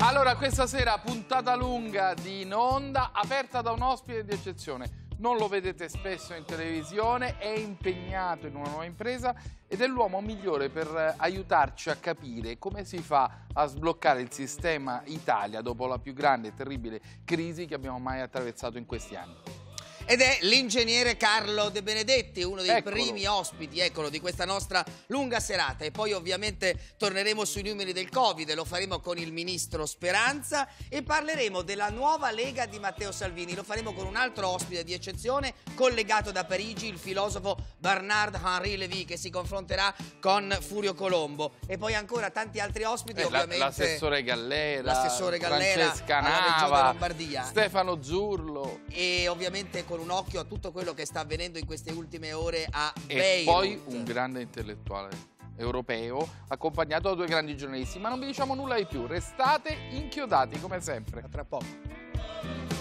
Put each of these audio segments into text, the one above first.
Allora, questa sera puntata lunga di In Onda, aperta da un ospite di eccezione. Non lo vedete spesso in televisione, è impegnato in una nuova impresa ed è l'uomo migliore per eh, aiutarci a capire come si fa a sbloccare il sistema Italia dopo la più grande e terribile crisi che abbiamo mai attraversato in questi anni ed è l'ingegnere Carlo De Benedetti, uno dei Eccolo. primi ospiti eccolo, di questa nostra lunga serata. E poi ovviamente torneremo sui numeri del Covid, lo faremo con il ministro Speranza e parleremo della nuova Lega di Matteo Salvini. Lo faremo con un altro ospite di eccezione, collegato da Parigi, il filosofo Bernard Henri Lévy, che si confronterà con Furio Colombo. E poi ancora tanti altri ospiti, eh, ovviamente. L'assessore Gallera, l'assessore Gallera Francesca Nava, Lombardia. Stefano Zurlo. E ovviamente con con un occhio a tutto quello che sta avvenendo in queste ultime ore a e Beirut. E poi un grande intellettuale europeo accompagnato da due grandi giornalisti. Ma non vi diciamo nulla di più, restate inchiodati come sempre. A tra poco.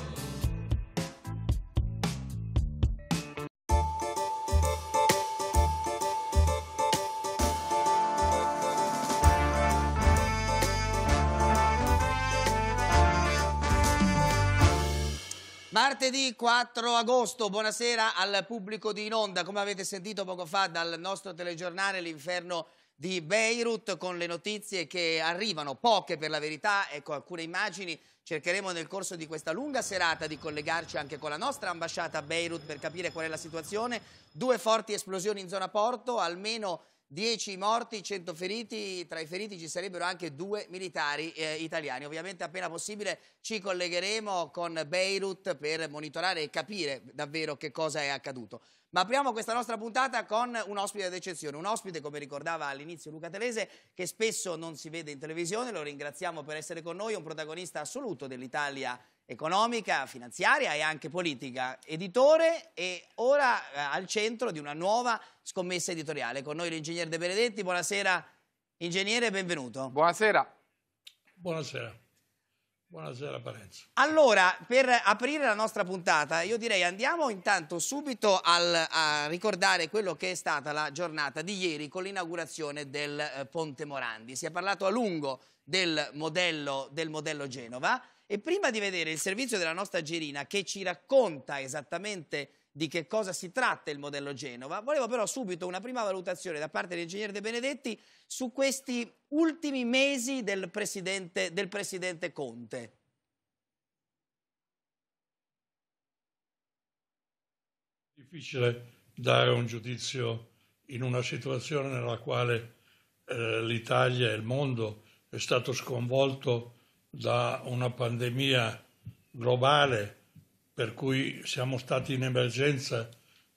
Martedì 4 agosto, buonasera al pubblico di In Onda. Come avete sentito poco fa dal nostro telegiornale L'inferno di Beirut con le notizie che arrivano, poche per la verità, ecco alcune immagini. Cercheremo nel corso di questa lunga serata di collegarci anche con la nostra ambasciata a Beirut per capire qual è la situazione. Due forti esplosioni in zona porto, almeno 10 morti, 100 feriti, tra i feriti ci sarebbero anche due militari eh, italiani. Ovviamente appena possibile ci collegheremo con Beirut per monitorare e capire davvero che cosa è accaduto. Ma apriamo questa nostra puntata con un ospite d'eccezione, un ospite come ricordava all'inizio Luca Telese che spesso non si vede in televisione, lo ringraziamo per essere con noi, un protagonista assoluto dell'Italia economica, finanziaria e anche politica, editore e ora eh, al centro di una nuova scommessa editoriale. Con noi l'ingegnere De Benedetti, buonasera ingegnere, benvenuto. Buonasera. Buonasera. Buonasera Parenzo. Allora, per aprire la nostra puntata, io direi andiamo intanto subito al, a ricordare quello che è stata la giornata di ieri con l'inaugurazione del eh, Ponte Morandi. Si è parlato a lungo del modello, del modello Genova e prima di vedere il servizio della nostra Gerina che ci racconta esattamente di che cosa si tratta il modello Genova, volevo però subito una prima valutazione da parte dell'ingegnere De Benedetti su questi ultimi mesi del presidente, del presidente Conte. Difficile dare un giudizio in una situazione nella quale eh, l'Italia e il mondo è stato sconvolto da una pandemia globale per cui siamo stati in emergenza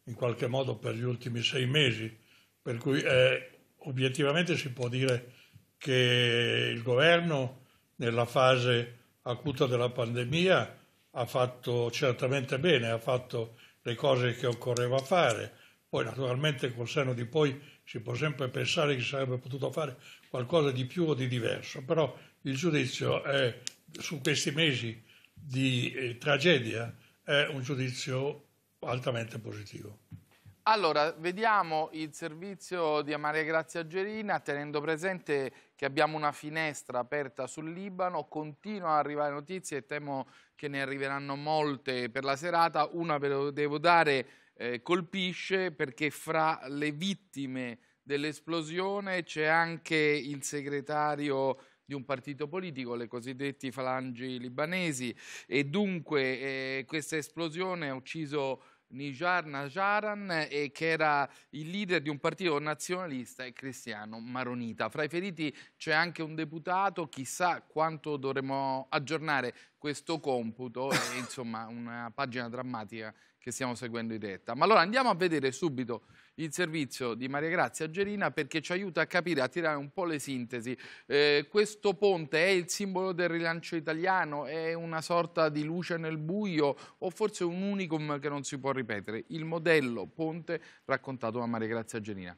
in qualche modo per gli ultimi sei mesi, per cui eh, obiettivamente si può dire che il governo nella fase acuta della pandemia ha fatto certamente bene, ha fatto le cose che occorreva fare, poi naturalmente col senno di poi si può sempre pensare che si sarebbe potuto fare qualcosa di più o di diverso, però il giudizio è, su questi mesi di eh, tragedia è un giudizio altamente positivo. Allora, vediamo il servizio di Maria Grazia Gerina, tenendo presente che abbiamo una finestra aperta sul Libano, continuano ad arrivare notizie e temo che ne arriveranno molte per la serata. Una ve lo devo dare, eh, colpisce perché fra le vittime dell'esplosione c'è anche il segretario di un partito politico, le cosiddette falangi libanesi e dunque eh, questa esplosione ha ucciso Nijar Najaran, eh, che era il leader di un partito nazionalista e cristiano maronita. Fra i feriti c'è anche un deputato, chissà quanto dovremo aggiornare questo computo, eh, insomma una pagina drammatica che stiamo seguendo in diretta. Ma allora andiamo a vedere subito il servizio di Maria Grazia Gerina perché ci aiuta a capire, a tirare un po' le sintesi. Eh, questo ponte è il simbolo del rilancio italiano, è una sorta di luce nel buio o forse un unicum che non si può ripetere? Il modello ponte raccontato da Maria Grazia Gerina.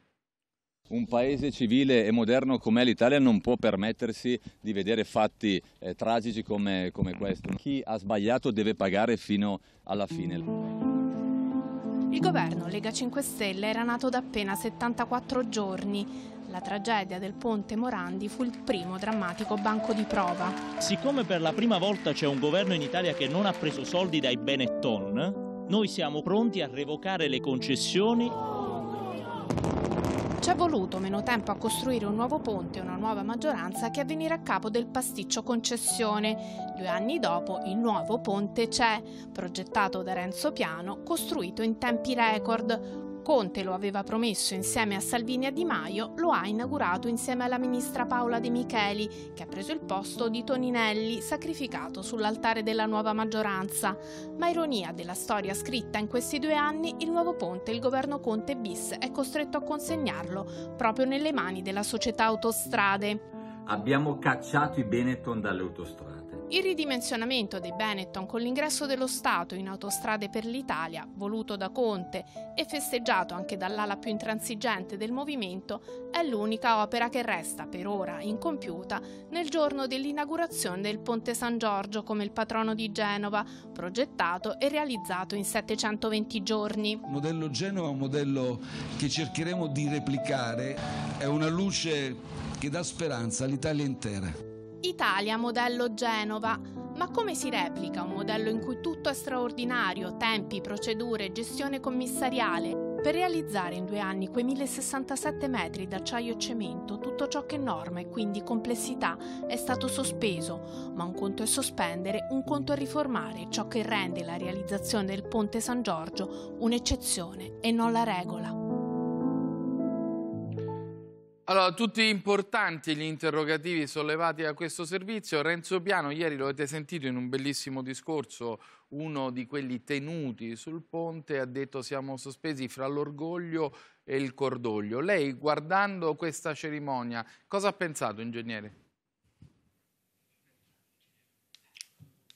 Un paese civile e moderno come l'Italia non può permettersi di vedere fatti eh, tragici come, come questo. Chi ha sbagliato deve pagare fino alla fine. Il governo Lega 5 Stelle era nato da appena 74 giorni. La tragedia del ponte Morandi fu il primo drammatico banco di prova. Siccome per la prima volta c'è un governo in Italia che non ha preso soldi dai Benetton, noi siamo pronti a revocare le concessioni ci C'è voluto meno tempo a costruire un nuovo ponte e una nuova maggioranza che a venire a capo del pasticcio concessione. Due anni dopo il nuovo ponte c'è, progettato da Renzo Piano, costruito in tempi record. Conte lo aveva promesso insieme a Salvini e a Di Maio, lo ha inaugurato insieme alla ministra Paola De Micheli, che ha preso il posto di Toninelli, sacrificato sull'altare della nuova maggioranza. Ma ironia della storia scritta in questi due anni, il nuovo ponte il governo Conte bis è costretto a consegnarlo proprio nelle mani della società autostrade. Abbiamo cacciato i Benetton dalle autostrade il ridimensionamento dei Benetton con l'ingresso dello Stato in autostrade per l'Italia, voluto da Conte e festeggiato anche dall'ala più intransigente del movimento, è l'unica opera che resta per ora incompiuta nel giorno dell'inaugurazione del Ponte San Giorgio come il patrono di Genova, progettato e realizzato in 720 giorni. Il modello Genova è un modello che cercheremo di replicare, è una luce che dà speranza all'Italia intera. Italia modello Genova. Ma come si replica un modello in cui tutto è straordinario, tempi, procedure, gestione commissariale, per realizzare in due anni quei 1067 metri d'acciaio e cemento, tutto ciò che norma e quindi complessità è stato sospeso, ma un conto è sospendere, un conto è riformare, ciò che rende la realizzazione del ponte San Giorgio un'eccezione e non la regola. Allora, tutti importanti gli interrogativi sollevati da questo servizio. Renzo Piano, ieri lo avete sentito in un bellissimo discorso, uno di quelli tenuti sul ponte, ha detto siamo sospesi fra l'orgoglio e il cordoglio. Lei, guardando questa cerimonia, cosa ha pensato, ingegnere?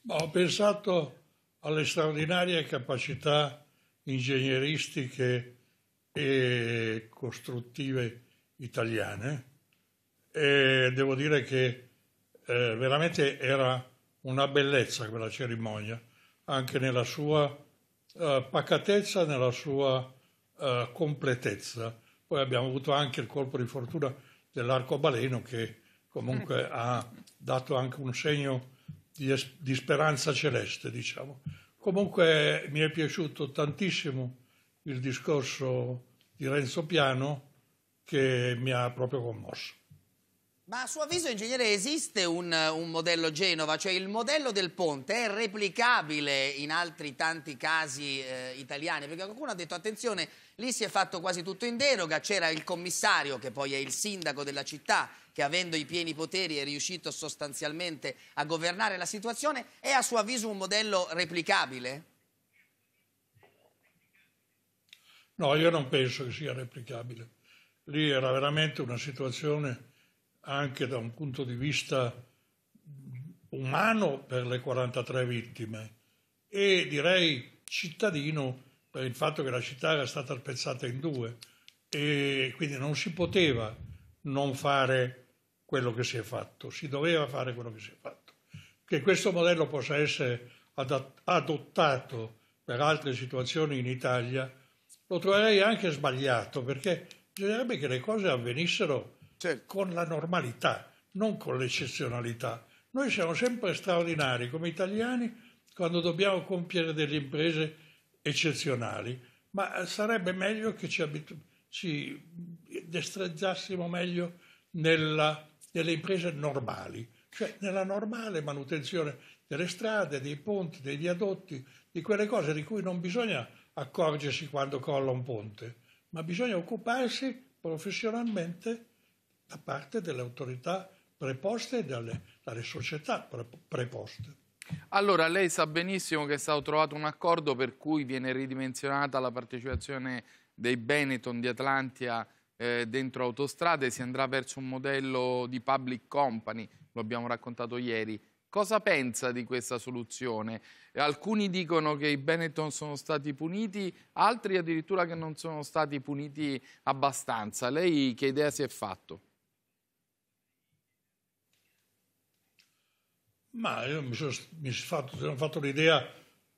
Ma ho pensato alle straordinarie capacità ingegneristiche e costruttive italiane e devo dire che eh, veramente era una bellezza quella cerimonia, anche nella sua eh, pacatezza, nella sua eh, completezza. Poi abbiamo avuto anche il colpo di fortuna dell'arcobaleno che comunque ecco. ha dato anche un segno di, di speranza celeste, diciamo. Comunque mi è piaciuto tantissimo il discorso di Renzo Piano che mi ha proprio commosso. Ma a suo avviso, ingegnere, esiste un, un, modello Genova? Cioè il modello del ponte è replicabile in altri tanti casi eh, italiani? Perché qualcuno ha detto, attenzione, lì si è fatto quasi tutto in deroga, c'era il commissario, che poi è il sindaco della città, che avendo i pieni poteri è riuscito sostanzialmente a governare la situazione, è a suo avviso un modello replicabile? No, io non penso che sia replicabile. Lì era veramente una situazione anche da un punto di vista umano per le 43 vittime e direi cittadino per il fatto che la città era stata spezzata in due e quindi non si poteva non fare quello che si è fatto, si doveva fare quello che si è fatto. Che questo modello possa essere adottato per altre situazioni in Italia lo troverei anche sbagliato perché Bisognerebbe che le cose avvenissero certo. con la normalità, non con l'eccezionalità. Noi siamo sempre straordinari come italiani quando dobbiamo compiere delle imprese eccezionali, ma sarebbe meglio che ci, abitu- ci destreggiassimo meglio nella, nelle imprese normali, cioè nella normale manutenzione delle strade, dei ponti, dei viadotti, di quelle cose di cui non bisogna accorgersi quando colla un ponte ma bisogna occuparsi professionalmente da parte delle autorità preposte e dalle, dalle società pre, preposte. Allora, lei sa benissimo che è stato trovato un accordo per cui viene ridimensionata la partecipazione dei Benetton di Atlantia eh, dentro autostrade, si andrà verso un modello di public company, lo abbiamo raccontato ieri. Cosa pensa di questa soluzione? Alcuni dicono che i Benetton sono stati puniti, altri addirittura che non sono stati puniti abbastanza. Lei che idea si è fatto? Ma io mi sono, mi sono fatto, fatto l'idea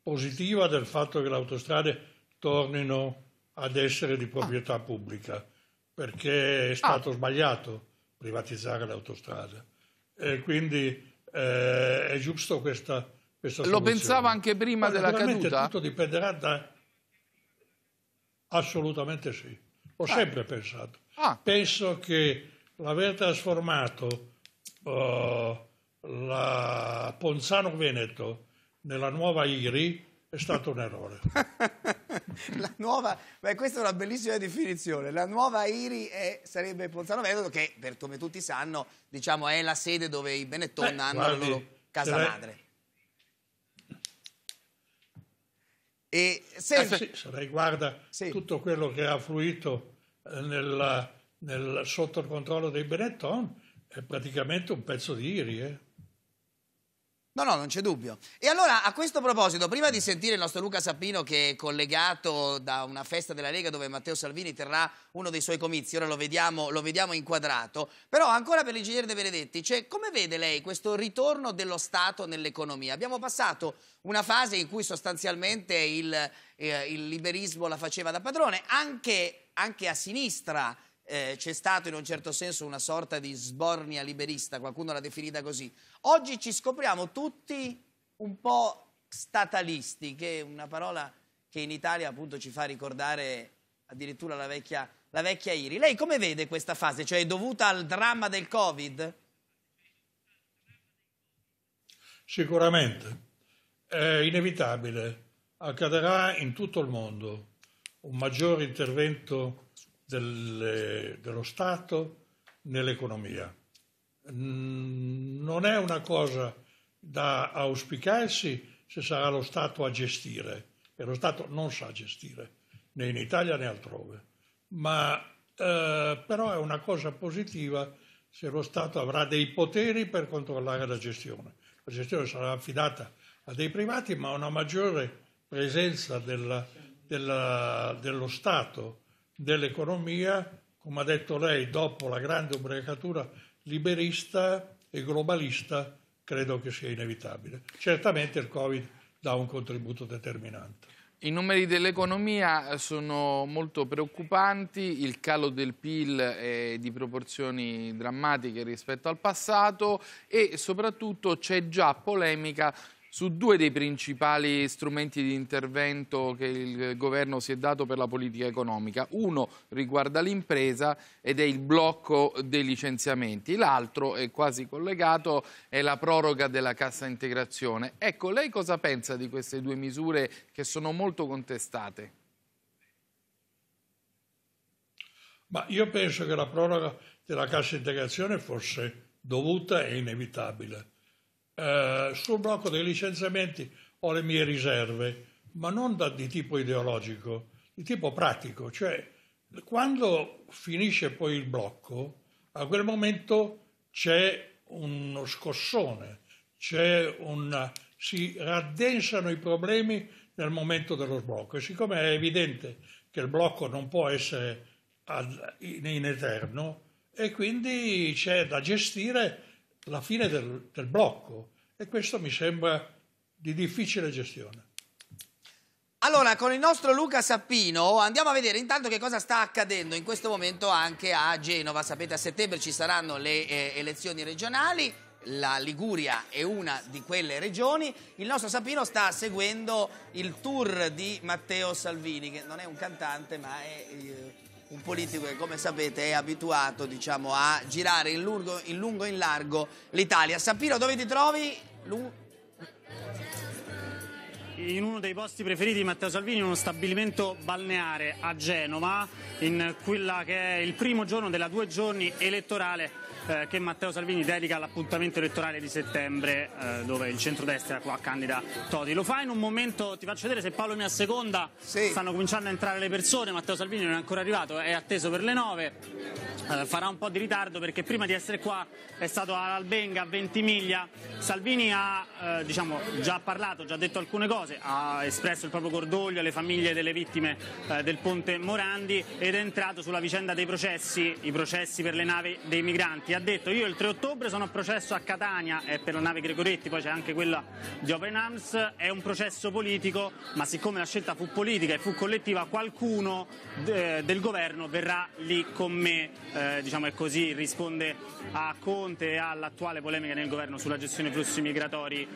positiva del fatto che le autostrade tornino ad essere di proprietà ah. pubblica, perché è ah. stato ah. sbagliato privatizzare le autostrade. E quindi eh, è giusto questa, questa Lo pensavo anche prima Ma della caduta? Tutto dipenderà da... Assolutamente sì. Ho ah. sempre pensato. Ah. Penso che l'aver trasformato uh, la Ponzano Veneto nella nuova Iri è stato un errore. la nuova, beh, questa è una bellissima definizione, la nuova Iri è, sarebbe Ponzano Veneto che, per, come tutti sanno, diciamo, è la sede dove i Benetton beh, hanno guardi, la loro casa madre. E sempre... ah, sì, se lei guarda sì. tutto quello che ha fluito eh, nel, nel, sotto il controllo dei Benetton, è praticamente un pezzo di Iri. Eh. No, no, non c'è dubbio. E allora, a questo proposito, prima di sentire il nostro Luca Sappino che è collegato da una festa della Lega dove Matteo Salvini terrà uno dei suoi comizi, ora lo vediamo, lo vediamo inquadrato, però ancora per l'ingegnere De Benedetti, cioè, come vede lei questo ritorno dello Stato nell'economia? Abbiamo passato una fase in cui sostanzialmente il, eh, il liberismo la faceva da padrone, anche, anche a sinistra, eh, c'è stato in un certo senso una sorta di sbornia liberista, qualcuno l'ha definita così. Oggi ci scopriamo tutti un po' statalisti, che è una parola che in Italia appunto ci fa ricordare addirittura la vecchia, la vecchia Iri. Lei come vede questa fase? Cioè è dovuta al dramma del Covid? Sicuramente, è inevitabile, accadrà in tutto il mondo un maggiore intervento delle, dello Stato nell'economia. Non è una cosa da auspicarsi se sarà lo Stato a gestire, e lo Stato non sa gestire, né in Italia né altrove, ma eh, però è una cosa positiva se lo Stato avrà dei poteri per controllare la gestione. La gestione sarà affidata a dei privati, ma una maggiore presenza della, della, dello Stato dell'economia, come ha detto lei, dopo la grande ubriacatura liberista e globalista, credo che sia inevitabile. Certamente il Covid dà un contributo determinante. I numeri dell'economia sono molto preoccupanti, il calo del PIL è di proporzioni drammatiche rispetto al passato e soprattutto c'è già polemica su due dei principali strumenti di intervento che il governo si è dato per la politica economica. Uno riguarda l'impresa ed è il blocco dei licenziamenti, l'altro è quasi collegato, è la proroga della cassa integrazione. Ecco, lei cosa pensa di queste due misure che sono molto contestate? Ma io penso che la proroga della cassa integrazione fosse dovuta e inevitabile eh, sul blocco dei licenziamenti ho le mie riserve, ma non da, di tipo ideologico, di tipo pratico, cioè quando finisce poi il blocco, a quel momento c'è uno scossone, una, si raddensano i problemi nel momento dello sblocco e siccome è evidente che il blocco non può essere ad, in, in eterno e quindi c'è da gestire la fine del, del blocco e questo mi sembra di difficile gestione. Allora, con il nostro Luca Sappino andiamo a vedere intanto che cosa sta accadendo in questo momento anche a Genova. Sapete, a settembre ci saranno le eh, elezioni regionali, la Liguria è una di quelle regioni. Il nostro Sappino sta seguendo il tour di Matteo Salvini, che non è un cantante ma è... Eh, un politico che come sapete è abituato diciamo, a girare in lungo, in lungo e in largo l'Italia. Sapiro dove ti trovi? Lu in uno dei posti preferiti di Matteo Salvini, uno stabilimento balneare a Genova, in quella che è il primo giorno della due giorni elettorale eh, che Matteo Salvini dedica all'appuntamento elettorale di settembre eh, dove il centrodestra qua candida Todi. Lo fa in un momento, ti faccio vedere se Paolo mi asseconda, sì. stanno cominciando a entrare le persone, Matteo Salvini non è ancora arrivato, è atteso per le nove, eh, farà un po' di ritardo perché prima di essere qua è stato all'Albenga a Ventimiglia, Salvini ha eh, diciamo, già parlato, già detto alcune cose, ha espresso il proprio cordoglio alle famiglie delle vittime eh, del ponte Morandi ed è entrato sulla vicenda dei processi, i processi per le navi dei migranti ha detto io il 3 ottobre sono a processo a Catania e per la nave Gregoretti, poi c'è anche quella di Open Arms, è un processo politico, ma siccome la scelta fu politica e fu collettiva, qualcuno eh, del governo verrà lì con me, eh, diciamo è così, risponde a Conte e all'attuale polemica nel governo sulla gestione dei flussi migratori.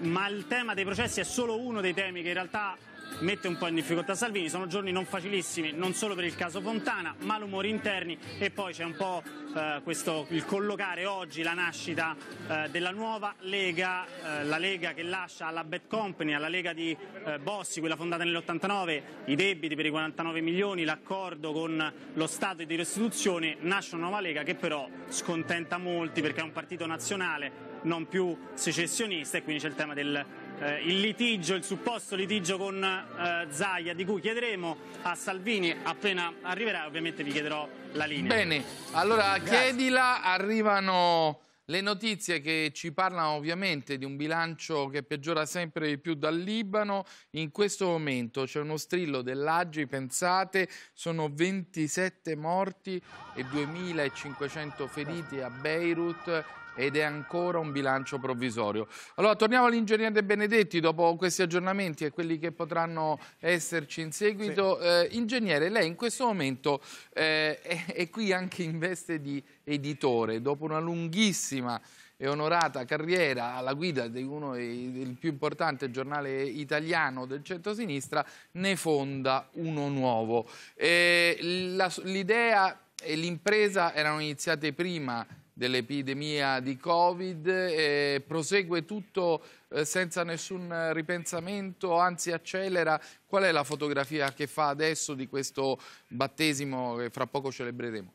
Ma il tema dei processi è solo uno dei temi che in realtà mette un po' in difficoltà Salvini. Sono giorni non facilissimi, non solo per il caso Fontana, malumori interni e poi c'è un po' eh, questo, il collocare oggi la nascita eh, della nuova Lega, eh, la Lega che lascia alla Bad Company, alla Lega di eh, Bossi, quella fondata nell'89, i debiti per i 49 milioni, l'accordo con lo Stato e di restituzione, nasce una nuova Lega che però scontenta molti perché è un partito nazionale non più secessionista e quindi c'è il tema del eh, il litigio, il supposto litigio con eh, Zaia, di cui chiederemo a Salvini appena arriverà, ovviamente vi chiederò la linea. Bene, allora Grazie. chiedila, arrivano le notizie che ci parlano ovviamente di un bilancio che peggiora sempre di più dal Libano, in questo momento c'è uno strillo dell'Agri, pensate, sono 27 morti e 2.500 feriti a Beirut, ed è ancora un bilancio provvisorio. Allora torniamo all'ingegnere Benedetti dopo questi aggiornamenti e quelli che potranno esserci in seguito. Sì. Eh, ingegnere, lei in questo momento eh, è, è qui anche in veste di editore, dopo una lunghissima e onorata carriera alla guida di uno del più importante giornale italiano del centrosinistra, ne fonda uno nuovo. Eh, l'idea e l'impresa erano iniziate prima dell'epidemia di Covid, eh, prosegue tutto eh, senza nessun ripensamento, anzi accelera. Qual è la fotografia che fa adesso di questo battesimo che fra poco celebreremo?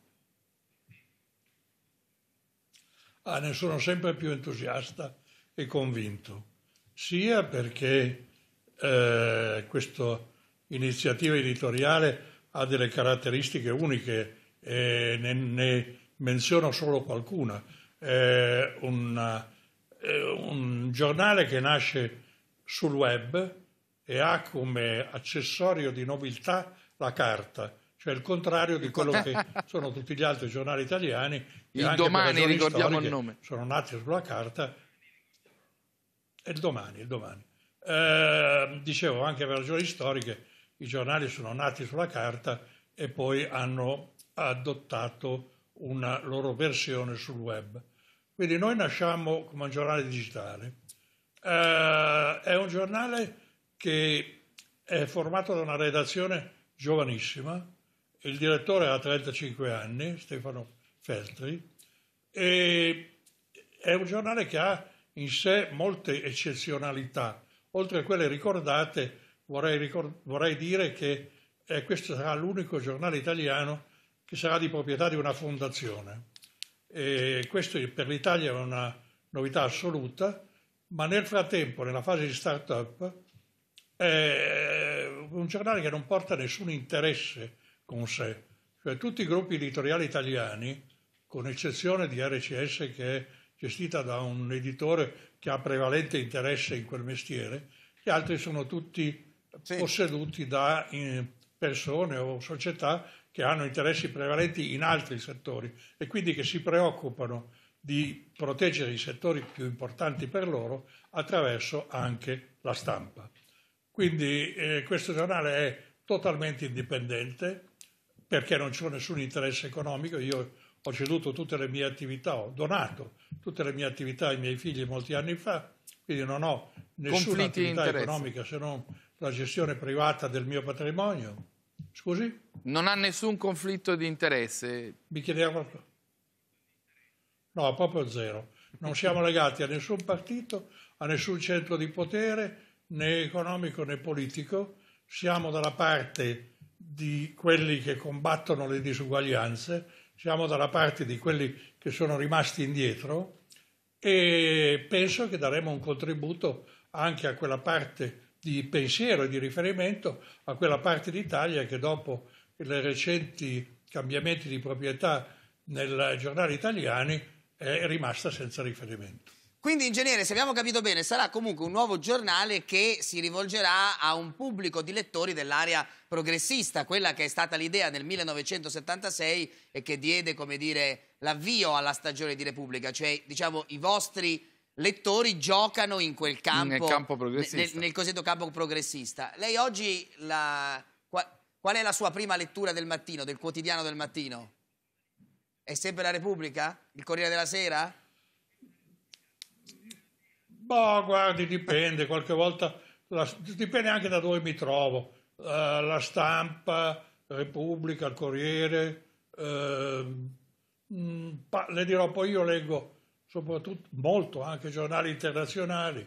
Ah, ne sono sempre più entusiasta e convinto, sia perché eh, questa iniziativa editoriale ha delle caratteristiche uniche e ne, ne menziono solo qualcuna, eh, un, eh, un, giornale che nasce sul web e ha come accessorio di nobiltà la carta, cioè il contrario di quello che sono tutti gli altri giornali italiani. Il domani, ricordiamo il nome. Sono nati sulla carta. E il domani, il domani. Eh, dicevo, anche per ragioni storiche, i giornali sono nati sulla carta e poi hanno adottato una loro versione sul web. Quindi noi nasciamo come un giornale digitale. Eh, è un giornale che è formato da una redazione giovanissima, il direttore ha 35 anni, Stefano Feltri, e è un giornale che ha in sé molte eccezionalità. Oltre a quelle ricordate, vorrei, ricord- vorrei dire che eh, questo sarà l'unico giornale italiano che sarà di proprietà di una fondazione. E questo per l'Italia è una novità assoluta, ma nel frattempo, nella fase di start-up, è un giornale che non porta nessun interesse con sé. Cioè, tutti i gruppi editoriali italiani, con eccezione di RCS che è gestita da un editore che ha prevalente interesse in quel mestiere, gli altri sono tutti sì. posseduti da eh, persone o società che hanno interessi prevalenti in altri settori e quindi che si preoccupano di proteggere i settori più importanti per loro attraverso anche la stampa. Quindi eh, questo giornale è totalmente indipendente perché non c'è nessun interesse economico. Io ho ceduto tutte le mie attività, ho donato tutte le mie attività ai miei figli molti anni fa, quindi non ho nessuna Conflitti attività economica se non la gestione privata del mio patrimonio Scusi? Non ha nessun conflitto di interesse? Mi chiedeva qualcosa? No, proprio zero. Non siamo legati a nessun partito, a nessun centro di potere, né economico né politico. Siamo dalla parte di quelli che combattono le disuguaglianze, siamo dalla parte di quelli che sono rimasti indietro e penso che daremo un contributo anche a quella parte di pensiero e di riferimento a quella parte d'Italia che dopo i recenti cambiamenti di proprietà nei giornali italiani è rimasta senza riferimento. Quindi, ingegnere, se abbiamo capito bene, sarà comunque un nuovo giornale che si rivolgerà a un pubblico di lettori dell'area progressista, quella che è stata l'idea nel 1976 e che diede, come dire, l'avvio alla stagione di Repubblica, cioè, diciamo, i vostri lettori giocano in quel campo, nel, campo nel, nel cosiddetto campo progressista. Lei oggi, la, qual, qual, è la sua prima lettura del mattino, del quotidiano del mattino? È sempre la Repubblica? Il Corriere della Sera? Boh, guardi, dipende, qualche volta, la, dipende anche da dove mi trovo. Uh, la stampa, Repubblica, il Corriere, uh, eh, mh, mm, le dirò poi io leggo soprattutto molto anche giornali internazionali,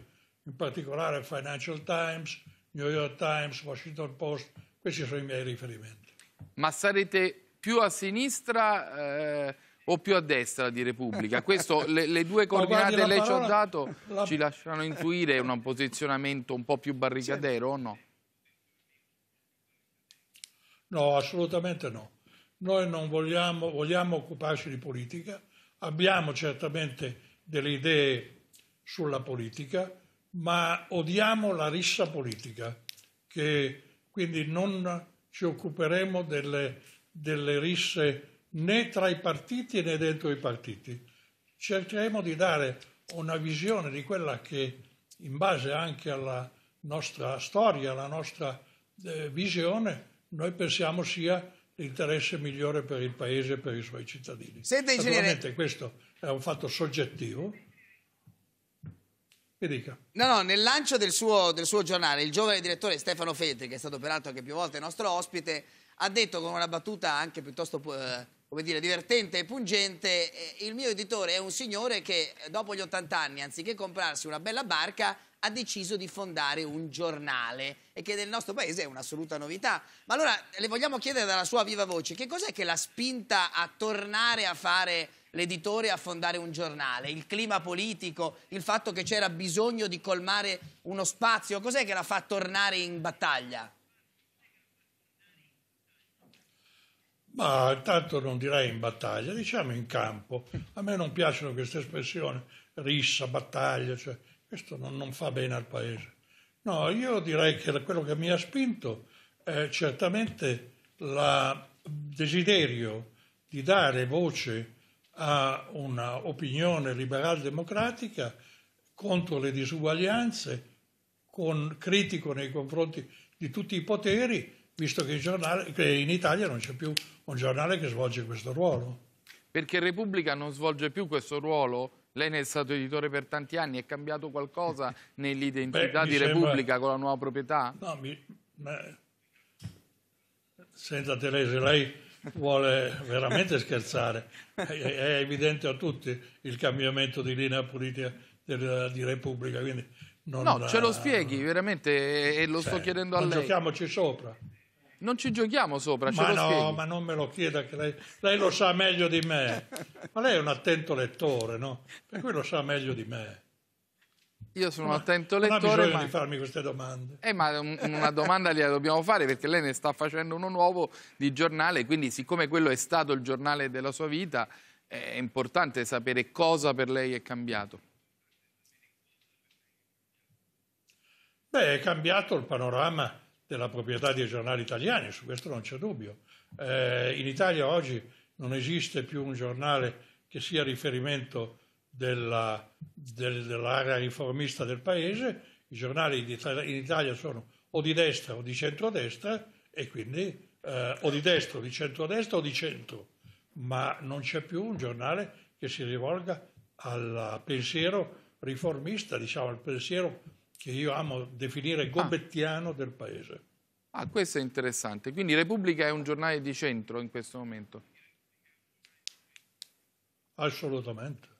in particolare Financial Times, New York Times, Washington Post, questi sono i miei riferimenti. Ma sarete più a sinistra eh, o più a destra di Repubblica? Questo, le, le, due coordinate che lei ci ha dato la... ci lasciano intuire un posizionamento un po' più barricadero sì. o no? No, assolutamente no. Noi non vogliamo, vogliamo occuparci di politica, Abbiamo certamente delle idee sulla politica, ma odiamo la rissa politica, che quindi non ci occuperemo delle, delle risse né tra i partiti né dentro i partiti. Cercheremo di dare una visione di quella che, in base anche alla nostra storia, alla nostra eh, visione, noi pensiamo sia interesse migliore per il Paese e per i suoi cittadini. Senta, ingegnere... questo è un fatto soggettivo. Mi dica. No, no, nel lancio del suo, del suo giornale, il giovane direttore Stefano Feltri, che è stato peraltro anche più volte nostro ospite, ha detto con una battuta anche piuttosto eh, come dire, divertente e pungente, eh, il mio editore è un signore che dopo gli 80 anni, anziché comprarsi una bella barca, ha deciso di fondare un giornale e che nel nostro paese è un'assoluta novità. Ma allora le vogliamo chiedere dalla sua viva voce che cos'è che l'ha spinta a tornare a fare l'editore a fondare un giornale? Il clima politico, il fatto che c'era bisogno di colmare uno spazio, cos'è che la fa tornare in battaglia? Ma intanto non direi in battaglia, diciamo in campo. A me non piacciono queste espressioni, rissa, battaglia, cioè questo non, non fa bene al Paese. No, io direi che quello che mi ha spinto è certamente il desiderio di dare voce a un'opinione liberale democratica contro le disuguaglianze, con, critico nei confronti di tutti i poteri, visto che, giornale, che in Italia non c'è più un giornale che svolge questo ruolo. Perché Repubblica non svolge più questo ruolo? Lei ne è stato editore per tanti anni, è cambiato qualcosa nell'identità di Repubblica sembra... con la nuova proprietà? No, mi... Beh... Senta Teresa, lei vuole veramente scherzare. È, evidente a tutti il cambiamento di linea politica di Repubblica. no, la... ce lo spieghi veramente e lo cioè, sto chiedendo a lei. Giochiamoci sopra. Non ci giochiamo sopra, ma no, spieghi. ma non me lo chieda, che lei, lei, lo sa meglio di me. Ma lei è un attento lettore, no? Per cui lo sa meglio di me. Io sono ma, un attento lettore. Non ha bisogno ma... di farmi queste domande. Eh, ma un, una domanda gliela dobbiamo fare perché lei ne sta facendo uno nuovo di giornale, quindi siccome quello è stato il giornale della sua vita, è importante sapere cosa per lei è cambiato. Beh, è cambiato il panorama della proprietà dei giornali italiani, su questo non c'è dubbio. Eh, in Italia oggi non esiste più un giornale che sia riferimento della, del, dell'area riformista del paese, i giornali in Italia sono o di destra o di centrodestra e quindi eh, o di destra o di centrodestra o di centro, ma non c'è più un giornale che si rivolga al pensiero riformista, diciamo al pensiero che io amo definire ah. gobettiano ah. del paese. Ah, questo è interessante. Quindi Repubblica è un giornale di centro in questo momento? Assolutamente.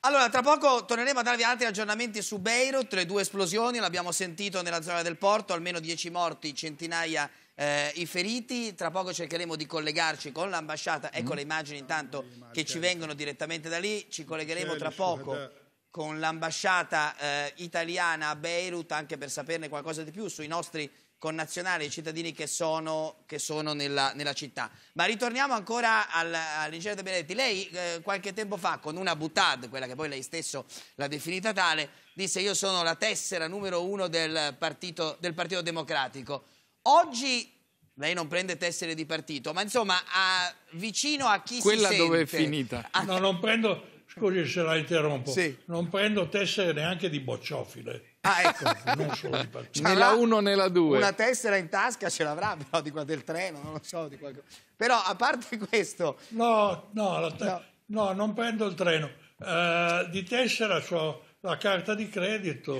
Allora, tra poco torneremo a darvi altri aggiornamenti su Beirut, le due esplosioni, l'abbiamo sentito nella zona del porto, almeno 10 morti, centinaia eh, i feriti, tra poco cercheremo di collegarci con l'ambasciata, ecco mm. le immagini intanto che ci certo. vengono direttamente da lì, ci collegheremo tra poco con l'ambasciata eh, italiana a Beirut anche per saperne qualcosa di più sui nostri connazionali, i cittadini che sono, che sono nella, nella, città. Ma ritorniamo ancora al, De Benedetti. Lei eh, qualche tempo fa con una butad, quella che poi lei stesso l'ha definita tale, disse io sono la tessera numero uno del Partito, del partito Democratico. Oggi lei non prende tessere di partito, ma insomma a, vicino a chi quella si sente... Quella dove è finita. A... No, non prendo cioè, Scusi se la interrompo, sì. non prendo tessere neanche di bocciofile. Ah, ecco. non solo di partito. Nella 1 nella 2. Una tessera in tasca ce l'avrà, però, di qua del treno, non lo so. Di qualche... Però, a parte questo... No, no, te... no. no non prendo il treno. Eh, di tessera ho la carta di credito,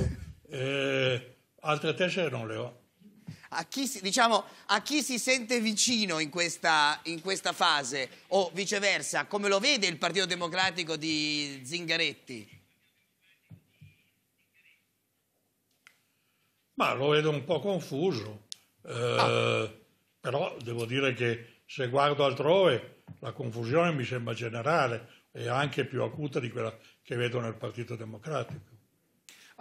eh, altre tessere non le ho a chi si, diciamo, a chi si sente vicino in questa, in questa fase o viceversa, come lo vede il Partito Democratico di Zingaretti? Ma lo vedo un po' confuso, ah. eh, ah. però devo dire che se guardo altrove la confusione mi sembra generale e anche più acuta di quella che vedo nel Partito Democratico.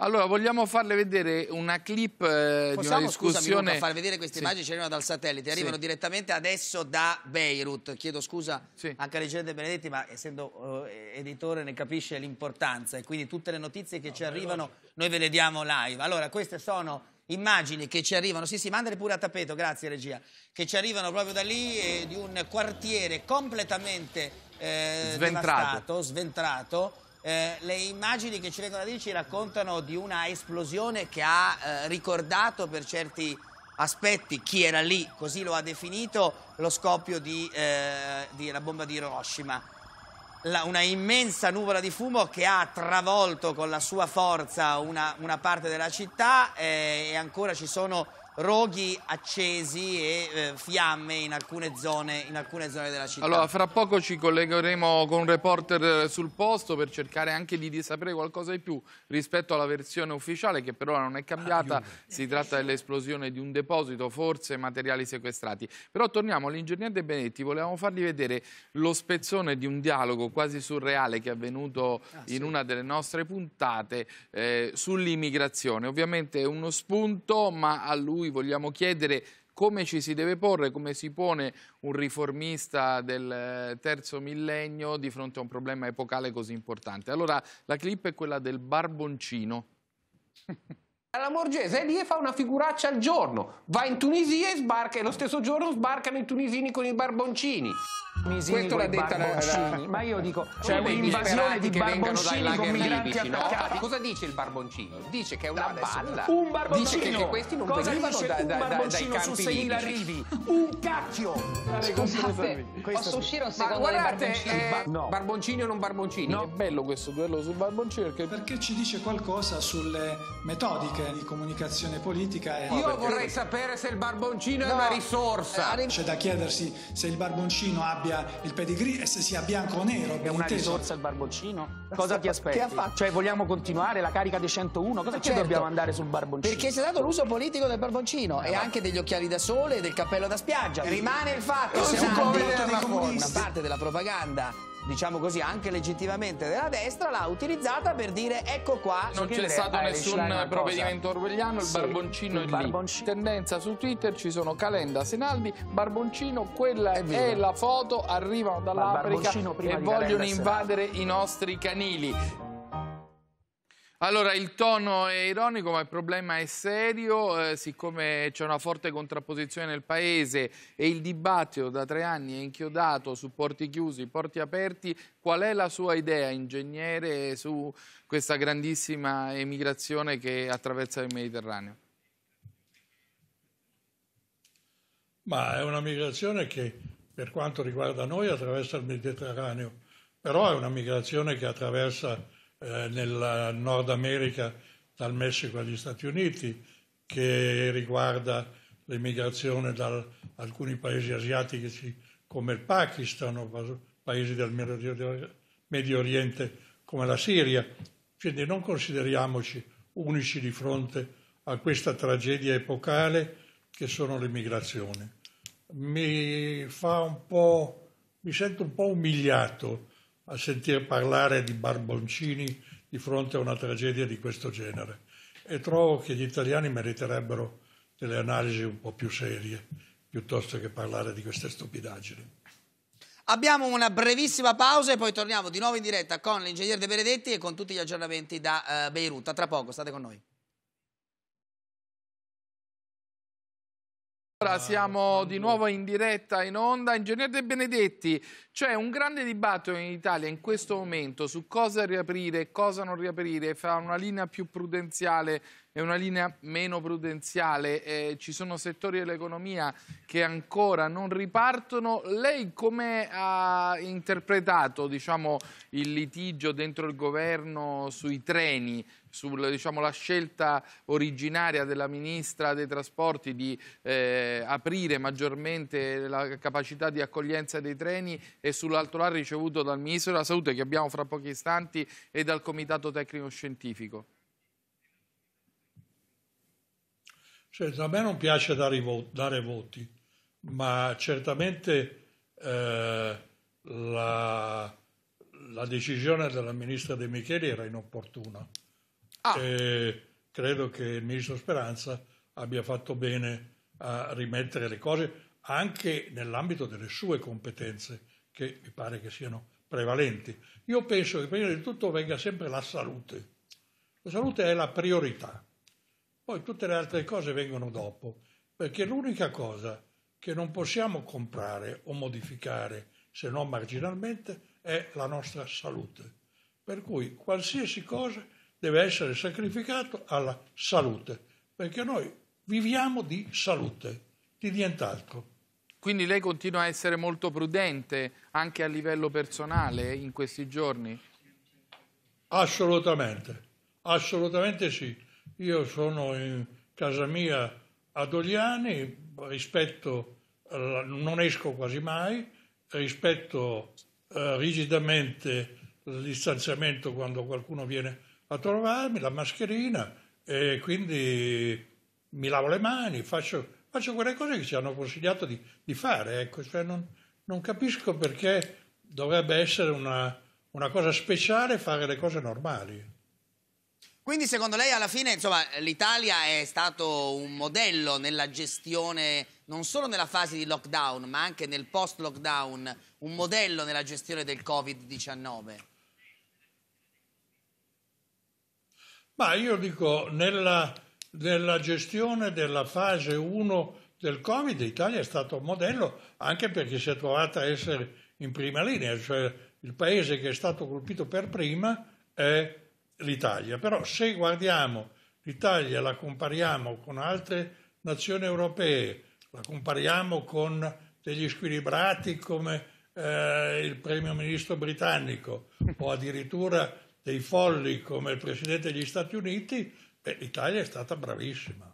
Allora, vogliamo farle vedere una clip Possiamo, eh, di una discussione... Possiamo, far vedere queste sì. immagini, arrivano dal satellite, arrivano sì. direttamente adesso da Beirut. Chiedo scusa sì. anche a Reggio De Benedetti, ma essendo eh, editore ne capisce l'importanza e quindi tutte le notizie che no, ci arrivano veloce. noi ve le diamo live. Allora, queste sono immagini che ci arrivano, sì sì, mandale pure a tappeto, grazie regia, che ci arrivano proprio da lì, eh, di un quartiere completamente eh, sventrato. devastato, sventrato, eh, le immagini che ci vengono da dire ci raccontano di una esplosione che ha eh, ricordato per certi aspetti chi era lì, così lo ha definito, lo scoppio della eh, bomba di Hiroshima. La, una immensa nuvola di fumo che ha travolto con la sua forza una, una parte della città eh, e ancora ci sono roghi accesi e eh, fiamme in alcune, zone, in alcune, zone, della città. Allora, fra poco ci collegheremo con un reporter eh, sul posto per cercare anche di sapere qualcosa di più rispetto alla versione ufficiale che per ora non è cambiata, ah, si tratta dell'esplosione di un deposito, forse materiali sequestrati. Però torniamo all'ingegnere De Benetti, volevamo fargli vedere lo spezzone di un dialogo quasi surreale che è avvenuto ah, sì. in una delle nostre puntate eh, sull'immigrazione. Ovviamente è uno spunto, ma a lui lui vogliamo chiedere come ci si deve porre, come si pone un riformista del eh, terzo millennio di fronte a un problema epocale così importante. Allora la clip è quella del barboncino. La Morgese è eh, lì e fa una figuraccia al giorno, va in Tunisia e sbarca e lo stesso giorno sbarcano i tunisini con i barboncini. Misini Questo l'ha detta la... Ma io dico, c'è cioè un'invasione di barboncini con migranti attaccati. No? Cioè, cosa dice il barboncino? Dice che è una no, balla. Un barboncino. Dice che, che questi non Cosa venivano dice da, un da, barboncino su 6.000 arrivi? Un cacchio! Scusate, posso uscire un secondo Ma guardate, eh, no. barboncini o non barboncini? No. È bello questo duello sul barboncino perché... perché ci dice qualcosa sulle metodiche di comunicazione politica. E... Io vorrei sapere se il barboncino è una risorsa. Eh, c'è da chiedersi se il barboncino abbia abbia il pedigree e se sia bianco o nero. È una inteso. risorsa il barboncino? Cosa ti aspetti? Che ha fatto? Cioè vogliamo continuare la carica dei 101? Cosa certo. dobbiamo andare sul barboncino? Perché si è dato l'uso politico del barboncino eh, e va. anche degli occhiali da sole e del cappello da spiaggia. Rimane il fatto, se un po' di comunisti. Una parte della propaganda diciamo così, anche legittimamente della destra, l'ha utilizzata per dire ecco qua. Non c'è stato nessun provvedimento orwelliano, il sì, barboncino il è barbonci... Tendenza su Twitter ci sono Calenda, Senaldi, Barboncino, quella è, è la foto, arrivano dall'Africa e vogliono invadere i nostri canili. Allora, il tono è ironico, ma il problema è serio, eh, siccome c'è una forte contrapposizione nel Paese e il dibattito da tre anni è inchiodato su porti chiusi, porti aperti, qual è la sua idea, ingegnere, su questa grandissima emigrazione che attraversa il Mediterraneo? Ma è una migrazione che, per quanto riguarda noi, attraversa il Mediterraneo, però è una migrazione che attraversa eh, nel Nord America dal Messico agli Stati Uniti, che riguarda l'emigrazione da alcuni paesi asiatici come il Pakistan o paesi del Medio Oriente come la Siria. Quindi non consideriamoci unici di fronte a questa tragedia epocale che sono le migrazioni. Mi, mi sento un po' umiliato a sentir parlare di barboncini di fronte a una tragedia di questo genere e trovo che gli italiani meriterebbero delle analisi un po' più serie piuttosto che parlare di queste stupidaggini. Abbiamo una brevissima pausa e poi torniamo di nuovo in diretta con l'ingegnere De Benedetti e con tutti gli aggiornamenti da eh, Beirut. A tra poco, state con noi. Ora ah, siamo di nuovo in diretta in onda. Ingegner De Benedetti, c'è un grande dibattito in Italia in questo momento su cosa riaprire, cosa non riaprire, fra una linea più prudenziale è una linea meno prudenziale, eh, ci sono settori dell'economia che ancora non ripartono. Lei come ha interpretato diciamo, il litigio dentro il governo sui treni? sulla diciamo, scelta originaria della Ministra dei Trasporti di eh, aprire maggiormente la capacità di accoglienza dei treni e sull'altro lato ricevuto dal Ministro della Salute che abbiamo fra pochi istanti e dal Comitato Tecnico Scientifico. Certo, a me non piace dare, voti, dare voti ma certamente eh, la, la, decisione della ministra De Micheli era inopportuna. Ah. E credo che il ministro Speranza abbia fatto bene a rimettere le cose anche nell'ambito delle sue competenze, che mi pare che siano prevalenti. Io penso che prima di tutto venga sempre la salute. La salute è la priorità poi tutte le altre cose vengono dopo, perché l'unica cosa che non possiamo comprare o modificare, se non marginalmente, è la nostra salute. Per cui qualsiasi cosa deve essere sacrificato alla salute, perché noi viviamo di salute, di nient'altro. Quindi lei continua a essere molto prudente anche a livello personale in questi giorni? Assolutamente, assolutamente sì. Io sono in casa mia a Dogliani, rispetto, non esco quasi mai, rispetto eh, rigidamente il distanziamento quando qualcuno viene a trovarmi, la mascherina, e quindi mi lavo le mani, faccio, faccio quelle cose che ci hanno consigliato di, di fare. Ecco. Cioè non, non, capisco perché dovrebbe essere una, una cosa speciale fare le cose normali. Quindi secondo lei alla fine l'Italia è stato un modello nella gestione, non solo nella fase di lockdown, ma anche nel post-lockdown, un modello nella gestione del Covid-19? Ma io dico, nella, nella gestione della fase 1 del Covid l'Italia è stato un modello anche perché si è trovata a essere in prima linea, cioè il paese che è stato colpito per prima è l'Italia. Però se guardiamo l'Italia, la compariamo con altre nazioni europee, la compariamo con degli squilibrati come eh, il premio ministro britannico o addirittura dei folli come il presidente degli Stati Uniti, l'Italia è stata bravissima.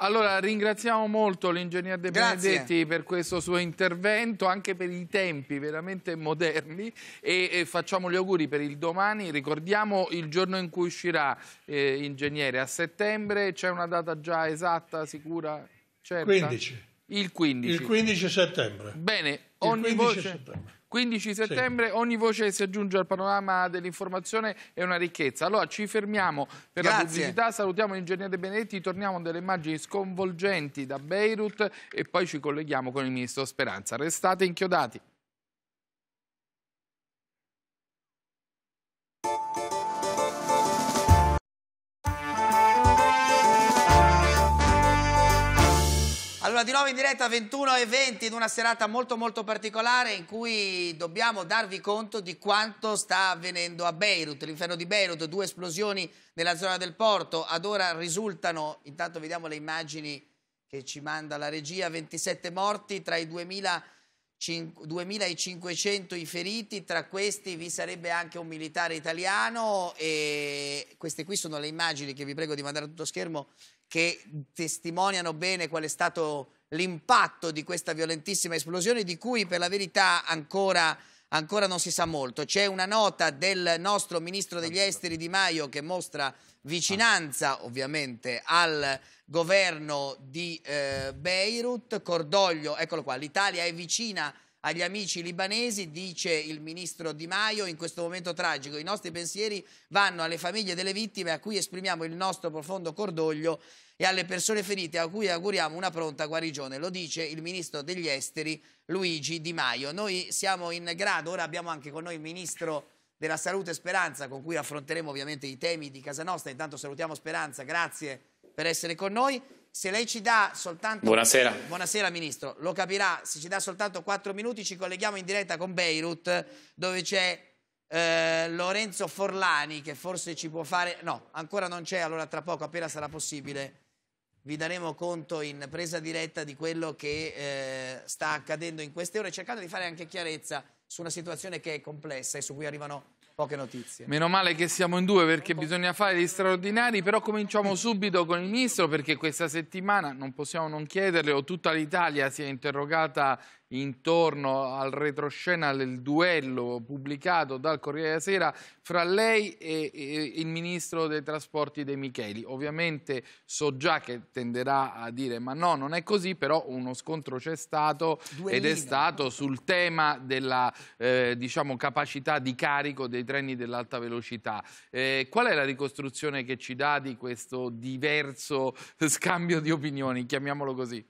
Allora ringraziamo molto l'ingegner De Benedetti Grazie. per questo suo intervento, anche per i tempi veramente moderni e, e, facciamo gli auguri per il domani, ricordiamo il giorno in cui uscirà eh, ingegnere, a settembre c'è una data già esatta, sicura, certa? 15. Il 15. Il 15 settembre. Bene, ogni voce... settembre. 15 settembre, sì. ogni voce che si aggiunge al panorama dell'informazione è una ricchezza. Allora ci fermiamo per Grazie. la pubblicità, salutiamo l'ingegnere De Benedetti, torniamo con delle immagini sconvolgenti da Beirut e poi ci colleghiamo con il ministro Speranza. Restate inchiodati. Allora, di nuovo in diretta 21 e 20 in una serata molto molto particolare in cui dobbiamo darvi conto di quanto sta avvenendo a Beirut, L'inferno di Beirut, due esplosioni nella zona del porto, ad ora risultano, intanto vediamo le immagini che ci manda la regia, 27 morti tra i 2500 i feriti, tra questi vi sarebbe anche un militare italiano e queste qui sono le immagini che vi prego di mandare a tutto schermo che testimoniano bene qual è stato l'impatto di questa violentissima esplosione di cui per la verità ancora, ancora non si sa molto. C'è una nota del nostro ministro degli esteri Di Maio che mostra vicinanza ovviamente al governo di eh, Beirut, cordoglio, eccolo qua, l'Italia è vicina a agli amici libanesi, dice il ministro Di Maio, in questo momento tragico i nostri pensieri vanno alle famiglie delle vittime a cui esprimiamo il nostro profondo cordoglio e alle persone ferite a cui auguriamo una pronta guarigione. Lo dice il ministro degli esteri Luigi Di Maio. Noi siamo in grado, ora abbiamo anche con noi il ministro della Salute Speranza con cui affronteremo ovviamente i temi di casa nostra. Intanto salutiamo Speranza, grazie per essere con noi. Se lei ci dà soltanto... Buonasera. Buonasera Ministro, lo capirà, se ci dà soltanto quattro minuti ci colleghiamo in diretta con Beirut dove c'è eh, Lorenzo Forlani che forse ci può fare... No, ancora non c'è, allora tra poco, appena sarà possibile, vi daremo conto in presa diretta di quello che eh, sta accadendo in queste ore, cercando di fare anche chiarezza su una situazione che è complessa e su cui arrivano Poche notizie. Meno male che siamo in due perché bisogna fare gli straordinari, però cominciamo subito con il Ministro perché questa settimana, non possiamo non chiederle, o tutta l'Italia si è interrogata intorno al retroscena del duello pubblicato dal Corriere della Sera fra lei e, e, il ministro dei trasporti De Micheli. Ovviamente so già che tenderà a dire ma no, non è così, però uno scontro c'è stato Duellino. ed è stato sul tema della eh, diciamo, capacità di carico dei treni dell'alta velocità. Eh, qual è la ricostruzione che ci dà di questo diverso scambio di opinioni, chiamiamolo così?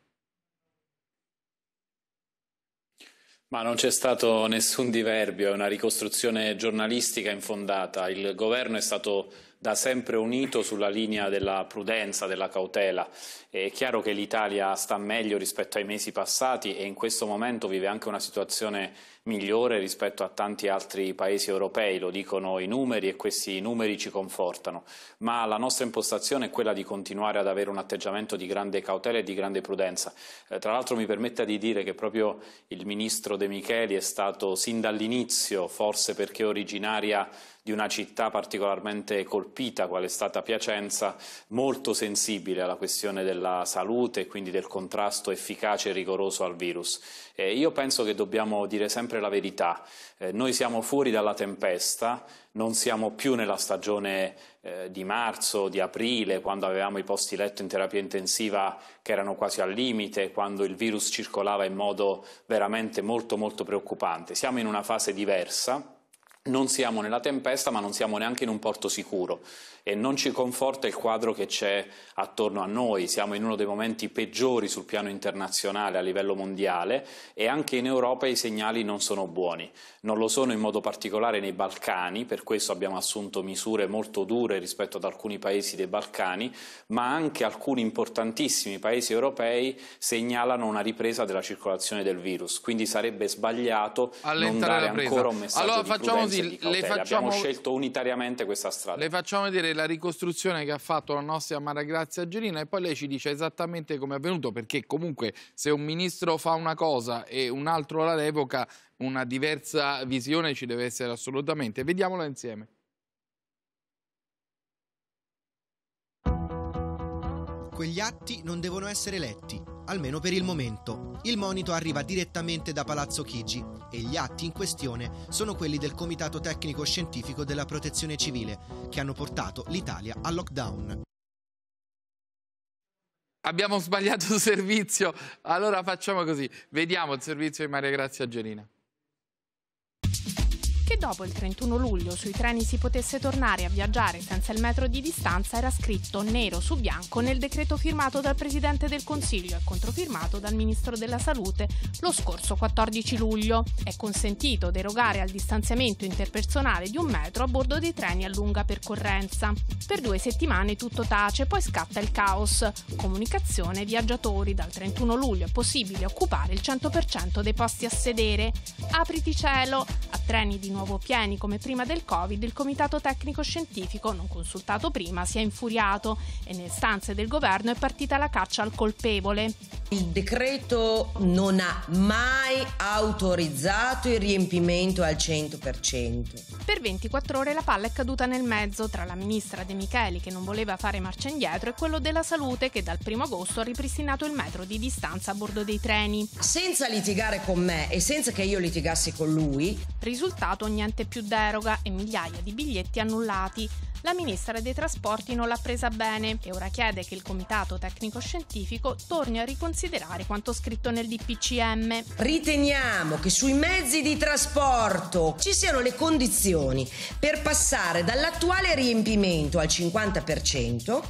Ma non c'è stato nessun diverbio, è una ricostruzione giornalistica infondata. Il governo è stato da sempre unito sulla linea della prudenza, della cautela. È chiaro che l'Italia sta meglio rispetto ai mesi passati e in questo momento vive anche una situazione migliore rispetto a tanti altri paesi europei, lo dicono i numeri e questi numeri ci confortano, ma la nostra impostazione è quella di continuare ad avere un atteggiamento di grande cautela e di grande prudenza. Eh, tra l'altro mi permetta di dire che proprio il ministro De Micheli è stato sin dall'inizio, forse perché originaria di una città particolarmente colpita, qual è stata Piacenza, molto sensibile alla questione della salute e quindi del contrasto efficace e rigoroso al virus. Eh, io penso che dobbiamo dire sempre la verità. Eh, noi siamo fuori dalla tempesta, non siamo più nella stagione eh, di marzo, di aprile, quando avevamo i posti letto in terapia intensiva che erano quasi al limite, quando il virus circolava in modo veramente molto molto preoccupante. Siamo in una fase diversa non siamo nella tempesta ma non siamo neanche in un porto sicuro e non ci conforta il quadro che c'è attorno a noi, siamo in uno dei momenti peggiori sul piano internazionale a livello mondiale e anche in Europa i segnali non sono buoni, non lo sono in modo particolare nei Balcani, per questo abbiamo assunto misure molto dure rispetto ad alcuni paesi dei Balcani, ma anche alcuni importantissimi paesi europei segnalano una ripresa della circolazione del virus, quindi sarebbe sbagliato Allentare non dare ancora un messaggio allora, di quindi le facciamo, abbiamo scelto unitariamente questa strada. Le facciamo vedere la ricostruzione che ha fatto la nostra Maragrazia Gerina e poi lei ci dice esattamente come è avvenuto, perché comunque se un ministro fa una cosa e un altro la revoca, una diversa visione ci deve essere assolutamente. Vediamola insieme. Quegli atti non devono essere letti almeno per il momento. Il monito arriva direttamente da Palazzo Chigi e gli atti in questione sono quelli del Comitato Tecnico Scientifico della Protezione Civile, che hanno portato l'Italia al lockdown. Abbiamo sbagliato servizio, allora facciamo così, vediamo il servizio di Maria Grazia Gelina che dopo il 31 luglio sui treni si potesse tornare a viaggiare senza il metro di distanza era scritto nero su bianco nel decreto firmato dal Presidente del Consiglio e controfirmato dal Ministro della Salute lo scorso 14 luglio. È consentito derogare al distanziamento interpersonale di un metro a bordo dei treni a lunga percorrenza. Per due settimane tutto tace, poi scatta il caos. Comunicazione viaggiatori, dal 31 luglio è possibile occupare il 100% dei posti a sedere. Apriti cielo, a treni di nuovo nuovo pieni come prima del Covid, il Comitato Tecnico Scientifico, non consultato prima, si è infuriato e nelle stanze del governo è partita la caccia al colpevole. Il decreto non ha mai autorizzato il riempimento al 100%. Per 24 ore la palla è caduta nel mezzo tra la ministra De Micheli che non voleva fare marcia indietro e quello della salute che dal 1 agosto ha ripristinato il metro di distanza a bordo dei treni. Senza litigare con me e senza che io litigassi con lui. Risultato con niente più deroga e migliaia di biglietti annullati. La ministra dei trasporti non l'ha presa bene e ora chiede che il Comitato Tecnico Scientifico torni a riconsiderare quanto scritto nel DPCM. Riteniamo che sui mezzi di trasporto ci siano le condizioni per passare dall'attuale riempimento al 50%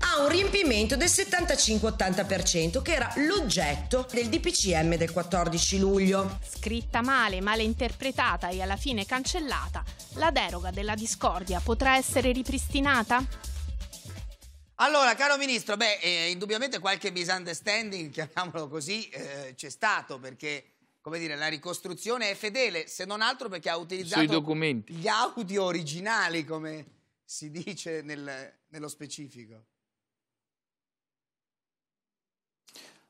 a un riempimento del 75-80% che era l'oggetto del DPCM del 14 luglio. Scritta male, male interpretata e alla fine infine cancellata, la deroga della discordia potrà essere ripristinata? Allora, caro Ministro, beh, eh, indubbiamente qualche misunderstanding, chiamiamolo così, eh, c'è stato perché come dire, la ricostruzione è fedele, se non altro perché ha utilizzato gli audio originali, come si dice nel, nello specifico.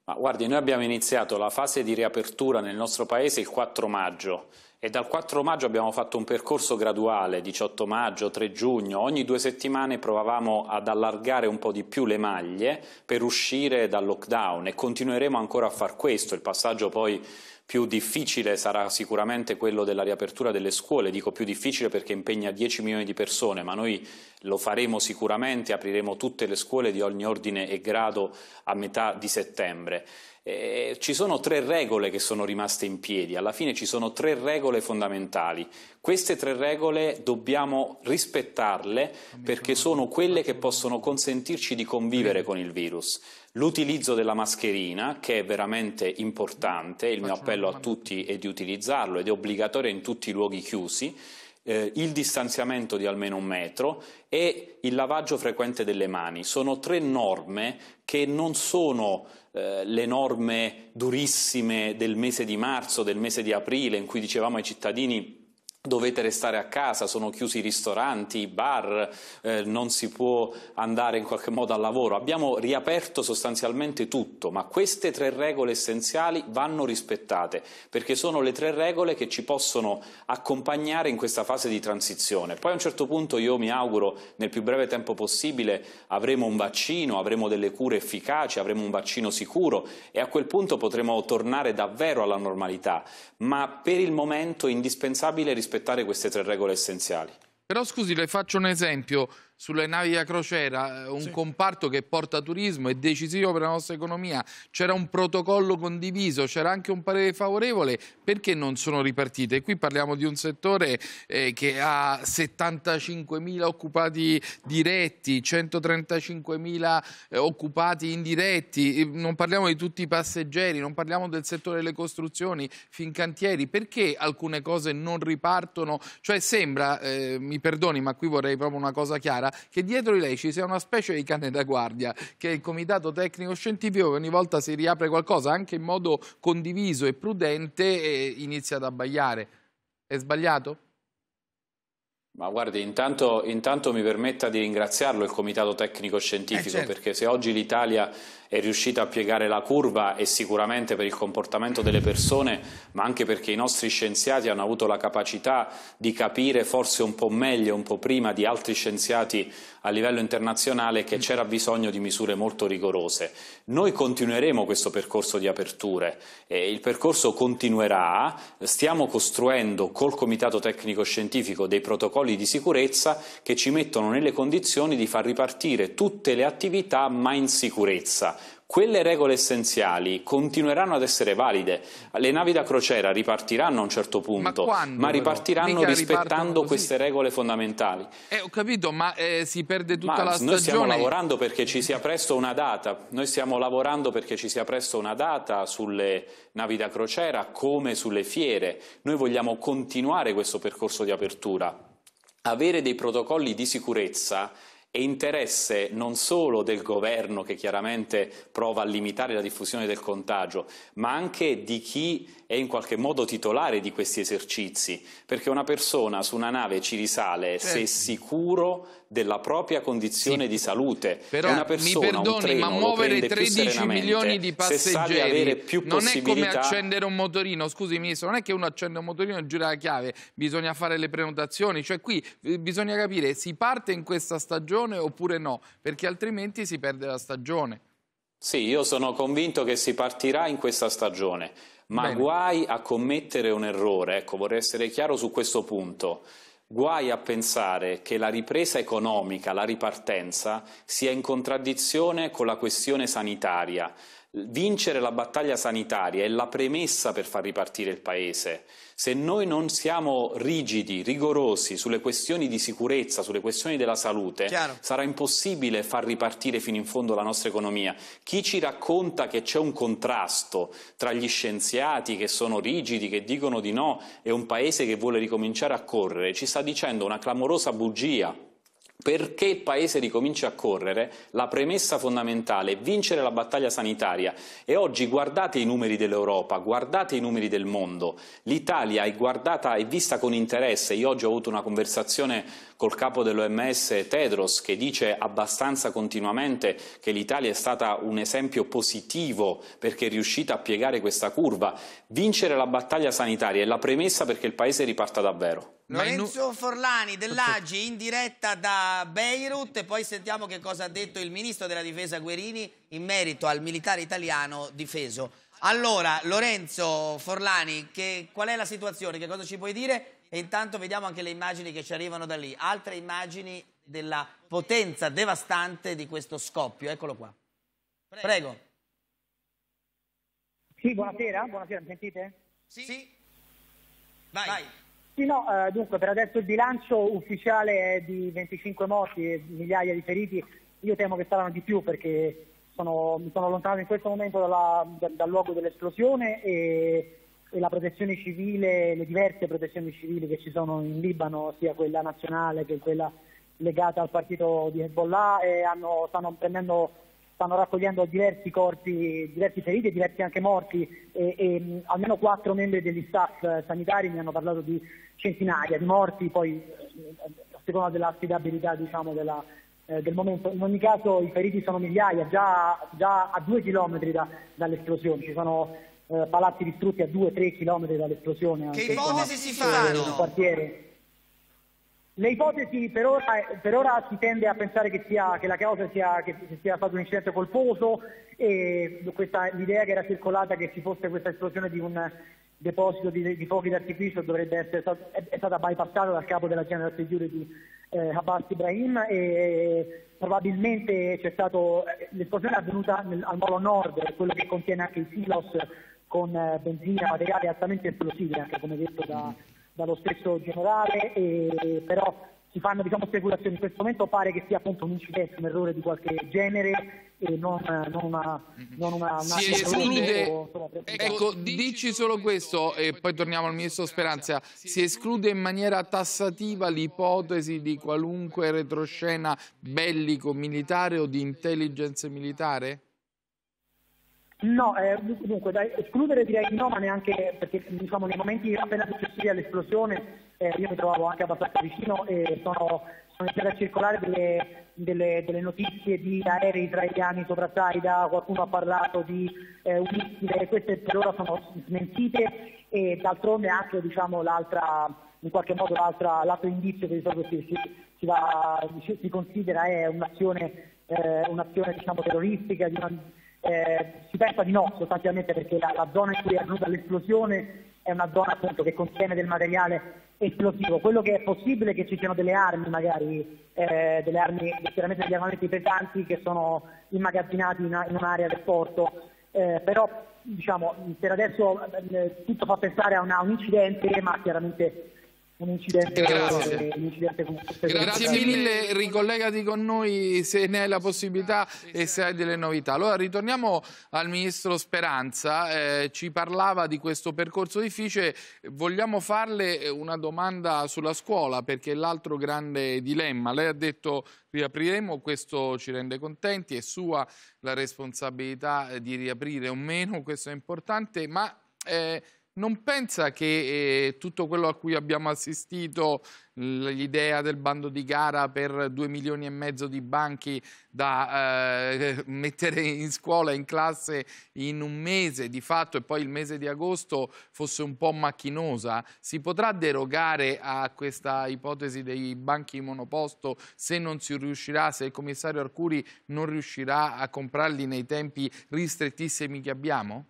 Ma guardi, noi abbiamo iniziato la fase di riapertura nel nostro paese il 4 maggio e dal 4 maggio abbiamo fatto un percorso graduale, 18 maggio, 3 giugno, ogni due settimane provavamo ad allargare un po' di più le maglie per uscire dal lockdown e continueremo ancora a far questo, il passaggio poi più difficile sarà sicuramente quello della riapertura delle scuole, dico più difficile perché impegna 10 milioni di persone, ma noi lo faremo sicuramente, apriremo tutte le scuole di ogni ordine e grado a metà di settembre eh, ci sono tre regole che sono rimaste in piedi, alla fine ci sono tre regole fondamentali. Queste tre regole dobbiamo rispettarle perché sono quelle che possono consentirci di convivere con il virus. L'utilizzo della mascherina, che è veramente importante, il mio appello a tutti è di utilizzarlo ed è obbligatorio in tutti i luoghi chiusi, eh, il distanziamento di almeno un metro e il lavaggio frequente delle mani. Sono tre norme che non sono eh, le norme durissime del mese di marzo, del mese di aprile, in cui dicevamo ai cittadini dovete restare a casa, sono chiusi i ristoranti, i bar, eh, non si può andare in qualche modo al lavoro. Abbiamo riaperto sostanzialmente tutto, ma queste tre regole essenziali vanno rispettate, perché sono le tre regole che ci possono accompagnare in questa fase di transizione. Poi a un certo punto io mi auguro, nel più breve tempo possibile, avremo un vaccino, avremo delle cure efficaci, avremo un vaccino sicuro e a quel punto potremo tornare davvero alla normalità, ma per il momento è indispensabile rispettare rispettare queste tre regole essenziali. Però scusi, le faccio un esempio sulle navi da crociera, eh, un sì. comparto che porta turismo, è decisivo per la nostra economia, c'era un protocollo condiviso, c'era anche un parere favorevole, perché non sono ripartite? qui parliamo di un settore eh, che ha 75.000 occupati diretti, 135.000 eh, occupati indiretti, non parliamo di tutti i passeggeri, non parliamo del settore delle costruzioni, fin fincantieri, perché alcune cose non ripartono? Cioè sembra, eh, mi perdoni ma qui vorrei proprio una cosa chiara, chiara che dietro di lei ci sia una specie di cane da guardia, che è il Comitato Tecnico Scientifico, che ogni volta si riapre qualcosa, anche in modo condiviso e prudente, e inizia ad abbaiare. È sbagliato? Ma guardi, intanto, intanto, mi permetta di ringraziarlo il Comitato Tecnico Scientifico, eh certo. perché se oggi l'Italia è riuscita a piegare la curva e sicuramente per il comportamento delle persone, ma anche perché i nostri scienziati hanno avuto la capacità di capire forse un po' meglio, un po' prima di altri scienziati a livello internazionale che c'era bisogno di misure molto rigorose. Noi continueremo questo percorso di aperture, eh, il percorso continuerà, stiamo costruendo col Comitato Tecnico Scientifico dei protocolli di sicurezza che ci mettono nelle condizioni di far ripartire tutte le attività ma in sicurezza quelle regole essenziali continueranno ad essere valide. Le navi da crociera ripartiranno a un certo punto, ma, quando, ma ripartiranno rispettando queste regole fondamentali. Eh, ho capito, ma eh, si perde tutta ma la stagione. Noi stiamo lavorando perché ci sia presto una data. Noi stiamo lavorando perché ci sia presto una data sulle navi da crociera come sulle fiere. Noi vogliamo continuare questo percorso di apertura. Avere dei protocolli di sicurezza è interesse non solo del governo che chiaramente prova a limitare la diffusione del contagio, ma anche di chi è in qualche modo titolare di questi esercizi, perché una persona su una nave ci risale certo. se è sicuro della propria condizione sì. di salute. Però una persona, mi perdoni, treno, ma muovere 13 milioni di passeggeri non possibilità... è come accendere un motorino. Scusi Ministro, non è che uno accende un motorino e gira la chiave, bisogna fare le prenotazioni. Cioè qui eh, bisogna capire si parte in questa stagione oppure no, perché altrimenti si perde la stagione. Sì, io sono convinto che si partirà in questa stagione, ma Bene. guai a commettere un errore, ecco, vorrei essere chiaro su questo punto. Guai a pensare che la ripresa economica, la ripartenza, sia in contraddizione con la questione sanitaria, vincere la battaglia sanitaria è la premessa per far ripartire il Paese. Se noi non siamo rigidi, rigorosi sulle questioni di sicurezza, sulle questioni della salute, Chiaro. sarà impossibile far ripartire fino in fondo la nostra economia. Chi ci racconta che c'è un contrasto tra gli scienziati che sono rigidi, che dicono di no, e un Paese che vuole ricominciare a correre, ci sta dicendo una clamorosa bugia. Perché il Paese ricomincia a correre, la premessa fondamentale è vincere la battaglia sanitaria e oggi guardate i numeri dell'Europa, guardate i numeri del mondo, l'Italia è guardata e vista con interesse, io oggi ho avuto una conversazione col capo dell'OMS Tedros che dice abbastanza continuamente che l'Italia è stata un esempio positivo perché è riuscita a piegare questa curva. Vincere la battaglia sanitaria è la premessa perché il paese riparta davvero. Lorenzo Forlani dell'Agi in diretta da Beirut e poi sentiamo che cosa ha detto il ministro della difesa Guerini in merito al militare italiano difeso. Allora, Lorenzo Forlani, che, qual è la situazione? Che cosa ci puoi dire? E intanto vediamo anche le immagini che ci arrivano da lì, altre immagini della potenza devastante di questo scoppio. Eccolo qua. Prego. Sì, buonasera, buonasera, mi sentite? Sì. sì. Vai. Vai. Sì, no, eh, dunque per adesso il bilancio ufficiale è di 25 morti e migliaia di feriti, io temo che saranno di più perché sono, mi sono allontanato in questo momento dalla, da, dal luogo dell'esplosione e la protezione civile, le diverse protezioni civili che ci sono in Libano, sia quella nazionale che quella legata al partito di Hezbollah, hanno, stanno, stanno, raccogliendo diversi corpi, diversi feriti e diversi anche morti e, e, mm, almeno quattro membri degli staff eh, sanitari mi hanno parlato di centinaia di morti, poi eh, a seconda dell'affidabilità diciamo, della, eh, del momento. In ogni caso i feriti sono migliaia, già, già a due chilometri da, dall'esplosione. Ci sono eh, palazzi distrutti a 2-3 km dall'esplosione. Che ipotesi si fanno? Le ipotesi per ora, per ora, si tende a pensare che, sia, che la causa sia, che sia stato un incidente colposo e l'idea che era circolata che ci fosse questa esplosione di un deposito di, di fuochi d'artificio dovrebbe essere è, è stata bypassata dal capo della General Security eh, Abbas Ibrahim e eh, probabilmente eh, l'esplosione è avvenuta nel, al molo nord, quello che contiene anche il silos con eh, benzina, materiale altamente esplosivi, anche come detto da, dallo stesso generale, e, però si fanno diciamo, speculazioni. In questo momento pare che sia appunto un incidente, un errore di qualche genere e non, non una... Non una, una si esclude... O... Ecco, dici solo questo e poi torniamo al Ministro Speranza. Si esclude in maniera tassativa l'ipotesi di qualunque retroscena bellico-militare o di intelligence militare? No, eh, dunque, da escludere direi no, ma neanche perché diciamo, nei momenti appena successivi all'esplosione eh, io mi trovavo anche abbastanza vicino e sono, sono iniziate a circolare delle, delle, delle, notizie di aerei israeliani sopra Saida, qualcuno ha parlato di eh, un missile, queste per ora sono smentite e d'altronde anche diciamo, in qualche modo l'altro indizio che si, si, va, si considera è un'azione eh, un'azione diciamo, terroristica di una eh, si pensa di no, sostanzialmente perché la, la zona in cui è avvenuta l'esplosione è una zona appunto, che contiene del materiale esplosivo. Quello che è possibile è che ci siano delle armi, magari, eh, delle armi, chiaramente degli armamenti pesanti che sono immagazzinati in, in un'area del porto, eh, però diciamo, per adesso eh, tutto fa pensare a, una, a un incidente, ma chiaramente un incidente, grazie. Un incidente grazie mille, ricollegati con noi se ne hai la possibilità e se hai delle novità. Allora ritorniamo al ministro Speranza, eh, ci parlava di questo percorso difficile, vogliamo farle eh, una domanda sulla scuola perché è l'altro grande dilemma. Lei ha detto riapriremo, questo ci rende contenti, è sua la responsabilità eh, di riaprire o meno, questo è importante, ma... Eh, non pensa che eh, tutto quello a cui abbiamo assistito, l'idea del bando di gara per due milioni e mezzo di banchi da eh, mettere in scuola, in classe in un mese di fatto e poi il mese di agosto fosse un po' macchinosa, si potrà derogare a questa ipotesi dei banchi monoposto se non si riuscirà, se il commissario Arcuri non riuscirà a comprarli nei tempi ristrettissimi che abbiamo?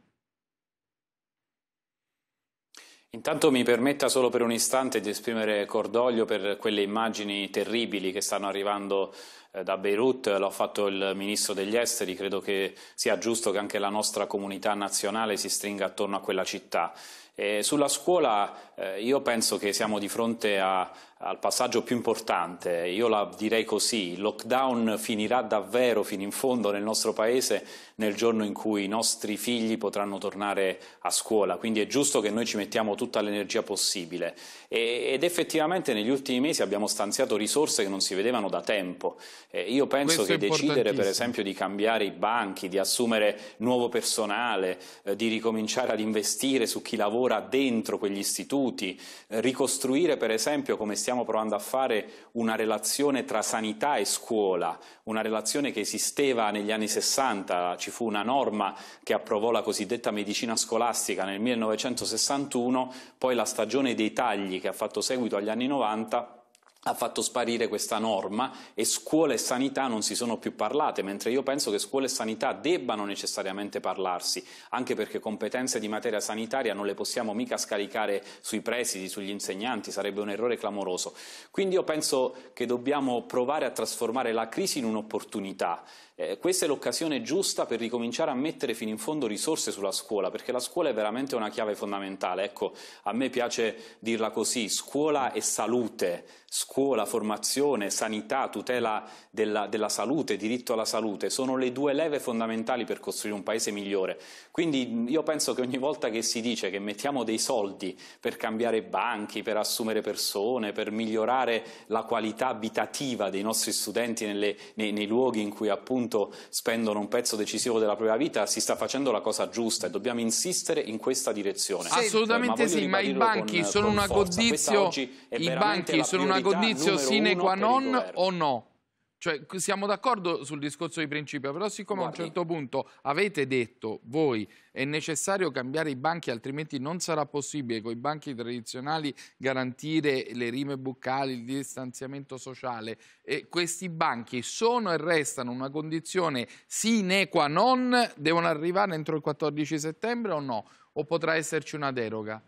Intanto mi permetta solo per un istante di esprimere cordoglio per quelle immagini terribili che stanno arrivando eh, da Beirut, l'ha fatto il ministro degli esteri, credo che sia giusto che anche la nostra comunità nazionale si stringa attorno a quella città. E sulla scuola eh, io penso che siamo di fronte a, al passaggio più importante, io la direi così, il lockdown finirà davvero fino in fondo nel nostro paese nel giorno in cui i nostri figli potranno tornare a scuola, quindi è giusto che noi ci mettiamo tutta l'energia possibile e, ed effettivamente negli ultimi mesi abbiamo stanziato risorse che non si vedevano da tempo. Eh, io penso Questo che decidere per esempio di cambiare i banchi, di assumere nuovo personale, eh, di ricominciare ad investire su chi lavora dentro quegli istituti, acuti, ricostruire per esempio, come stiamo provando a fare, una relazione tra sanità e scuola, una relazione che esisteva negli anni 60, ci fu una norma che approvò la cosiddetta medicina scolastica nel 1961, poi la stagione dei tagli che ha fatto seguito agli anni 90, ha fatto sparire questa norma e scuola e sanità non si sono più parlate, mentre io penso che scuola e sanità debbano necessariamente parlarsi, anche perché competenze di materia sanitaria non le possiamo mica scaricare sui presidi, sugli insegnanti, sarebbe un errore clamoroso. Quindi io penso che dobbiamo provare a trasformare la crisi in un'opportunità. Eh, questa è l'occasione giusta per ricominciare a mettere fino in fondo risorse sulla scuola, perché la scuola è veramente una chiave fondamentale. Ecco, a me piace dirla così, scuola e salute, scuola, formazione, sanità, tutela della, della salute, diritto alla salute, sono le due leve fondamentali per costruire un paese migliore. Quindi io penso che ogni volta che si dice che mettiamo dei soldi per cambiare banchi, per assumere persone, per migliorare la qualità abitativa dei nostri studenti nelle, nei, nei luoghi in cui appunto Parlamento spendono un pezzo decisivo della propria vita, si sta facendo la cosa giusta e dobbiamo insistere in questa direzione. Assolutamente eh, ma sì, ma i banchi con, sono con una forza. godizio, i banchi sono una godizio sine qua non o no? Cioè, siamo d'accordo sul discorso di principio, però siccome Guardi. a un certo punto avete detto voi è necessario cambiare i banchi, altrimenti non sarà possibile con i banchi tradizionali garantire le rime buccali, il distanziamento sociale, e questi banchi sono e restano una condizione sine qua non, devono arrivare entro il 14 settembre o no? O potrà esserci una deroga?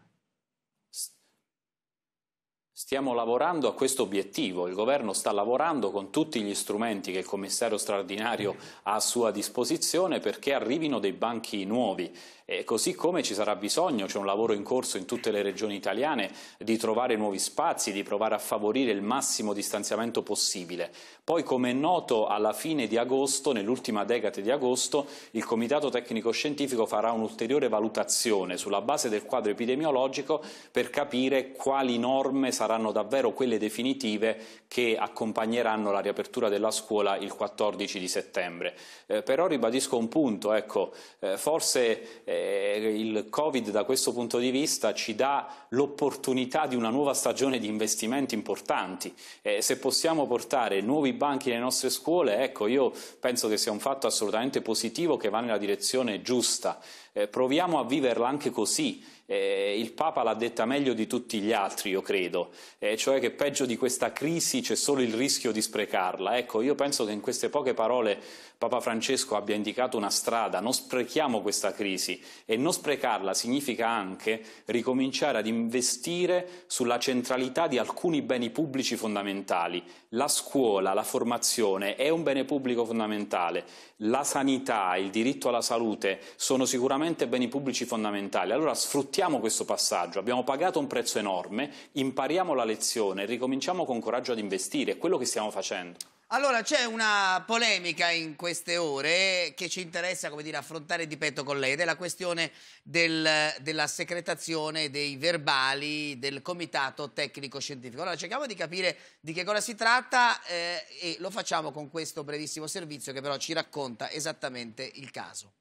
Stiamo lavorando a questo obiettivo, il governo sta lavorando con tutti gli strumenti che il commissario straordinario ha a sua disposizione perché arrivino dei banchi nuovi e così come ci sarà bisogno, c'è un lavoro in corso in tutte le regioni italiane, di trovare nuovi spazi, di provare a favorire il massimo distanziamento possibile. Poi, come è noto, alla fine di agosto, nell'ultima decade di agosto, il Comitato Tecnico Scientifico farà un'ulteriore valutazione sulla base del quadro epidemiologico per capire quali norme saranno davvero quelle definitive che accompagneranno la riapertura della scuola il 14 di settembre. Eh, però ribadisco un punto, ecco, eh, forse eh, eh, il Covid da questo punto di vista ci dà l'opportunità di una nuova stagione di investimenti importanti. Eh, se possiamo portare nuovi banchi nelle nostre scuole, ecco, io penso che sia un fatto assolutamente positivo che va nella direzione giusta. Eh, proviamo a viverla anche così. Eh, il Papa l'ha detta meglio di tutti gli altri, io credo, eh, cioè che peggio di questa crisi c'è solo il rischio di sprecarla. Ecco, io penso che in queste poche parole Papa Francesco abbia indicato una strada, non sprechiamo questa crisi e non sprecarla significa anche ricominciare ad investire sulla centralità di alcuni beni pubblici fondamentali. La scuola, la formazione è un bene pubblico fondamentale, la sanità, il diritto alla salute sono sicuramente beni pubblici fondamentali. Allora sfruttiamo questo passaggio, abbiamo pagato un prezzo enorme, impariamo la lezione, ricominciamo con coraggio ad investire, è quello che stiamo facendo. Allora, c'è una polemica in queste ore che ci interessa, come dire, affrontare di petto con lei, ed è la questione del, della secretazione dei verbali del Comitato Tecnico Scientifico. Allora, cerchiamo di capire di che cosa si tratta eh, e lo facciamo con questo brevissimo servizio che però ci racconta esattamente il caso.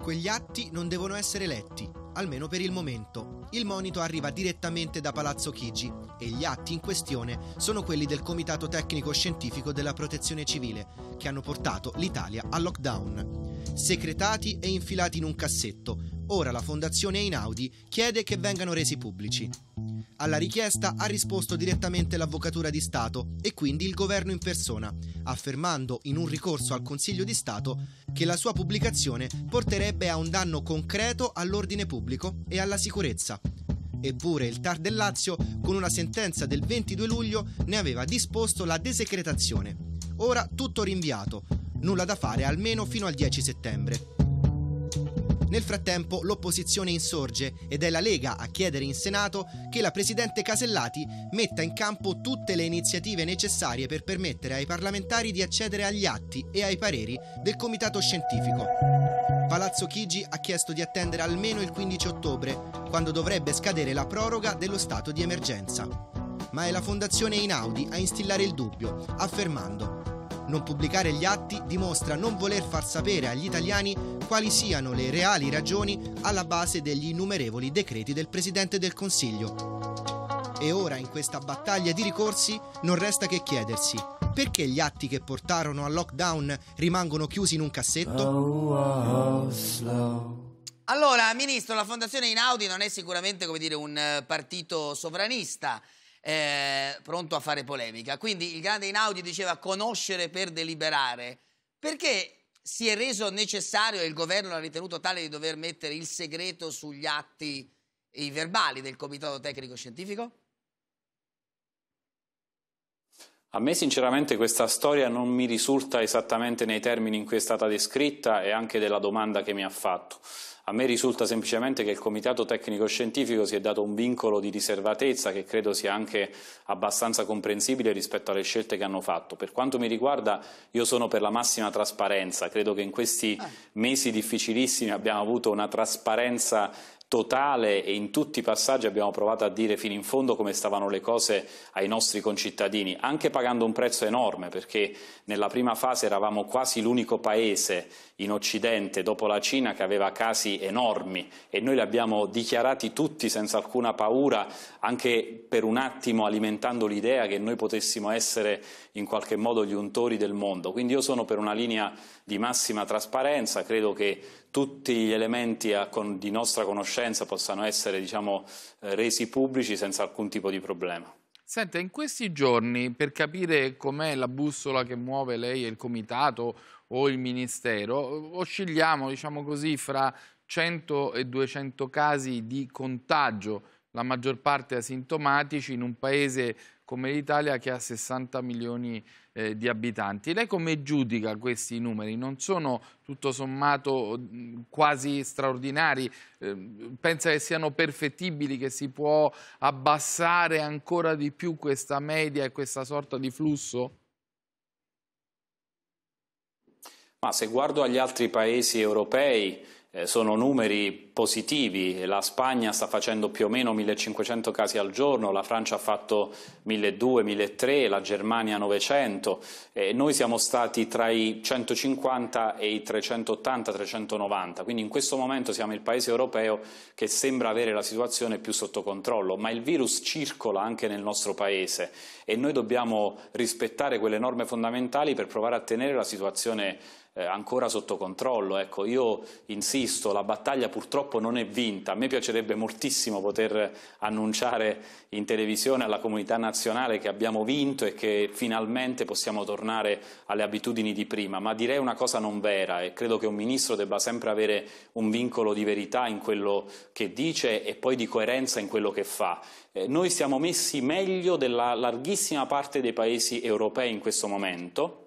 Quegli atti non devono essere letti almeno per il momento. Il monito arriva direttamente da Palazzo Chigi e gli atti in questione sono quelli del Comitato Tecnico Scientifico della Protezione Civile, che hanno portato l'Italia al lockdown. Secretati e infilati in un cassetto, ora la Fondazione Einaudi chiede che vengano resi pubblici. Alla richiesta ha risposto direttamente l'Avvocatura di Stato e quindi il governo in persona, affermando in un ricorso al Consiglio di Stato che la sua pubblicazione porterebbe a un danno concreto all'ordine pubblico e alla sicurezza. Eppure il TAR del Lazio, con una sentenza del 22 luglio, ne aveva disposto la desecretazione. Ora tutto rinviato, nulla da fare almeno fino al 10 settembre. Nel frattempo l'opposizione insorge ed è la Lega a chiedere in Senato che la Presidente Casellati metta in campo tutte le iniziative necessarie per permettere ai parlamentari di accedere agli atti e ai pareri del Comitato Scientifico. Palazzo Chigi ha chiesto di attendere almeno il 15 ottobre, quando dovrebbe scadere la proroga dello stato di emergenza. Ma è la Fondazione Inaudi a instillare il dubbio, affermando non pubblicare gli atti dimostra non voler far sapere agli italiani quali siano le reali ragioni alla base degli innumerevoli decreti del Presidente del Consiglio. E ora in questa battaglia di ricorsi non resta che chiedersi perché gli atti che portarono al lockdown rimangono chiusi in un cassetto? allora, Ministro, la Fondazione Inaudi non è sicuramente dire, un eh, partito sovranista eh, pronto a fare polemica. Quindi il grande Inaudi diceva conoscere per deliberare. Perché si è reso necessario e il governo ha ritenuto tale di dover mettere il segreto sugli atti, i verbali del Comitato Tecnico Scientifico? A me sinceramente questa storia non mi risulta esattamente nei termini in cui è stata descritta e anche della domanda che mi ha fatto. A me risulta semplicemente che il Comitato Tecnico Scientifico si è dato un vincolo di riservatezza che credo sia anche abbastanza comprensibile rispetto alle scelte che hanno fatto. Per quanto mi riguarda io sono per la massima trasparenza, credo che in questi ah. mesi difficilissimi abbiamo avuto una trasparenza totale e in tutti i passaggi abbiamo provato a dire fino in fondo come stavano le cose ai nostri concittadini, anche pagando un prezzo enorme perché nella prima fase eravamo quasi l'unico paese in Occidente dopo la Cina che aveva casi enormi e noi li abbiamo dichiarati tutti senza alcuna paura, anche per un attimo alimentando l'idea che noi potessimo essere in qualche modo gli untori del mondo. Quindi io sono per una linea di massima trasparenza, credo che tutti gli elementi a, con, di nostra conoscenza possano essere diciamo, eh, resi pubblici senza alcun tipo di problema. Senta, in questi giorni, per capire com'è la bussola che muove lei e il comitato o il ministero, oscilliamo, diciamo così, fra 100 e 200 casi di contagio, la maggior parte asintomatici, in un paese come l'Italia che ha 60 milioni di persone eh, di abitanti. Lei come giudica questi numeri? Non sono tutto sommato quasi straordinari? Eh, pensa che siano perfettibili, che si può abbassare ancora di più questa media e questa sorta di flusso? Ma se guardo agli altri paesi europei, eh, sono numeri positivi, la Spagna sta facendo più o meno 1500 casi al giorno, la Francia ha fatto 1200-1300, la Germania 900, e eh, noi siamo stati tra i 150 e i 380-390, quindi in questo momento siamo il paese europeo che sembra avere la situazione più sotto controllo, ma il virus circola anche nel nostro paese e noi dobbiamo rispettare quelle norme fondamentali per provare a tenere la situazione eh, ancora sotto controllo. Ecco, io insisto, la battaglia purtroppo non è vinta. A me piacerebbe moltissimo poter annunciare in televisione alla comunità nazionale che abbiamo vinto e che finalmente possiamo tornare alle abitudini di prima, ma direi una cosa non vera e credo che un ministro debba sempre avere un vincolo di verità in quello che dice e poi di coerenza in quello che fa. Eh, noi siamo messi meglio della larghissima parte dei paesi europei in questo momento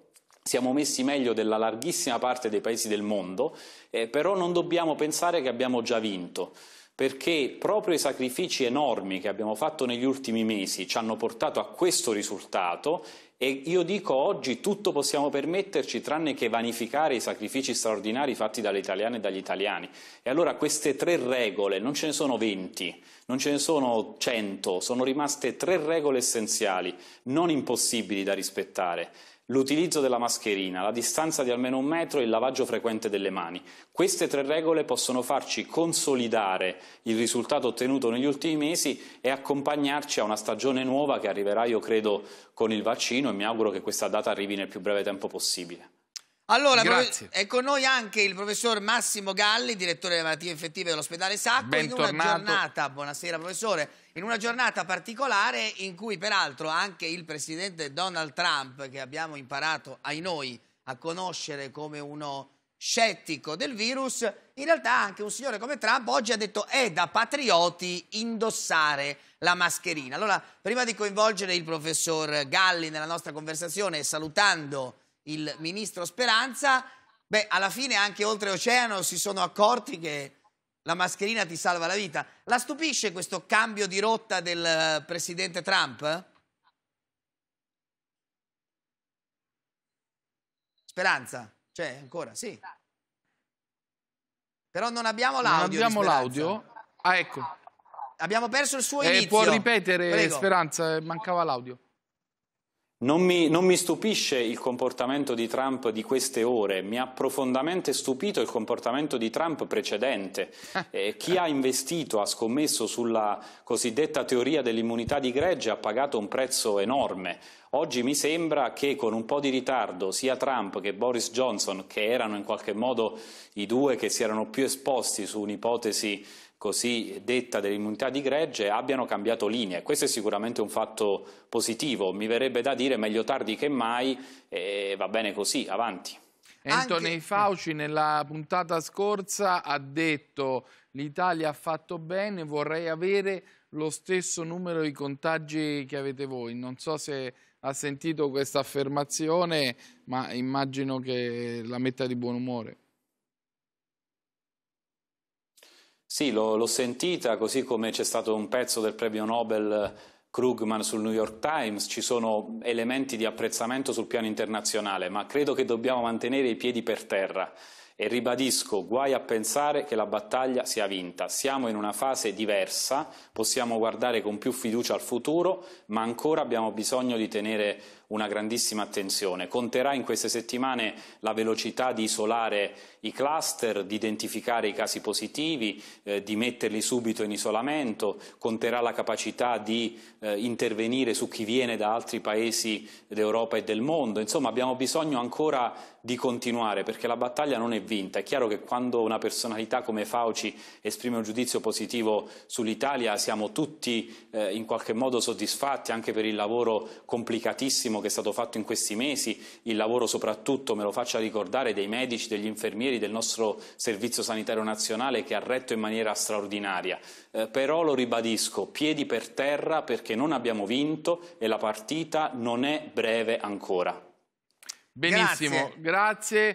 siamo messi meglio della larghissima parte dei paesi del mondo, eh, però non dobbiamo pensare che abbiamo già vinto, perché proprio i sacrifici enormi che abbiamo fatto negli ultimi mesi ci hanno portato a questo risultato e io dico oggi tutto possiamo permetterci tranne che vanificare i sacrifici straordinari fatti dalle italiane e dagli italiani. E allora queste tre regole, non ce ne sono 20, non ce ne sono 100, sono rimaste tre regole essenziali, non impossibili da rispettare. L'utilizzo della mascherina, la distanza di almeno un metro e il lavaggio frequente delle mani. Queste tre regole possono farci consolidare il risultato ottenuto negli ultimi mesi e accompagnarci a una stagione nuova che arriverà, io credo, con il vaccino e mi auguro che questa data arrivi nel più breve tempo possibile. Allora, Grazie. è con noi anche il professor Massimo Galli, direttore delle malattie infettive dell'ospedale Sacco, Bentornato. in una giornata, buonasera professore, in una giornata particolare in cui peraltro anche il presidente Donald Trump, che abbiamo imparato ai noi a conoscere come uno scettico del virus, in realtà anche un signore come Trump oggi ha detto è da patrioti indossare la mascherina. Allora, prima di coinvolgere il professor Galli nella nostra conversazione, salutando il ministro Speranza, beh, alla fine anche oltreoceano si sono accorti che la mascherina ti salva la vita. La stupisce questo cambio di rotta del eh, presidente Trump? Speranza, c'è ancora? Sì. Però non abbiamo l'audio. Non abbiamo l'audio? Ah, ecco. Abbiamo perso il suo eh, Può ripetere, Prego. Speranza, eh, mancava l'audio. Non mi, non mi, stupisce il comportamento di Trump di queste ore, mi ha profondamente stupito il comportamento di Trump precedente. Ah. Eh, chi ha investito, ha scommesso sulla cosiddetta teoria dell'immunità di gregge ha pagato un prezzo enorme. Oggi mi sembra che con un po' di ritardo sia Trump che Boris Johnson, che erano in qualche modo i due che si erano più esposti su un'ipotesi cosiddetta dell'immunità di gregge abbiano cambiato linea. Questo è sicuramente un fatto positivo, mi verrebbe da dire meglio tardi che mai, e va bene così, avanti. Anthony Anche... Fauci nella puntata scorsa ha detto l'Italia ha fatto bene, vorrei avere lo stesso numero di contagi che avete voi. Non so se ha sentito questa affermazione, ma immagino che la metta di buon umore. Sì, l'ho sentita, così come c'è stato un pezzo del premio Nobel eh, Krugman sul New York Times, ci sono elementi di apprezzamento sul piano internazionale, ma credo che dobbiamo mantenere i piedi per terra e ribadisco, guai a pensare che la battaglia sia vinta. Siamo in una fase diversa, possiamo guardare con più fiducia al futuro, ma ancora abbiamo bisogno di tenere una grandissima attenzione. Conterà in queste settimane la velocità di isolare i cluster, di identificare i casi positivi, eh, di metterli subito in isolamento, conterà la capacità di eh, intervenire su chi viene da altri paesi d'Europa e del mondo. Insomma, abbiamo bisogno ancora di continuare perché la battaglia non è vinta. È chiaro che quando una personalità come Fauci esprime un giudizio positivo sull'Italia siamo tutti eh, in qualche modo soddisfatti anche per il lavoro complicatissimo tantissimo che è stato fatto in questi mesi, il lavoro soprattutto, me lo faccia ricordare, dei medici, degli infermieri, del nostro Servizio Sanitario Nazionale che ha retto in maniera straordinaria. Eh, però lo ribadisco, piedi per terra perché non abbiamo vinto e la partita non è breve ancora. Benissimo, grazie.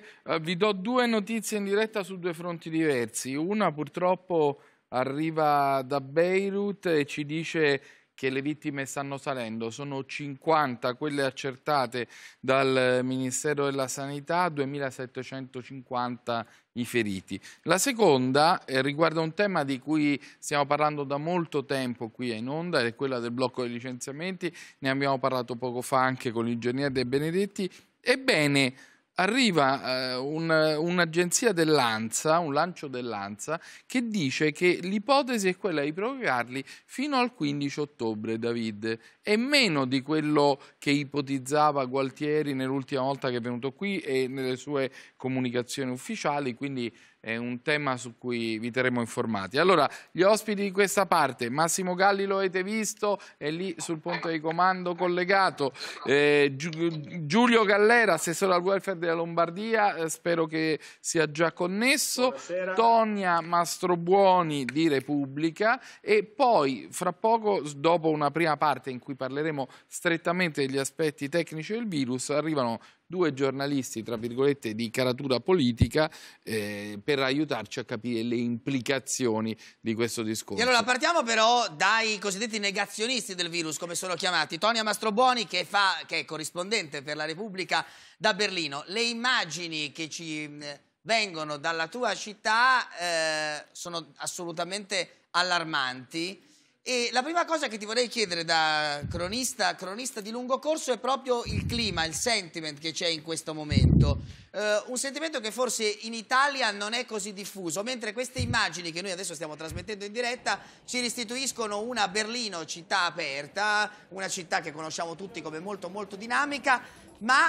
grazie. Uh, vi do due notizie in diretta su due fronti diversi. Una purtroppo arriva da Beirut e ci dice che le vittime stanno salendo, sono 50 quelle accertate dal eh, Ministero della Sanità, 2750 i feriti. La seconda eh, riguarda un tema di cui stiamo parlando da molto tempo qui in onda, è quella del blocco dei licenziamenti, ne abbiamo parlato poco fa anche con l'ingegnere De Benedetti. Ebbene, arriva eh, un, un'agenzia dell'ANSA, un lancio dell'ANSA, che dice che l'ipotesi è quella di provocarli fino al 15 ottobre, David. È meno di quello che ipotizzava Gualtieri nell'ultima volta che è venuto qui e nelle sue comunicazioni ufficiali, quindi è un tema su cui vi terremo informati. Allora, gli ospiti di questa parte, Massimo Galli lo avete visto, è lì sul ponte di comando collegato, eh, Giulio Gallera, assessore al welfare della Lombardia, eh, spero che sia già connesso, Buonasera. Tonia Mastrobuoni di Repubblica e poi fra poco, dopo una prima parte in cui parleremo strettamente degli aspetti tecnici del virus, arrivano due giornalisti, tra virgolette, di caratura politica eh, per aiutarci a capire le implicazioni di questo discorso. E allora partiamo però dai cosiddetti negazionisti del virus, come sono chiamati. Tonia Mastroboni, che, fa, che è corrispondente per la Repubblica da Berlino. Le immagini che ci eh, vengono dalla tua città eh, sono assolutamente allarmanti e la prima cosa che ti vorrei chiedere da cronista, cronista di lungo corso è proprio il clima, il sentiment che c'è in questo momento. Eh, un sentimento che forse in Italia non è così diffuso, mentre queste immagini che noi adesso stiamo trasmettendo in diretta ci restituiscono una Berlino città aperta, una città che conosciamo tutti come molto molto dinamica, ma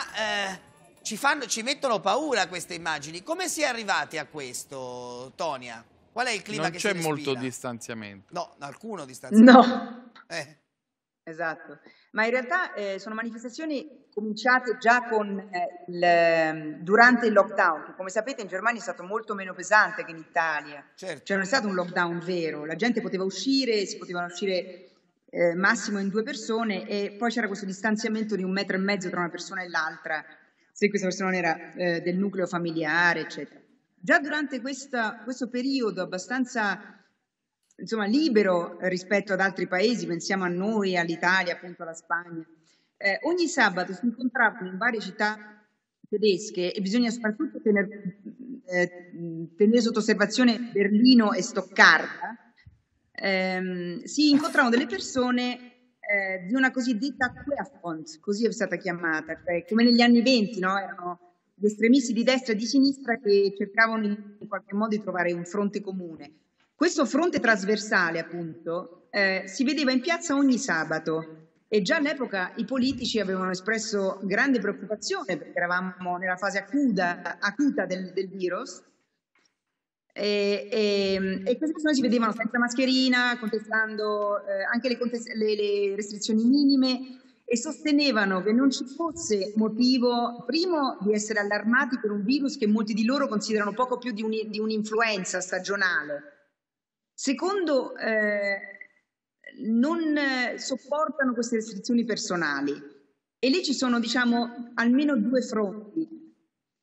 eh, ci, fanno, ci mettono paura queste immagini. Come si è arrivati a questo, Tonia? Qual è il clima non che c'è molto distanziamento. No, alcuno distanziamento. No. Eh. Esatto, ma in realtà eh, sono manifestazioni cominciate già con, eh, il, ehm, durante il lockdown, come sapete in Germania è stato molto meno pesante che in Italia, certo. cioè non è stato un lockdown vero, la gente poteva uscire, si potevano uscire eh, massimo in due persone e poi c'era questo distanziamento di un metro e mezzo tra una persona e l'altra, se questa persona non era eh, del nucleo familiare, eccetera. Già durante questa, questo periodo abbastanza insomma, libero rispetto ad altri paesi, pensiamo a noi, all'Italia, appunto alla Spagna, eh, ogni sabato si incontravano in varie città tedesche e bisogna soprattutto tenere, eh, tenere sotto osservazione Berlino e Stoccarda, ehm, si incontravano delle persone eh, di una cosiddetta Querfront, così è stata chiamata, cioè come negli anni 20, no? erano gli estremisti di destra e di sinistra che cercavano in qualche modo di trovare un fronte comune. Questo fronte trasversale, appunto, eh, si vedeva in piazza ogni sabato e già all'epoca i politici avevano espresso grande preoccupazione perché eravamo nella fase acuta, acuta del, del, virus. E, e, e, queste persone si vedevano senza mascherina, contestando eh, anche le, contest- le, le restrizioni minime e sostenevano che non ci fosse motivo, primo, di essere allarmati per un virus che molti di loro considerano poco più di, un, di un'influenza stagionale. Secondo, eh, non sopportano queste restrizioni personali e lì ci sono, diciamo, almeno due fronti.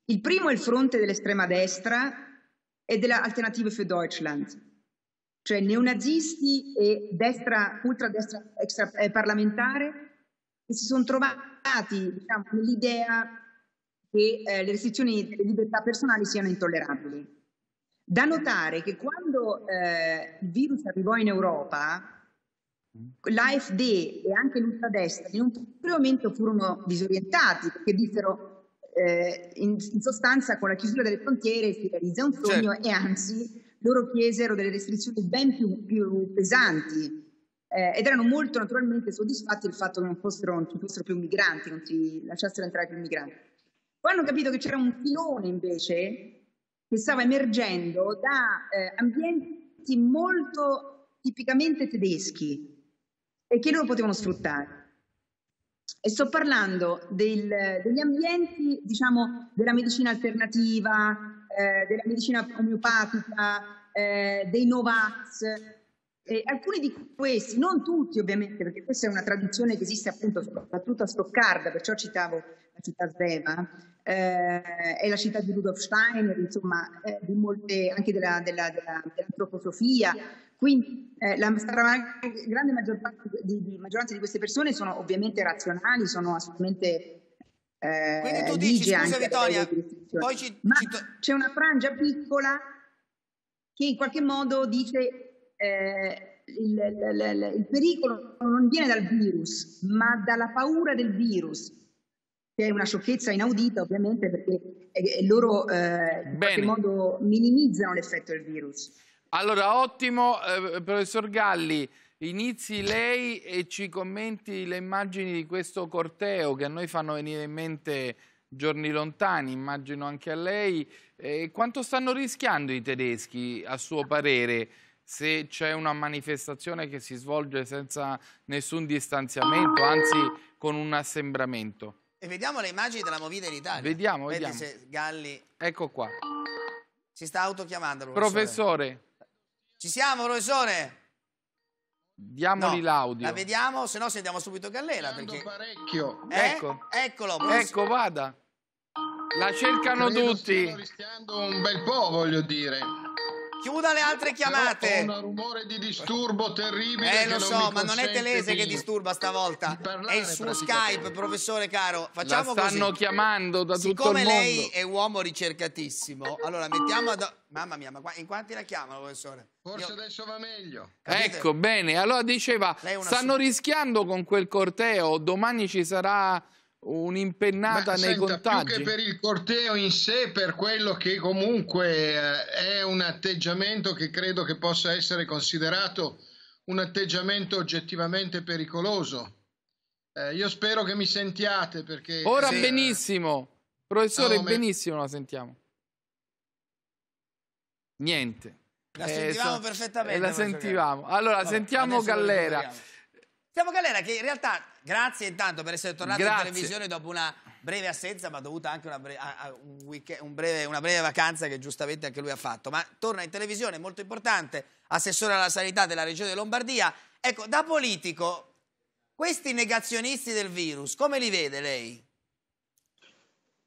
Il primo è il fronte dell'estrema destra e dell'Alternative für Deutschland, cioè neonazisti e destra, ultradestra extra, eh, parlamentare e si sono trovati diciamo, l'idea che eh, le restrizioni delle libertà personali siano intollerabili. Da notare che quando eh, il virus arrivò in Europa, mm. l'AFD e anche l'ultradestra in un primo momento furono disorientati perché dissero eh, in, in, sostanza con la chiusura delle frontiere si realizza un sogno certo. e anzi loro chiesero delle restrizioni ben più, più pesanti eh, ed erano molto naturalmente soddisfatti del fatto che non, fossero, non ci fossero più migranti, non ci lasciassero entrare più migranti. Poi hanno capito che c'era un filone invece che stava emergendo da eh, ambienti molto tipicamente tedeschi e che loro potevano sfruttare. E sto parlando del, degli ambienti, diciamo, della medicina alternativa, eh, della medicina omeopatica, eh, dei Novax, eh, alcuni di questi, non tutti ovviamente, perché questa è una tradizione che esiste appunto soprattutto a Stoccarda, perciò citavo la città sveva, eh, è la città di Rudolf Steiner, insomma, eh, di molte, anche della, della, della, dell'antroposofia. Quindi eh, la grande maggior parte di, di, maggioranza di queste persone sono ovviamente razionali, sono assolutamente eh, Quindi tu dici, scusa Vittoria, poi ci, ci to- c'è una frangia piccola che in qualche modo dice eh, il, il, il, pericolo non viene dal virus, ma dalla paura del virus, che è una sciocchezza inaudita ovviamente perché eh, loro eh, in qualche modo minimizzano l'effetto del virus. Allora, ottimo, eh, professor Galli, inizi lei e ci commenti le immagini di questo corteo che a noi fanno venire in mente giorni lontani, immagino anche a lei. Eh, quanto stanno rischiando i tedeschi, a suo parere? se c'è una manifestazione che si svolge senza nessun distanziamento, anzi con un assembramento. E vediamo le immagini della Movida in Italia. Vediamo, Vedi vediamo. se Galli... Ecco qua. Si sta autochiamando, professore. Professore. Ci siamo, professore? Diamogli no, l'audio. La vediamo, se no sentiamo subito Gallela. Perché... Parecchio. Eh? Ecco. Eccolo, ecco, professore. Ecco, vada. La cercano Credo tutti. Sto rischiando un bel po', voglio dire. Chiuda le altre chiamate. C'è un rumore di disturbo terribile. Eh, lo so, ma non è Telese di, che disturba stavolta. parlare, è il suo Skype, professore caro. Facciamo La stanno così. chiamando da Siccome tutto il mondo. Siccome lei è uomo ricercatissimo, allora mettiamo ad... Mamma mia, ma in quanti la chiamano, professore? Forse Io... adesso va meglio. Capite? Ecco, bene. Allora diceva, stanno sua. rischiando con quel corteo. Domani ci sarà un'impennata Ma, nei senta, contagi. Più che per il corteo in sé, per quello che comunque eh, è un atteggiamento che credo che possa essere considerato un atteggiamento oggettivamente pericoloso. Eh, io spero che mi sentiate perché... Ora sì. benissimo, professore, no, benissimo la sentiamo. Niente. La sentivamo eh, eh perfettamente. La sentivamo. Allora, Vabbè, sentiamo Gallera. Sentiamo Gallera che in realtà Grazie intanto per essere tornato Grazie. in televisione dopo una breve assenza, ma dovuta anche a una, breve, a un weekend, un breve, una breve vacanza che giustamente anche lui ha fatto. Ma torna in televisione, molto importante, assessore alla sanità della regione Lombardia. Ecco, da politico, questi negazionisti del virus, come li vede lei?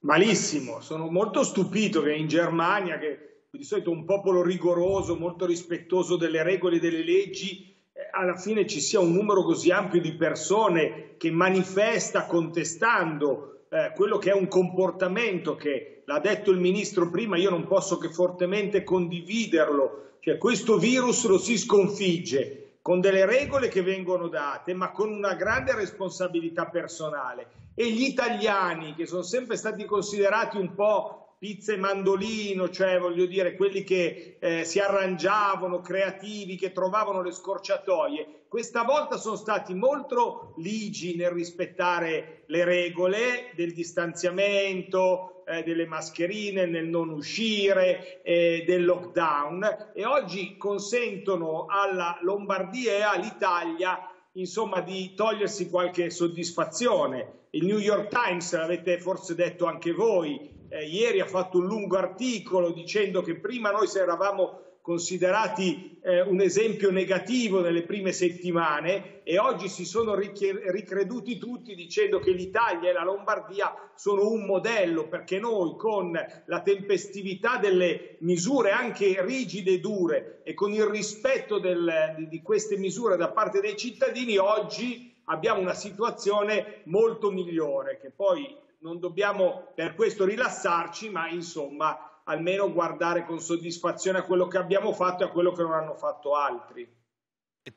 Malissimo, sono molto stupito che in Germania, che di solito è un popolo rigoroso, molto rispettoso delle regole e delle leggi, alla fine ci sia un numero così ampio di persone che manifesta contestando eh, quello che è un comportamento che l'ha detto il ministro prima, io non posso che fortemente condividerlo, cioè questo virus lo si sconfigge con delle regole che vengono date, ma con una grande responsabilità personale e gli italiani che sono sempre stati considerati un po' pizza e mandolino, cioè voglio dire quelli che eh, si arrangiavano, creativi, che trovavano le scorciatoie. Questa volta sono stati molto ligi nel rispettare le regole del distanziamento, eh, delle mascherine, nel non uscire, eh, del lockdown e oggi consentono alla Lombardia e all'Italia insomma, di togliersi qualche soddisfazione. Il New York Times, l'avete forse detto anche voi, eh, ieri ha fatto un lungo articolo dicendo che prima noi se eravamo considerati eh, un esempio negativo nelle prime settimane e oggi si sono ricreduti tutti dicendo che l'Italia e la Lombardia sono un modello perché noi con la tempestività delle misure anche rigide e dure e con il rispetto del, di, di queste misure da parte dei cittadini oggi abbiamo una situazione molto migliore che poi non dobbiamo per questo rilassarci, ma insomma almeno guardare con soddisfazione a quello che abbiamo fatto e a quello che non hanno fatto altri.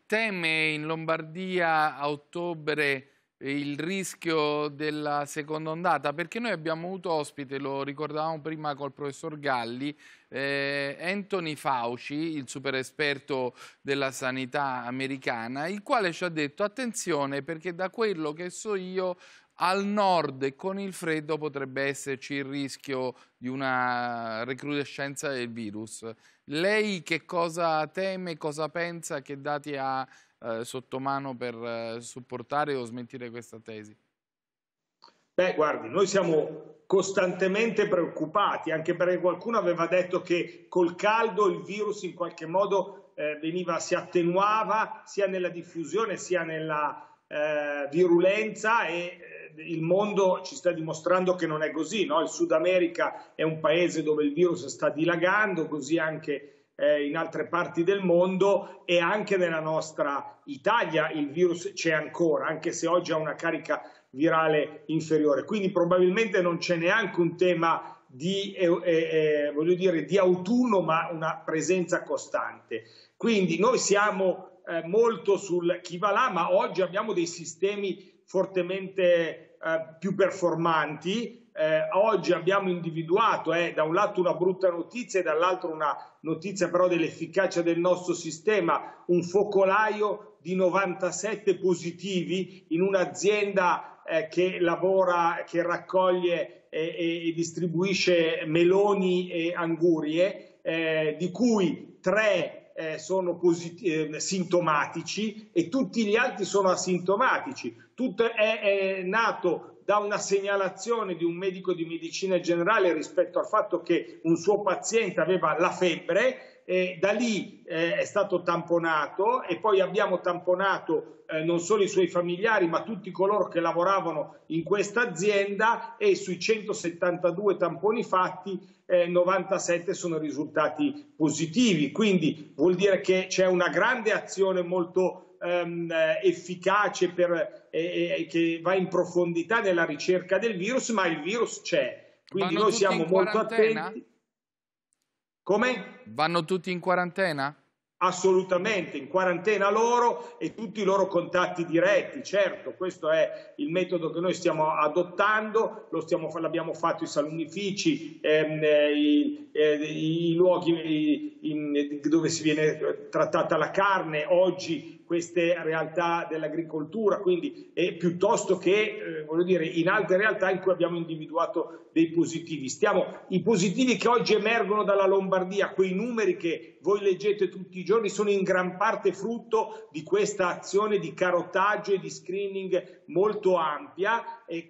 Teme in Lombardia a ottobre eh, il rischio della seconda ondata? Perché noi abbiamo avuto ospite, lo ricordavamo prima col professor Galli, eh, Anthony Fauci, il super esperto della sanità americana, il quale ci ha detto attenzione perché da quello che so io al nord con il freddo potrebbe esserci il rischio di una recrudescenza del virus. Lei che cosa teme, cosa pensa, che dati ha eh, sotto mano per eh, supportare o smentire questa tesi? Beh, guardi, noi siamo costantemente preoccupati, anche perché qualcuno aveva detto che col caldo il virus in qualche modo eh, veniva, si attenuava sia nella diffusione sia nella eh, virulenza e eh, il mondo ci sta dimostrando che non è così, no? il Sud America è un paese dove il virus sta dilagando, così anche eh, in altre parti del mondo e anche nella nostra Italia il virus c'è ancora, anche se oggi ha una carica virale inferiore. Quindi probabilmente non c'è neanche un tema di, eh, eh, eh dire, di autunno, ma una presenza costante. Quindi noi siamo eh, molto sul chi va là, ma oggi abbiamo dei sistemi fortemente eh, più performanti. Eh, oggi abbiamo individuato eh, da un lato una brutta notizia e dall'altro una notizia però dell'efficacia del nostro sistema, un focolaio di 97 positivi in un'azienda eh, che lavora, che raccoglie e, e distribuisce meloni e angurie, eh, di cui tre eh, sono eh, sintomatici e tutti gli altri sono asintomatici. Tutto è, è nato da una segnalazione di un medico di medicina generale rispetto al fatto che un suo paziente aveva la febbre eh, da lì eh, è stato tamponato e poi abbiamo tamponato eh, non solo i suoi familiari ma tutti coloro che lavoravano in questa azienda e sui 172 tamponi fatti 97 eh, sono risultati positivi, quindi vuol dire che c'è una grande azione molto ehm, eh, efficace per, eh, che va in profondità nella ricerca del virus, ma il virus c'è. Quindi Vanno noi siamo molto attenti. Come? Vanno tutti in quarantena? assolutamente in quarantena loro e tutti i loro contatti diretti. Certo, questo è il metodo che noi stiamo adottando, stiamo, l'abbiamo fatto i salunifici, ehm, eh, i, eh, i, luoghi in, dove si viene trattata la carne, oggi queste realtà dell'agricoltura, quindi eh, piuttosto che eh, voglio dire, in altre realtà in cui abbiamo individuato dei positivi. Stiamo, I positivi che oggi emergono dalla Lombardia, quei numeri che voi leggete tutti i giorni, sono in gran parte frutto di questa azione di carotaggio e di screening molto ampia e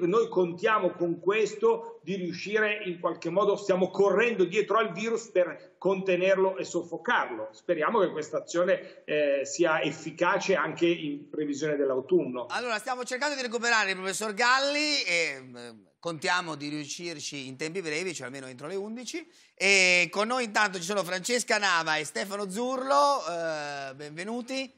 noi contiamo con questo di riuscire in qualche modo, stiamo correndo dietro al virus per contenerlo e soffocarlo. Speriamo che questa azione eh, sia efficace anche in previsione dell'autunno. Allora, stiamo cercando di recuperare il professor Galli e mm, contiamo di riuscirci in tempi brevi, cioè almeno entro le 11. E con noi intanto ci sono Francesca Nava e Stefano Zurlo, eh, benvenuti.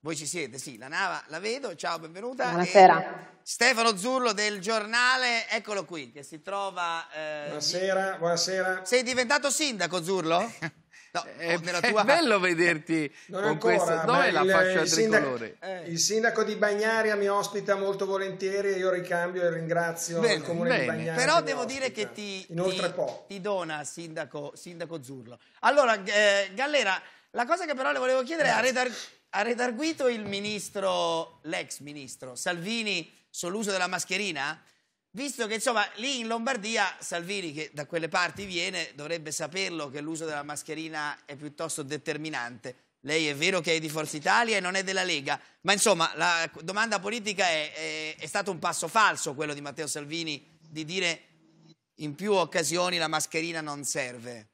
Voi ci siete, sì, la Nava la vedo, ciao, benvenuta. Buonasera. E, Stefano Zurlo del giornale, eccolo qui, che si trova... Eh, buonasera, di... buonasera. Sei diventato sindaco Zurlo? No, è, tua... è, bello vederti non con ancora, questo. Dov'è la eh, fascia il tricolore? Sindaco, eh. Il sindaco di Bagnaria mi ospita molto volentieri e io ricambio e ringrazio bene, il comune bene. di Bagnaria. Però devo ospita. dire che ti, ti, ti dona sindaco, sindaco Zurlo. Allora, eh, Gallera, la cosa che però le volevo chiedere è ha redarguito il ministro, l'ex ministro Salvini sull'uso della mascherina? Visto che insomma lì in Lombardia Salvini, che da quelle parti viene, dovrebbe saperlo che l'uso della mascherina è piuttosto determinante. Lei è vero che è di Forza Italia e non è della Lega, ma insomma la domanda politica è, è, è stato un passo falso quello di Matteo Salvini di dire in più occasioni la mascherina non serve.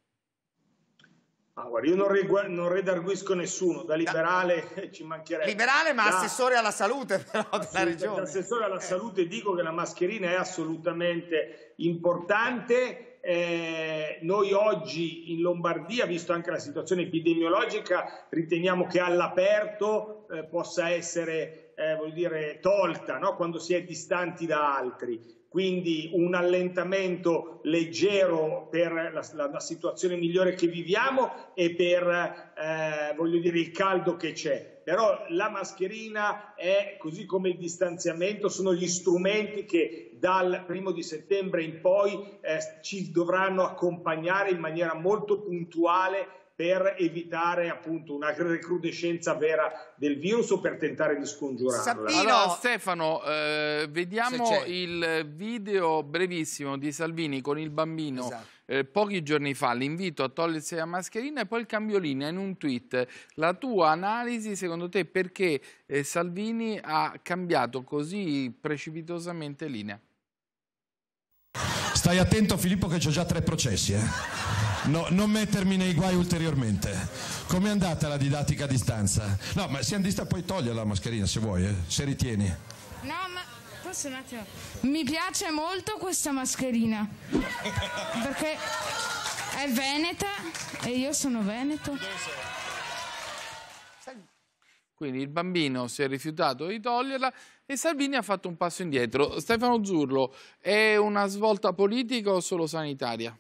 Ah, guarda, io non, rigu- non, redarguisco nessuno, da liberale da... ci mancherebbe. Liberale ma da... assessore alla salute però della regione. Da assessore alla eh. salute dico che la mascherina è assolutamente importante. Eh, noi oggi in Lombardia, visto anche la situazione epidemiologica, riteniamo che all'aperto eh, possa essere eh, dire, tolta no? quando si è distanti da altri quindi un allentamento leggero per la, la, la situazione migliore che viviamo e per eh, voglio dire, il caldo che c'è. Però la mascherina è, così come il distanziamento, sono gli strumenti che dal primo di settembre in poi eh, ci dovranno accompagnare in maniera molto puntuale per evitare appunto una recrudescenza vera del virus o per tentare di scongiurarla. Sappino. Allora, Stefano, eh, vediamo il video brevissimo di Salvini con il bambino. Esatto. Eh, pochi giorni fa l'invito a togliersi la mascherina e poi il cambiolina in un tweet. La tua analisi, secondo te, perché eh, Salvini ha cambiato così precipitosamente linea? Stai attento Filippo che c'ho già tre processi, eh? No, non mettermi nei guai ulteriormente. Com'è andata la didattica a distanza? No, ma se andista poi togliere la mascherina se vuoi, eh, se ritieni. No, ma forse un attimo. Mi piace molto questa mascherina. Perché è veneta e io sono veneto. Quindi il bambino si è rifiutato di toglierla e Salvini ha fatto un passo indietro. Stefano Zurlo, è una svolta politica o solo sanitaria?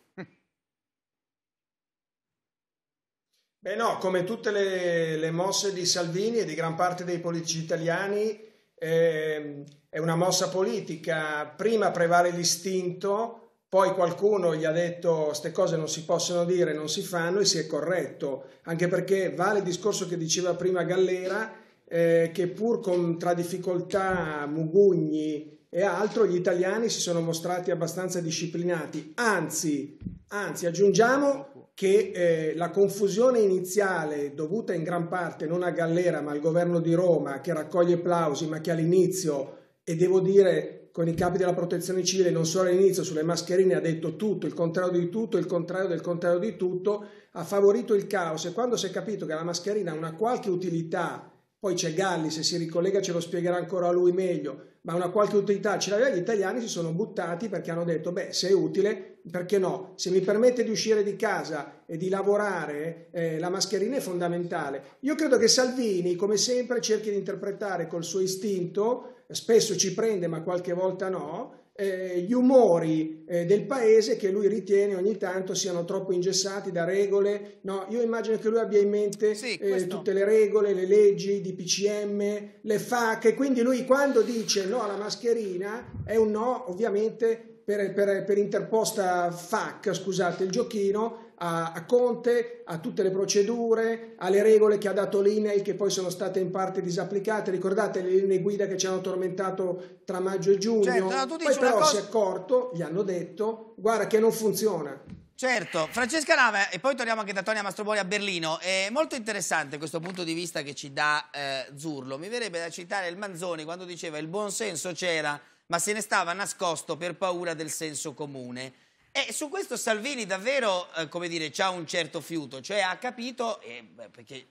Beh no, come tutte le, le mosse di Salvini e di gran parte dei politici italiani, eh, è una mossa politica. Prima prevale l'istinto, poi qualcuno gli ha detto queste cose non si possono dire, non si fanno e si è corretto, anche perché vale il discorso che diceva prima Gallera, eh, che pur con, tra difficoltà, mugugni e altro, gli italiani si sono mostrati abbastanza disciplinati, anzi, anzi aggiungiamo che eh, la confusione iniziale dovuta in gran parte non a Gallera ma al governo di Roma che raccoglie applausi ma che all'inizio e devo dire con i capi della protezione civile non solo all'inizio sulle mascherine ha detto tutto, il contrario di tutto, il contrario del contrario di tutto ha favorito il caos e quando si è capito che la mascherina ha una qualche utilità poi c'è Galli, se si ricollega ce lo spiegherà ancora lui meglio ma una qualche utilità ce l'aveva, gli italiani si sono buttati perché hanno detto, beh, se è utile, perché no? Se mi permette di uscire di casa e di lavorare, eh, la mascherina è fondamentale. Io credo che Salvini, come sempre, cerchi di interpretare col suo istinto, spesso ci prende ma qualche volta no, eh, gli umori eh, del paese che lui ritiene ogni tanto siano troppo ingessati da regole. No, io immagino che lui abbia in mente sì, eh, tutte le regole, le leggi di DPCM, le FAC, E quindi lui quando dice no alla mascherina è un no ovviamente per, per, per interposta FAC, scusate il giochino, a, a Conte, a tutte le procedure, alle regole che ha dato l'INEL che poi sono state in parte disapplicate. Ricordate le linee guida che ci hanno tormentato tra maggio e giugno? Certo, no, poi però cosa... si è accorto, gli hanno detto, guarda che non funziona. Certo, Francesca Nava, e poi torniamo anche da Tonia Mastroboli a Berlino, è molto interessante questo punto di vista che ci dà eh, Zurlo, mi verrebbe da citare il Manzoni quando diceva il buon senso c'era, ma se ne stava nascosto per paura del senso comune. E eh, su questo Salvini davvero, eh, come dire, ha un certo fiuto, cioè ha capito, eh, perché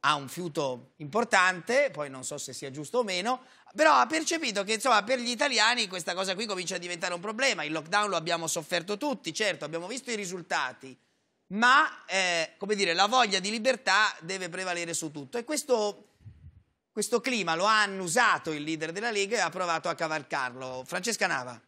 ha un fiuto importante, poi non so se sia giusto o meno, però ha percepito che insomma per gli italiani questa cosa qui comincia a diventare un problema, il lockdown lo abbiamo sofferto tutti, certo abbiamo visto i risultati, ma eh, come dire, la voglia di libertà deve prevalere su tutto e questo, questo clima lo ha annusato il leader della Lega e ha provato a cavalcarlo. Francesca Nava.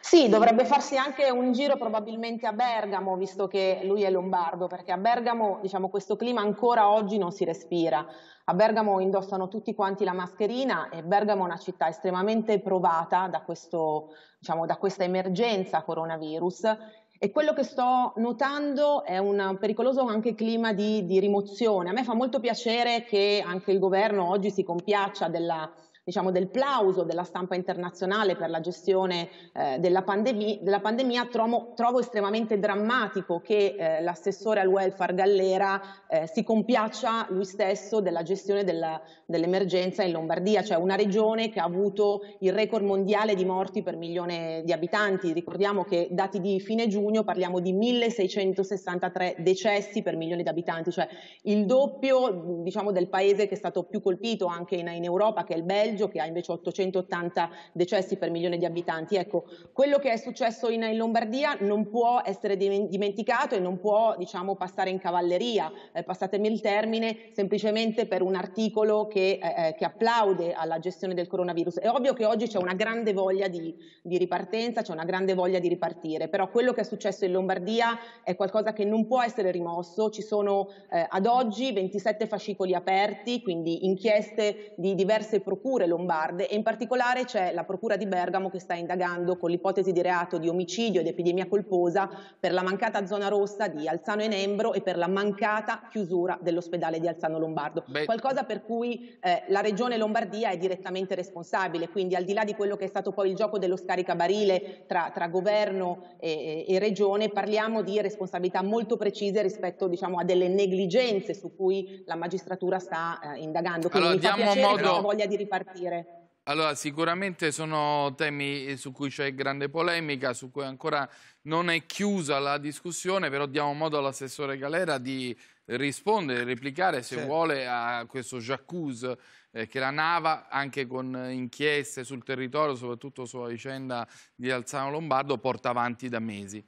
Sì, dovrebbe farsi anche un giro probabilmente a Bergamo, visto che lui è lombardo, perché a Bergamo diciamo, questo clima ancora oggi non si respira. A Bergamo indossano tutti quanti la mascherina e Bergamo è una città estremamente provata da, questo, diciamo, da questa emergenza coronavirus e quello che sto notando è un pericoloso anche clima di, di rimozione. A me fa molto piacere che anche il governo oggi si compiaccia della diciamo, del plauso della stampa internazionale per la gestione eh, della, pandemi della, pandemia, trovo, trovo, estremamente drammatico che eh, l'assessore al welfare Gallera eh, si compiaccia lui stesso della gestione dell'emergenza dell in Lombardia, cioè una regione che ha avuto il record mondiale di morti per milione di abitanti. Ricordiamo che dati di fine giugno parliamo di 1663 decessi per milione di abitanti, cioè il doppio diciamo, del paese che è stato più colpito anche in, in Europa, che è il Belgio Reggio che ha invece 880 decessi per milione di abitanti. Ecco, quello che è successo in, in Lombardia non può essere dimenticato e non può diciamo, passare in cavalleria, eh, passatemi il termine, semplicemente per un articolo che, eh, eh, che, applaude alla gestione del coronavirus. È ovvio che oggi c'è una grande voglia di, di ripartenza, c'è una grande voglia di ripartire, però quello che è successo in Lombardia è qualcosa che non può essere rimosso, ci sono eh, ad oggi 27 fascicoli aperti, quindi inchieste di diverse procure procure lombarde e in particolare c'è la procura di Bergamo che sta indagando con l'ipotesi di reato di omicidio ed epidemia colposa per la mancata zona rossa di Alzano e Nembro e per la mancata chiusura dell'ospedale di Alzano Lombardo. Beh. Qualcosa per cui eh, la regione Lombardia è direttamente responsabile, quindi al di là di quello che è stato poi il gioco dello scaricabarile tra, tra governo e, e, regione, parliamo di responsabilità molto precise rispetto diciamo, a delle negligenze su cui la magistratura sta eh, indagando. Quindi allora, mi fa piacere modo... che voglia di ripartire partire? Allora, sicuramente sono temi su cui c'è grande polemica, su cui ancora non è chiusa la discussione, però diamo modo all'assessore Galera di rispondere, replicare se certo. vuole a questo jacuzzi eh, che la Nava, anche con inchieste sul territorio, soprattutto sulla vicenda di Alzano Lombardo, porta avanti da mesi.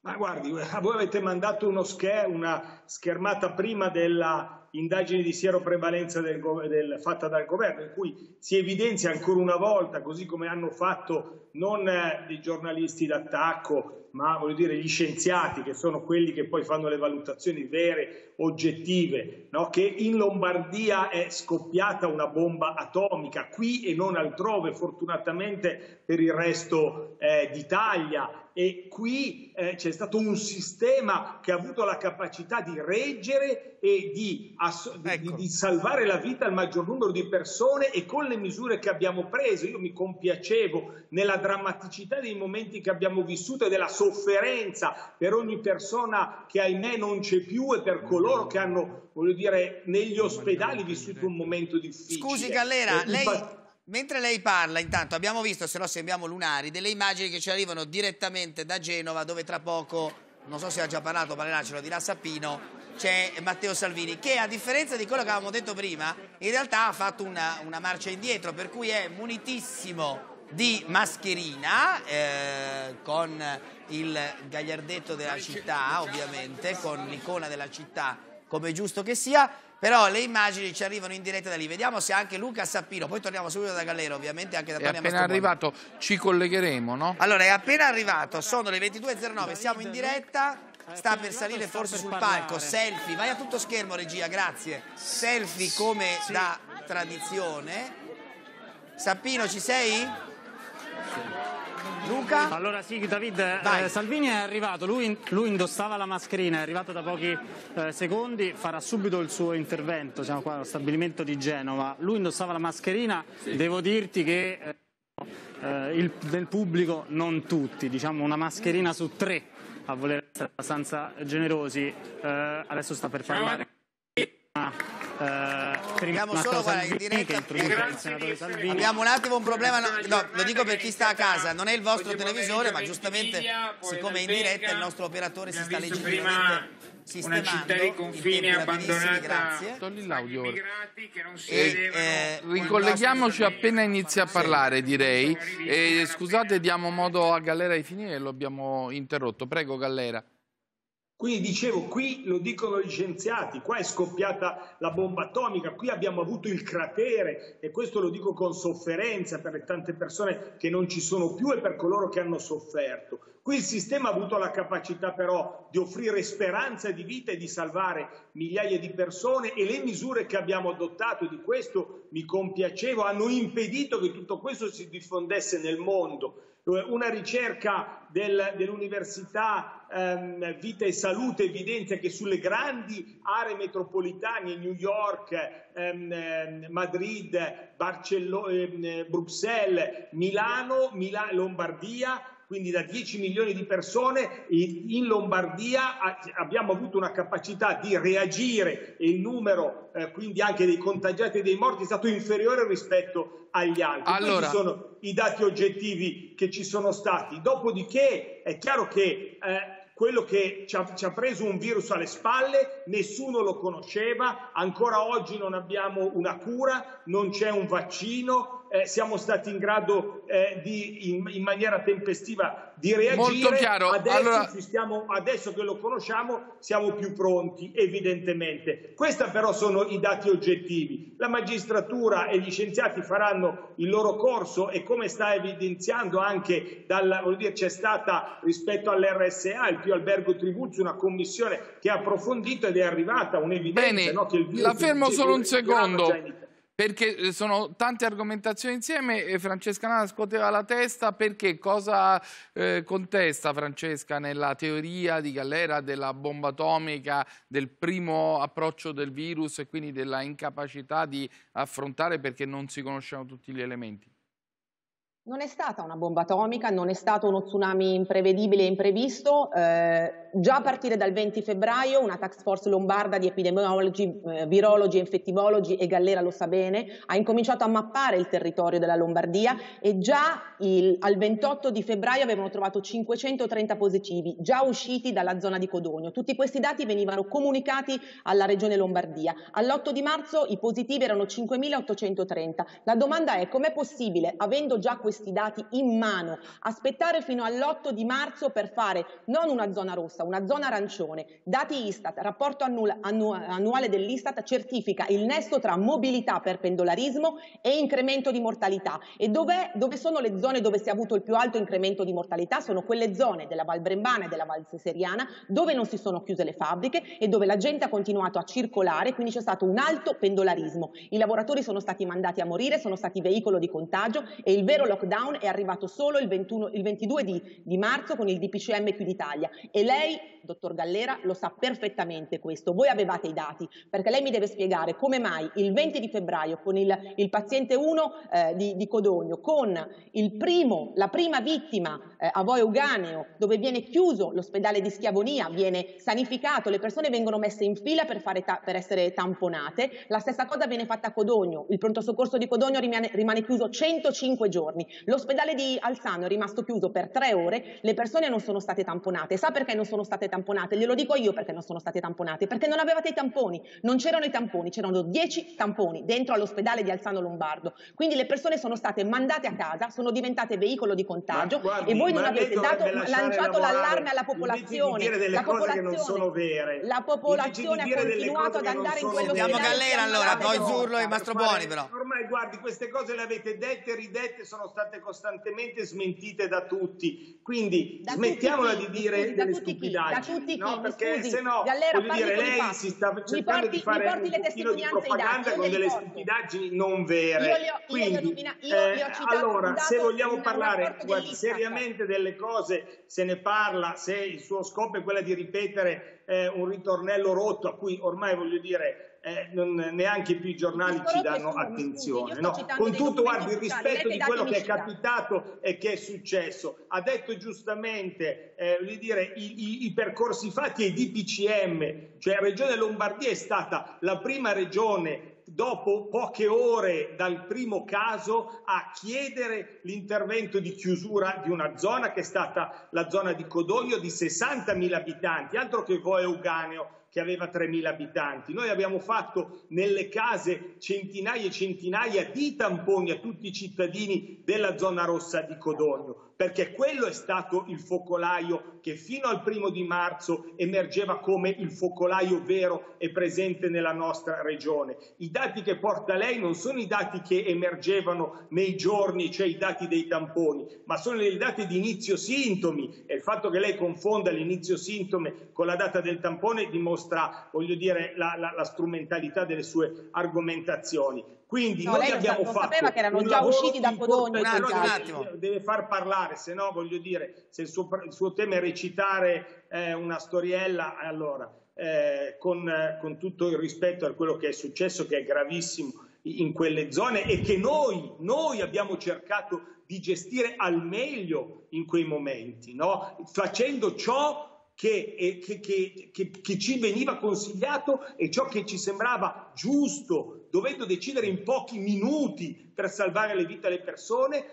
Ma guardi, voi avete mandato uno una schermata prima della indagine di sieroprevalenza del, del, fatta dal governo, in cui si evidenzia ancora una volta, così come hanno fatto non eh, i giornalisti d'attacco, ma voglio dire gli scienziati, che sono quelli che poi fanno le valutazioni vere, oggettive, no? che in Lombardia è scoppiata una bomba atomica, qui e non altrove, fortunatamente per il resto eh, d'Italia, e qui eh, c'è stato un sistema che ha avuto la capacità di reggere e di ass- ecco. di, di, salvare la vita al maggior numero di persone e con le misure che abbiamo preso. Io mi compiacevo nella drammaticità dei momenti che abbiamo vissuto e della sofferenza per ogni persona che ahimè non c'è più e per coloro che hanno, voglio dire, negli ospedali vissuto un momento difficile. Scusi Gallera, eh, lei... Mentre lei parla, intanto abbiamo visto, se no sembriamo lunari, delle immagini che ci arrivano direttamente da Genova, dove tra poco, non so se ha già parlato, ma ce lo dirà Sappino, c'è Matteo Salvini, che a differenza di quello che avevamo detto prima, in realtà ha fatto una, una marcia indietro, per cui è munitissimo di mascherina eh, con il gagliardetto della città ovviamente con l'icona della città come giusto che sia però le immagini ci arrivano in diretta da lì vediamo se anche Luca Sappino poi torniamo subito da Gallero ovviamente anche da Tania è appena arrivato ci collegheremo no? allora è appena arrivato sono le 22.09 siamo in diretta eh, sta per salire forse per sul parlare. palco. Selfie, vai a tutto schermo regia, grazie. Selfie come sì. da tradizione. Sappino, ci sei? Luca? Allora sì, David, eh, Salvini è arrivato, lui, lui, indossava la mascherina, è arrivato da pochi eh, secondi, farà subito il suo intervento, siamo qua allo stabilimento di Genova, lui indossava la mascherina, sì. devo dirti che eh, eh il, del pubblico non tutti, diciamo una mascherina su tre a voler essere abbastanza generosi. Eh, adesso sta per parlare. Ah, eh, solo guarda, in diretta. Eh, abbiamo un attimo un problema. No, no, lo dico per chi sta a casa, non è il vostro televisore, ma giustamente, siccome è in diretta, il nostro operatore si sta leggermente una città di confine abbandonata togli l'audio e, eh, ricolleghiamoci appena inizia a parlare direi e, scusate diamo modo a Gallera di finire lo abbiamo interrotto prego Gallera quindi dicevo, qui lo dicono gli scienziati, qua è scoppiata la bomba atomica, qui abbiamo avuto il cratere e questo lo dico con sofferenza per le tante persone che non ci sono più e per coloro che hanno sofferto. Qui il sistema ha avuto la capacità però di offrire speranza di vita e di salvare migliaia di persone e le misure che abbiamo adottato, di questo mi compiacevo, hanno impedito che tutto questo si diffondesse nel mondo. Eh, una ricerca del, dell'Università ehm, Vita e Salute evidenzia che sulle grandi aree metropolitane, New York, ehm, ehm Madrid, ehm, Bruxelles, Milano, Mila- Lombardia, quindi da 10 milioni di persone in Lombardia abbiamo avuto una capacità di reagire e il numero eh, quindi anche dei contagiati e dei morti è stato inferiore rispetto agli altri. Allora... Poi sono i dati oggettivi che ci sono stati. Dopodiché è chiaro che eh, quello che ci ha, ci ha, preso un virus alle spalle, nessuno lo conosceva, ancora oggi non abbiamo una cura, non c'è un vaccino, eh, siamo stati in grado eh, di, in, in, maniera tempestiva di reagire. Molto chiaro. Adesso, allora... stiamo, adesso che lo conosciamo siamo più pronti, evidentemente. Questi però sono i dati oggettivi. La magistratura e gli scienziati faranno il loro corso e come sta evidenziando anche dalla, dire, c'è stata rispetto all'RSA, il più albergo Tribuzzi, una commissione che ha approfondito ed è arrivata un'evidenza Bene, no, che il virus... La fermo solo un secondo perché eh, sono tante argomentazioni insieme e Francesca Nana scuoteva la testa perché cosa eh, contesta Francesca nella teoria di Gallera della bomba atomica, del primo approccio del virus e quindi della incapacità di affrontare perché non si conoscevano tutti gli elementi? Non è stata una bomba atomica, non è stato uno tsunami imprevedibile e imprevisto. Eh, già a partire dal 20 febbraio una task force lombarda di epidemiologi, eh, virologi, infettivologi e Gallera lo sa bene, ha incominciato a mappare il territorio della Lombardia e già il, al 28 di febbraio avevano trovato 530 positivi, già usciti dalla zona di Codogno. Tutti questi dati venivano comunicati alla regione Lombardia. All'8 di marzo i positivi erano 5.830. La domanda è com'è possibile, avendo già questi questi dati in mano, aspettare fino all'8 di marzo per fare non una zona rossa, una zona arancione. Dati Istat, rapporto annuale, annuale dell'Istat certifica il nesso tra mobilità per pendolarismo e incremento di mortalità. E dove sono le zone dove si è avuto il più alto incremento di mortalità? Sono quelle zone della Val Brembana e della Val Seseriana dove non si sono chiuse le fabbriche e dove la gente ha continuato a circolare, quindi c'è stato un alto pendolarismo. I lavoratori sono stati mandati a morire, sono stati veicolo di contagio e il vero lockdown lockdown è arrivato solo il, 21, il 22 di, di, marzo con il DPCM qui d'Italia e lei, dottor Gallera, lo sa perfettamente questo. Voi avevate i dati perché lei mi deve spiegare come mai il 20 di febbraio con il, il paziente 1 eh, di, di, Codogno, con primo, la prima vittima eh, a Voi Euganeo, dove viene chiuso l'ospedale di Schiavonia, viene sanificato, le persone vengono messe in fila per, ta- per essere tamponate, la stessa cosa viene fatta a Codogno, il pronto soccorso di Codogno rimane, rimane chiuso 105 giorni. L'ospedale di Alzano è rimasto chiuso per tre ore, le persone non sono state tamponate. Sa perché non sono state tamponate? Glielo dico io perché non sono state tamponate, perché non avevate i tamponi, non c'erano i tamponi, c'erano dieci tamponi dentro all'ospedale di Alzano Lombardo. Quindi le persone sono state mandate a casa, sono diventate veicolo di contagio guardi, e voi non avete dato, lanciato l'allarme alla popolazione. Di la popolazione, la popolazione di ha continuato ad andare in quello Siamo gallera allora, poi Zurlo e Mastro Buoni però. Ormai guardi, queste cose le avete dette, ridette, sono state state costantemente smentite da tutti. Quindi da smettiamola tutti, di dire da delle stupidaggini. Chi? Da no, chi? perché se no, Gallera, voglio dire, lei fa. si sta cercando porti, di fare un filo di propaganda con delle porto. stupidaggini non vere. Quindi, eh, allora, se vogliamo parlare guardi, seriamente delle cose, se ne parla, se il suo scopo è quello di ripetere eh, un ritornello rotto, a cui ormai voglio dire eh, non, neanche più i giornali ci danno attenzione. No? Con tutto guardi, il rispetto di quello che è capitato e che è successo. Ha detto giustamente eh, dire, i, i, i, percorsi fatti ai DPCM, cioè la Regione Lombardia è stata la prima regione dopo poche ore dal primo caso a chiedere l'intervento di chiusura di una zona che è stata la zona di Codogno di 60.000 abitanti, altro che Voe Uganeo che aveva 3.000 abitanti. Noi abbiamo fatto nelle case centinaia e centinaia di tamponi a tutti i cittadini della zona rossa di Codogno perché quello è stato il focolaio che fino al primo di marzo emergeva come il focolaio vero e presente nella nostra regione. I dati che porta lei non sono i dati che emergevano nei giorni, cioè i dati dei tamponi, ma sono i dati di inizio sintomi e il fatto che lei confonda l'inizio sintomi con la data del tampone dimostra, voglio dire, la, la, la strumentalità delle sue argomentazioni. Quindi no, noi abbiamo non fatto sapeva che erano già usciti da Codogno. Un attimo, un Deve far parlare, se no voglio dire, se il suo, il suo tema è recitare eh, una storiella, allora eh, con, eh, con, tutto il rispetto a quello che è successo, che è gravissimo in quelle zone e che noi, noi abbiamo cercato di gestire al meglio in quei momenti, no? facendo ciò che, eh, che, che, che, ci veniva consigliato e ciò che ci sembrava giusto dovendo decidere in pochi minuti per salvare le vite alle persone,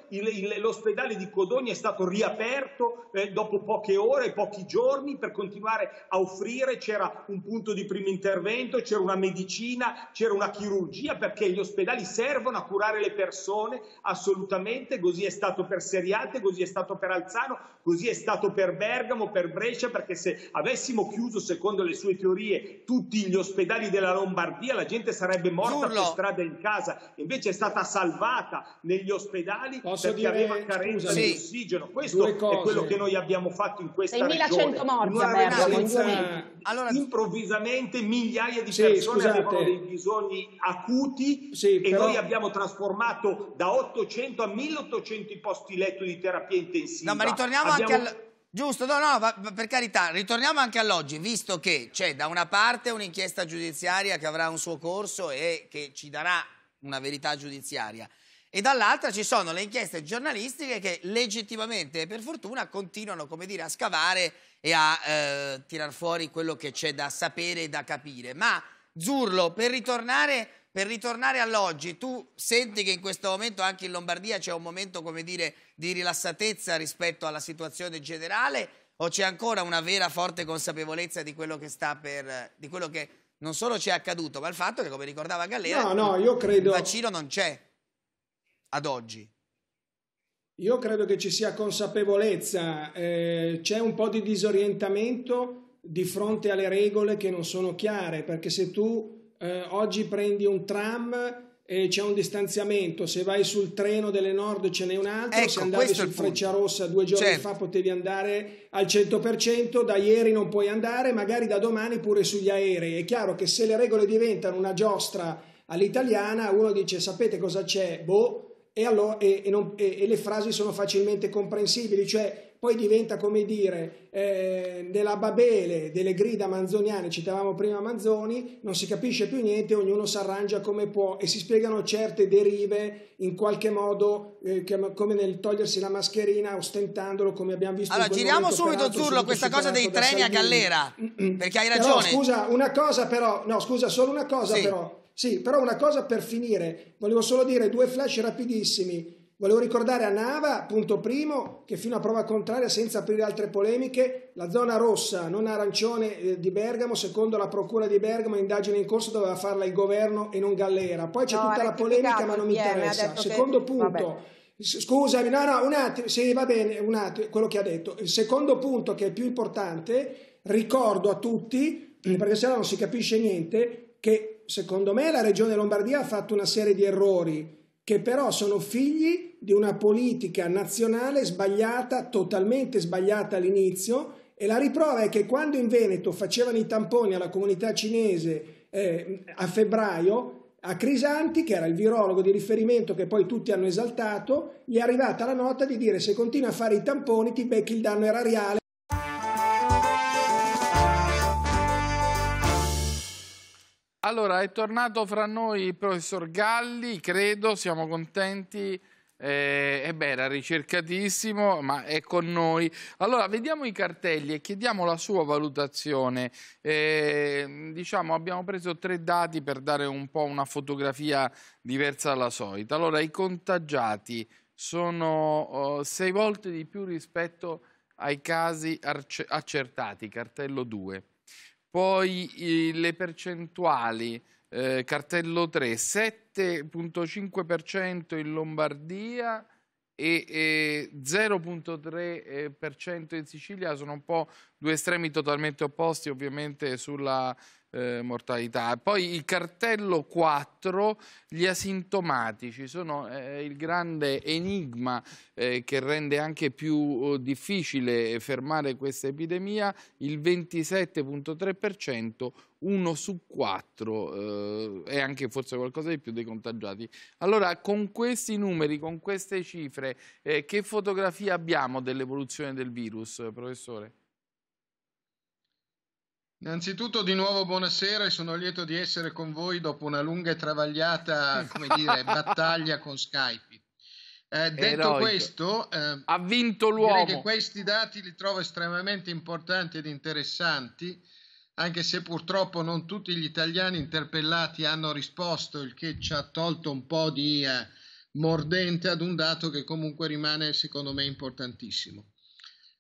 l'ospedale di Codogna è stato riaperto eh, dopo poche ore, pochi giorni per continuare a offrire, c'era un punto di primo intervento, c'era una medicina, c'era una chirurgia perché gli ospedali servono a curare le persone assolutamente, così è stato per Seriate, così è stato per Alzano, così è stato per Bergamo, per Brescia, perché se avessimo chiuso secondo le sue teorie tutti gli ospedali della Lombardia la gente sarebbe morta Zurlo. per strada in casa, invece è stata salvata salvata negli ospedali Posso perché dire, aveva carenza scusami, di ossigeno. Questo è quello che noi abbiamo fatto in questa 6100 morti in una Bergamo, in allora, improvvisamente migliaia di sì, persone scusate. avevano dei bisogni acuti sì, e però... noi abbiamo trasformato da 800 a 1800 i posti letto di terapia intensiva. No, ma ritorniamo abbiamo... anche al... Giusto, no, no, va, per carità, ritorniamo anche all'oggi, visto che c'è da una parte un'inchiesta giudiziaria che avrà un suo corso e che ci darà una verità giudiziaria. E dall'altra ci sono le inchieste giornalistiche che legittimamente e per fortuna continuano come dire, a scavare e a eh, tirar fuori quello che c'è da sapere e da capire. Ma Zurlo, per ritornare, per ritornare all'oggi, tu senti che in questo momento anche in Lombardia c'è un momento come dire, di rilassatezza rispetto alla situazione generale o c'è ancora una vera forte consapevolezza di quello che sta per... di quello che non solo ci è accaduto, ma il fatto che, come ricordava Gallera, no, no, credo... il vaccino non c'è ad oggi. Io credo che ci sia consapevolezza, eh, c'è un po' di disorientamento di fronte alle regole che non sono chiare, perché se tu eh, oggi prendi un tram eh, c'è un distanziamento, se vai sul treno delle Nord ce n'è un altro, ecco, se andavi su Freccia Rossa due giorni certo. fa potevi andare al 100%, da ieri non puoi andare, magari da domani pure sugli aerei. È chiaro che se le regole diventano una giostra all'italiana, uno dice sapete cosa c'è? Boh, e, allora, e, e, non, e, le frasi sono facilmente comprensibili, cioè poi diventa come dire eh, della Babele, delle grida manzoniane, citavamo prima Manzoni, non si capisce più niente, ognuno si arrangia come può e si spiegano certe derive in qualche modo, eh, che, come nel togliersi la mascherina, ostentandolo come abbiamo visto. Allora, giriamo subito, Zurlo, questa cosa dei treni a gallera, perché hai ragione. Però, scusa, una cosa però, no, scusa, solo una cosa sì. però. Sì, però una cosa per finire, volevo solo dire due flash rapidissimi. Volevo ricordare a Nava, punto primo, che fino a prova contraria, senza aprire altre polemiche, la zona rossa, non arancione eh, di Bergamo, secondo la Procura di Bergamo, indagine in corso doveva farla il governo e non Gallera. Poi c'è no, tutta la polemica, ma non mi interessa. Secondo che... punto. Scusami, no, no, un attimo, sì, va bene, un attimo, quello che ha detto. Il secondo punto, che è più importante, ricordo a tutti, perché se no non si capisce niente, che secondo me la Regione Lombardia ha fatto una serie di errori che però sono figli di una politica nazionale sbagliata, totalmente sbagliata all'inizio e la riprova è che quando in Veneto facevano i tamponi alla comunità cinese eh, a febbraio, a Crisanti, che era il virologo di riferimento che poi tutti hanno esaltato, gli è arrivata la nota di dire se continui a fare i tamponi ti becchi il danno erariale. Allora, è tornato fra noi il professor Galli, credo, siamo contenti. Eh, e beh, era ricercatissimo, ma è con noi. Allora, vediamo i cartelli e chiediamo la sua valutazione. Eh, diciamo, abbiamo preso tre dati per dare un po' una fotografia diversa dalla solita. Allora, i contagiati sono uh, sei volte di più rispetto ai casi accertati, cartello 2 poi le percentuali, eh, cartello 3, 7.5% in Lombardia e, e 0.3% in Sicilia, sono un po' due estremi totalmente opposti ovviamente sulla eh, mortalità. Poi il cartello 4, gli asintomatici, sono eh, il grande enigma eh, che rende anche più oh, difficile fermare questa epidemia, il 27,3%, uno su 4 eh, è anche forse qualcosa di più dei contagiati. Allora con questi numeri, con queste cifre, eh, che fotografia abbiamo dell'evoluzione del virus, professore? Innanzitutto di nuovo buonasera e sono lieto di essere con voi dopo una lunga e travagliata, come dire, battaglia con Skype. Eh, detto Eroico. questo, eh, ha vinto l'uomo. Direi che questi dati li trovo estremamente importanti ed interessanti, anche se purtroppo non tutti gli italiani interpellati hanno risposto, il che ci ha tolto un po' di eh, mordente ad un dato che comunque rimane secondo me importantissimo.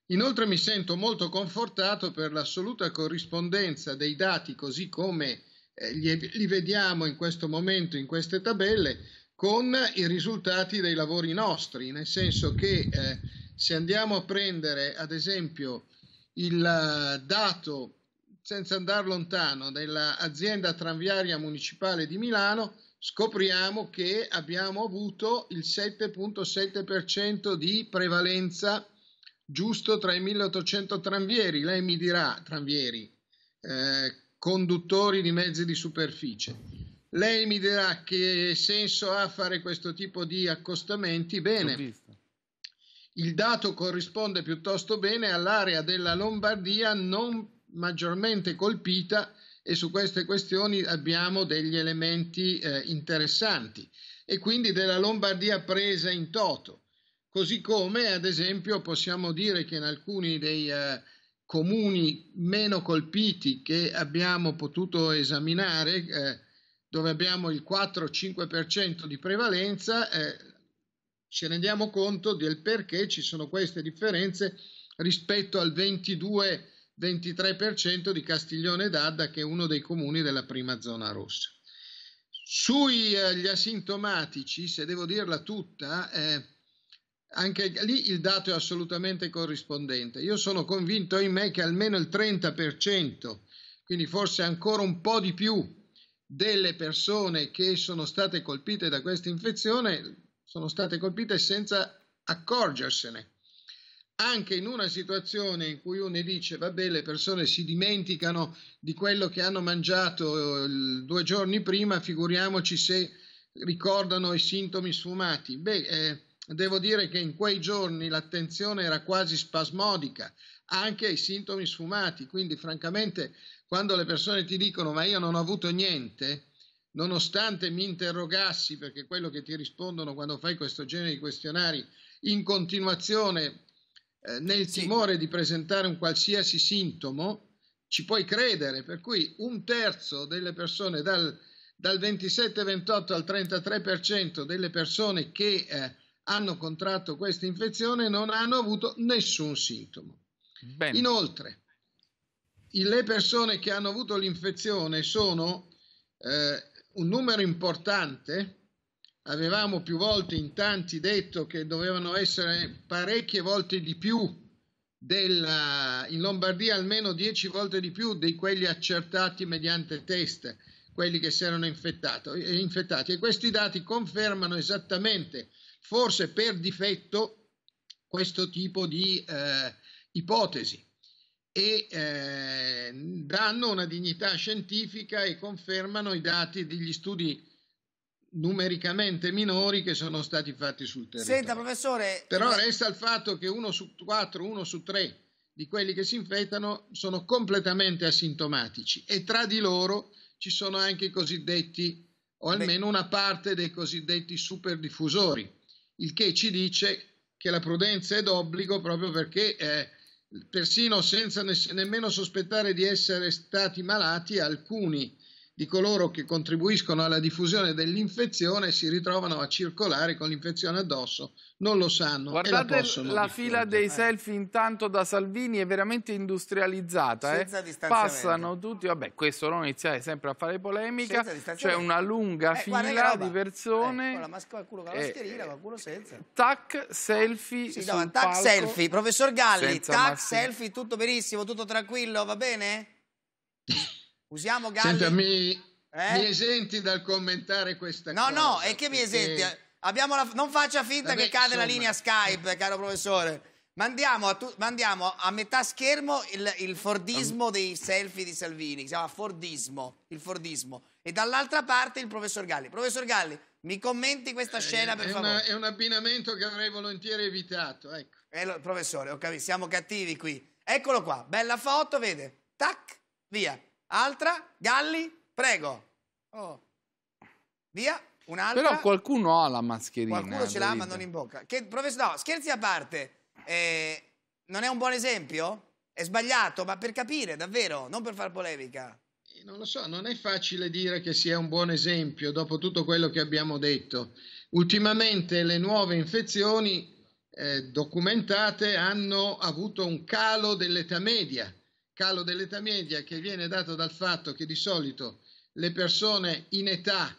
Inoltre mi sento molto confortato per l'assoluta corrispondenza dei dati così come eh, li vediamo in questo momento in queste tabelle con i risultati dei lavori nostri, nel senso che eh, se andiamo a prendere ad esempio il eh, dato, senza andare lontano, dell'azienda tranviaria municipale di Milano, scopriamo che abbiamo avuto il 7.7% di prevalenza giusto tra i 1800 tranvieri, lei mi dirà tranvieri, eh, conduttori di mezzi di superficie. Lei mi dirà che senso ha fare questo tipo di accostamenti? Bene, il dato corrisponde piuttosto bene all'area della Lombardia non maggiormente colpita e su queste questioni abbiamo degli elementi eh, interessanti e quindi della Lombardia presa in toto. Così come, ad esempio, possiamo dire che in alcuni dei eh, comuni meno colpiti che abbiamo potuto esaminare, eh, dove abbiamo il 4-5% di prevalenza, eh, ci rendiamo conto del perché ci sono queste differenze rispetto al 22-23% di Castiglione d'Adda, che è uno dei comuni della prima zona rossa. Sugli eh, asintomatici, se devo dirla tutta, eh, anche lì il dato è assolutamente corrispondente. Io sono convinto in me che almeno il 30%, quindi forse ancora un po' di più delle persone che sono state colpite da questa infezione sono state colpite senza accorgersene. Anche in una situazione in cui uno dice, vabbè, le persone si dimenticano di quello che hanno mangiato eh, due giorni prima, figuriamoci se ricordano i sintomi sfumati. Beh, eh, devo dire che in quei giorni l'attenzione era quasi spasmodica anche ai sintomi sfumati, quindi francamente quando le persone ti dicono ma io non ho avuto niente, nonostante mi interrogassi, perché quello che ti rispondono quando fai questo genere di questionari in continuazione eh, nel sì. timore di presentare un qualsiasi sintomo, ci puoi credere, per cui un terzo delle persone dal, dal 27-28 al 33% delle persone che eh, hanno contratto questa infezione e non hanno avuto nessun sintomo. Bene. Inoltre, le persone che hanno avuto l'infezione sono eh, un numero importante, avevamo più volte in tanti detto che dovevano essere parecchie volte di più della, in Lombardia almeno 10 volte di più di quelli accertati mediante test, quelli che si erano infettati eh, e questi dati confermano esattamente forse per difetto questo tipo di eh, ipotesi e eh, danno una dignità scientifica e confermano i dati degli studi numericamente minori che sono stati fatti sul terreno. Senta, professore. Però eh, resta il fatto che uno su quattro, uno su tre di quelli che si infettano sono completamente asintomatici e tra di loro ci sono anche i cosiddetti, o almeno Beh. una parte dei cosiddetti superdiffusori il che ci dice che la prudenza è d'obbligo proprio perché eh, persino senza ne- nemmeno sospettare di essere stati malati alcuni di coloro che contribuiscono alla diffusione dell'infezione si ritrovano a circolare con l'infezione addosso, non lo sanno. Guardate la, la fila dei selfie intanto da Salvini è veramente industrializzata. Eh? Passano tutti, vabbè questo non iniziare sempre a fare polemica, c'è una lunga eh, fila di persone. Eh, qualcuno con la eh, mascherina, qualcuno senza. Tac, selfie. Sì, no, tac, palco. selfie. Professor Galli, tac, mascherina. selfie, tutto benissimo, tutto tranquillo, va bene? Usiamo Galli. Senta, mi, eh? mi, esenti dal commentare questa no, cosa. No, no, è che mi esenti? La, non faccia finta vabbè, che cade insomma. la linea Skype, caro professore. Mandiamo a, mandiamo a metà schermo il, il, Fordismo dei selfie di Salvini, si chiama Fordismo, il Fordismo. E dall'altra parte il professor Galli. Professor Galli, mi commenti questa eh, scena per è favore. Una, è un abbinamento che avrei volentieri evitato, ecco. Eh, lo, professore, ho capito, siamo cattivi qui. Eccolo qua, bella foto, vede? Tac, via. Altra? Galli? Prego. Oh. Via. Un'altra. Però qualcuno ha la mascherina. Qualcuno ce eh, l'ha ma non in bocca. Che, professor, no, scherzi a parte. Eh, non è un buon esempio? È sbagliato, ma per capire, davvero, non per far polemica. Eh, non lo so, non è facile dire che sia un buon esempio dopo tutto quello che abbiamo detto. Ultimamente le nuove infezioni eh, documentate hanno avuto un calo dell'età media calo dell'età media che viene dato dal fatto che di solito le persone in età,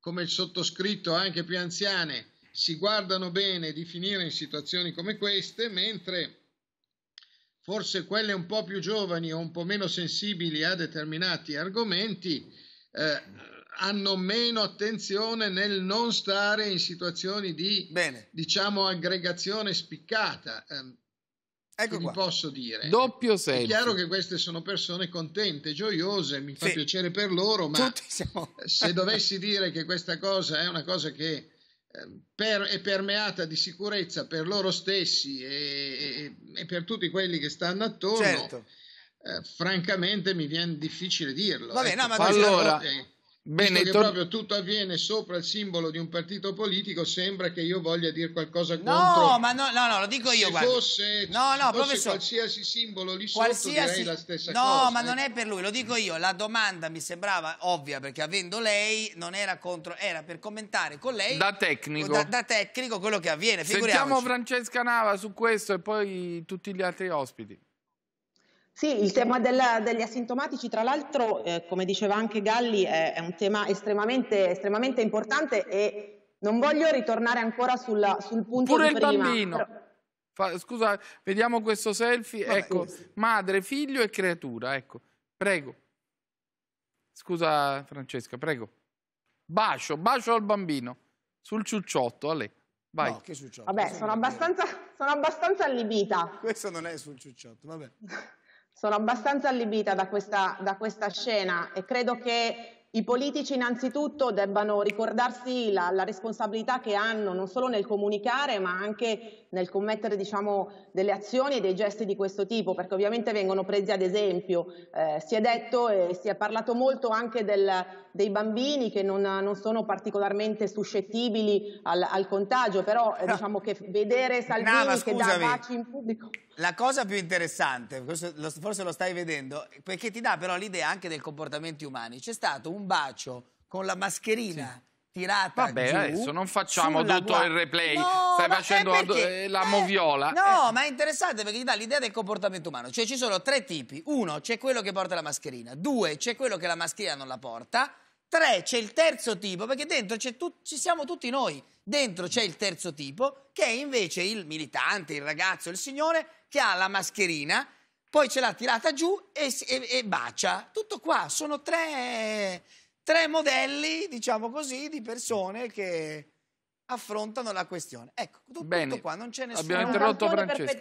come il sottoscritto, anche più anziane, si guardano bene di finire in situazioni come queste, mentre forse quelle un po' più giovani o un po' meno sensibili a determinati argomenti eh, hanno meno attenzione nel non stare in situazioni di, bene. diciamo, aggregazione spiccata. Eh, Ecco vi posso dire. Doppio senso. È chiaro che queste sono persone contente, gioiose, mi fa sì. piacere per loro, ma siamo... se dovessi dire che questa cosa è una cosa che ehm, per, è permeata di sicurezza per loro stessi e, e, e per tutti quelli che stanno attorno, certo. eh, francamente mi viene difficile dirlo. Vabbè, ecco, no, ma allora... È Bene, tor- proprio tutto avviene sopra il simbolo di un partito politico, sembra che io voglia dire qualcosa no, contro. No, ma no, no, no, lo dico io. Se guarda. fosse, no, no, fosse qualsiasi simbolo lì qualsiasi... sotto la stessa no, cosa. No, ma eh. non è per lui, lo dico io. La domanda mi sembrava ovvia perché avendo lei non era contro, era per commentare con lei. Da tecnico. Da, da tecnico quello che avviene, figuriamoci. Sentiamo Francesca Nava su questo e poi tutti gli altri ospiti. Sì, il tema della, degli asintomatici, tra l'altro, eh, come diceva anche Galli, è, è un tema estremamente, estremamente, importante e non voglio ritornare ancora sulla, sul punto Pure di prima. Pure il bambino. Però... Fa, scusa, vediamo questo selfie. Ma ecco, sì. madre, figlio e creatura. Ecco, prego. Scusa Francesca, prego. Bacio, bacio al bambino. Sul ciucciotto, a lei. Vai. No, che ciucciotto? Vabbè, sono abbastanza, sono abbastanza allibita. Questo non è sul ciucciotto, vabbè. sono abbastanza allibita da questa, da questa scena e credo che i politici innanzitutto debbano ricordarsi la, la, responsabilità che hanno non solo nel comunicare ma anche nel commettere diciamo, delle azioni e dei gesti di questo tipo perché ovviamente vengono presi ad esempio. Eh, si è detto e si è parlato molto anche del, dei bambini che non, non, sono particolarmente suscettibili al, al contagio però eh, diciamo che vedere Salvini no, che dà baci in pubblico... La cosa più interessante, forse lo stai vedendo, perché ti dà però l'idea anche dei comportamenti umani. C'è stato un bacio con la mascherina. Sì tirata Vabbè, giù, adesso non facciamo tutto il replay. No, Stai facendo perché... Eh, la moviola. no, eh. ma è interessante perché ti dà l'idea del comportamento umano. Cioè ci sono tre tipi. Uno, c'è quello che porta la mascherina. Due, c'è quello che la mascherina non la porta. Tre, c'è il terzo tipo, perché dentro tu... ci siamo tutti noi. Dentro c'è il terzo tipo, che è invece il militante, il ragazzo, il signore che ha la mascherina, poi ce l'ha tirata giù e, e, e bacia. Tutto qua, sono tre, tre modelli, diciamo così, di persone che affrontano la questione. Ecco, tutto, Bene. qua, non c'è nessuno. Abbiamo interrotto Francesco.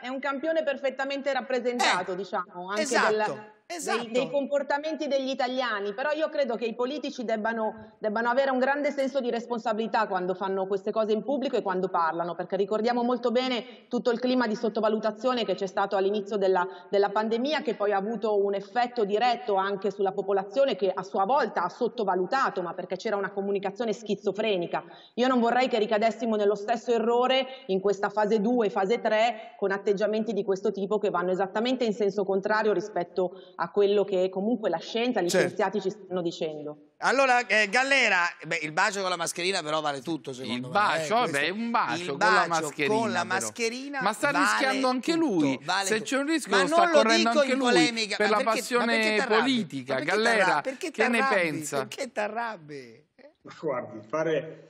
È un campione perfettamente rappresentato, eh, diciamo, anche esatto. della Esatto. Dei, dei, esatto. comportamenti degli italiani, però io credo che i politici debbano, debbano, avere un grande senso di responsabilità quando fanno queste cose in pubblico e quando parlano, perché ricordiamo molto bene tutto il clima di sottovalutazione che c'è stato all'inizio della, della pandemia, che poi ha avuto un effetto diretto anche sulla popolazione che a sua volta ha sottovalutato, ma perché c'era una comunicazione schizofrenica. Io non vorrei che ricadessimo nello stesso errore in questa fase 2, fase 3, con atteggiamenti di questo tipo che vanno esattamente in senso contrario rispetto a quello che comunque la scienza, gli certo. scienziati ci stanno dicendo. Allora, eh, Gallera, beh, il bacio con la mascherina però vale tutto, secondo il me. Bacio, eh, cioè, beh, un bacio, con la mascherina. Con la mascherina Ma sta vale rischiando anche tutto, lui. Vale Se c'è un rischio, lo sta correndo anche lui. Per la passione politica. Gallera, che ne pensa? Perché t'arrabbi? Ma guardi, fare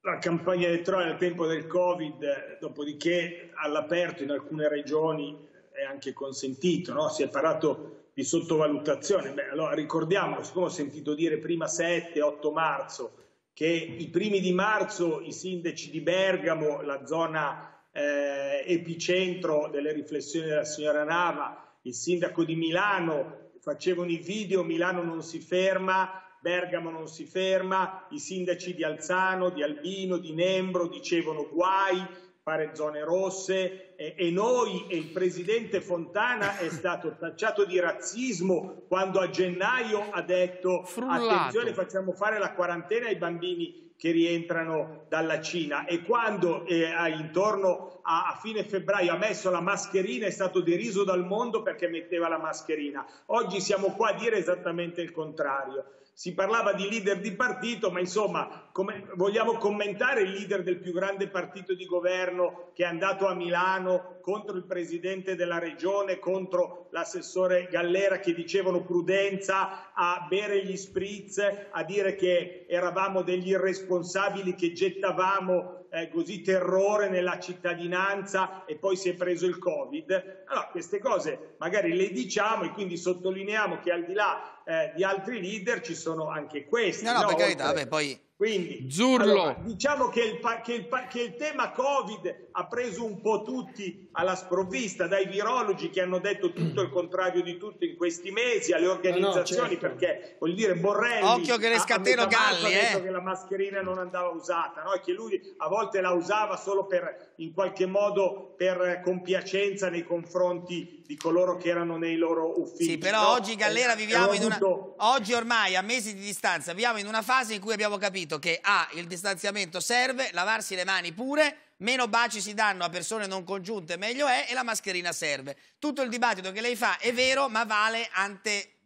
la campagna elettorale al tempo del Covid, eh, dopodiché all'aperto in alcune regioni è anche consentito, no? si è parlato di sottovalutazione, Beh, allora ricordiamolo, siccome ho sentito dire prima 7-8 marzo, che i primi di marzo i sindaci di Bergamo, la zona eh, epicentro delle riflessioni della signora Nava, il sindaco di Milano facevano i video Milano non si ferma, Bergamo non si ferma, i sindaci di Alzano, di Albino, di Nembro dicevano guai, fare zone rosse e, e noi e il presidente Fontana è stato tacciato di razzismo quando a gennaio ha detto Frullato. attenzione facciamo fare la quarantena ai bambini che rientrano dalla Cina e quando eh, intorno a, a, fine febbraio ha messo la mascherina è stato deriso dal mondo perché metteva la mascherina. Oggi siamo qua a dire esattamente il contrario si parlava di leader di partito, ma insomma come, vogliamo commentare il leader del più grande partito di governo che è andato a Milano contro il presidente della regione, contro l'assessore Gallera che dicevano prudenza a bere gli spritz, a dire che eravamo degli irresponsabili che gettavamo eh, così terrore nella cittadinanza e poi si è preso il Covid. Allora, queste cose magari le diciamo e quindi sottolineiamo che al di là eh, di altri leader ci sono anche questi. No, no, no per carità, vabbè, poi quindi allora, diciamo che il, che, il, che il, tema Covid ha preso un po' tutti alla sprovvista, dai virologi che hanno detto tutto il contrario di tutto in questi mesi, alle organizzazioni, no, certo. perché vuol dire Borrelli. Occhio che le scateno Galli. Ha detto eh. che la mascherina non andava usata, no? e che lui a volte la usava solo per, in qualche modo per compiacenza nei confronti di coloro che erano nei loro uffici. Sì, però no? oggi Gallera eh, viviamo in una. Oggi ormai, a mesi di distanza, viviamo in una fase in cui abbiamo capito capito che A, ah, il distanziamento serve, lavarsi le mani pure, meno baci si danno a persone non congiunte meglio è e la mascherina serve. Tutto il dibattito che lei fa è vero ma vale, ante,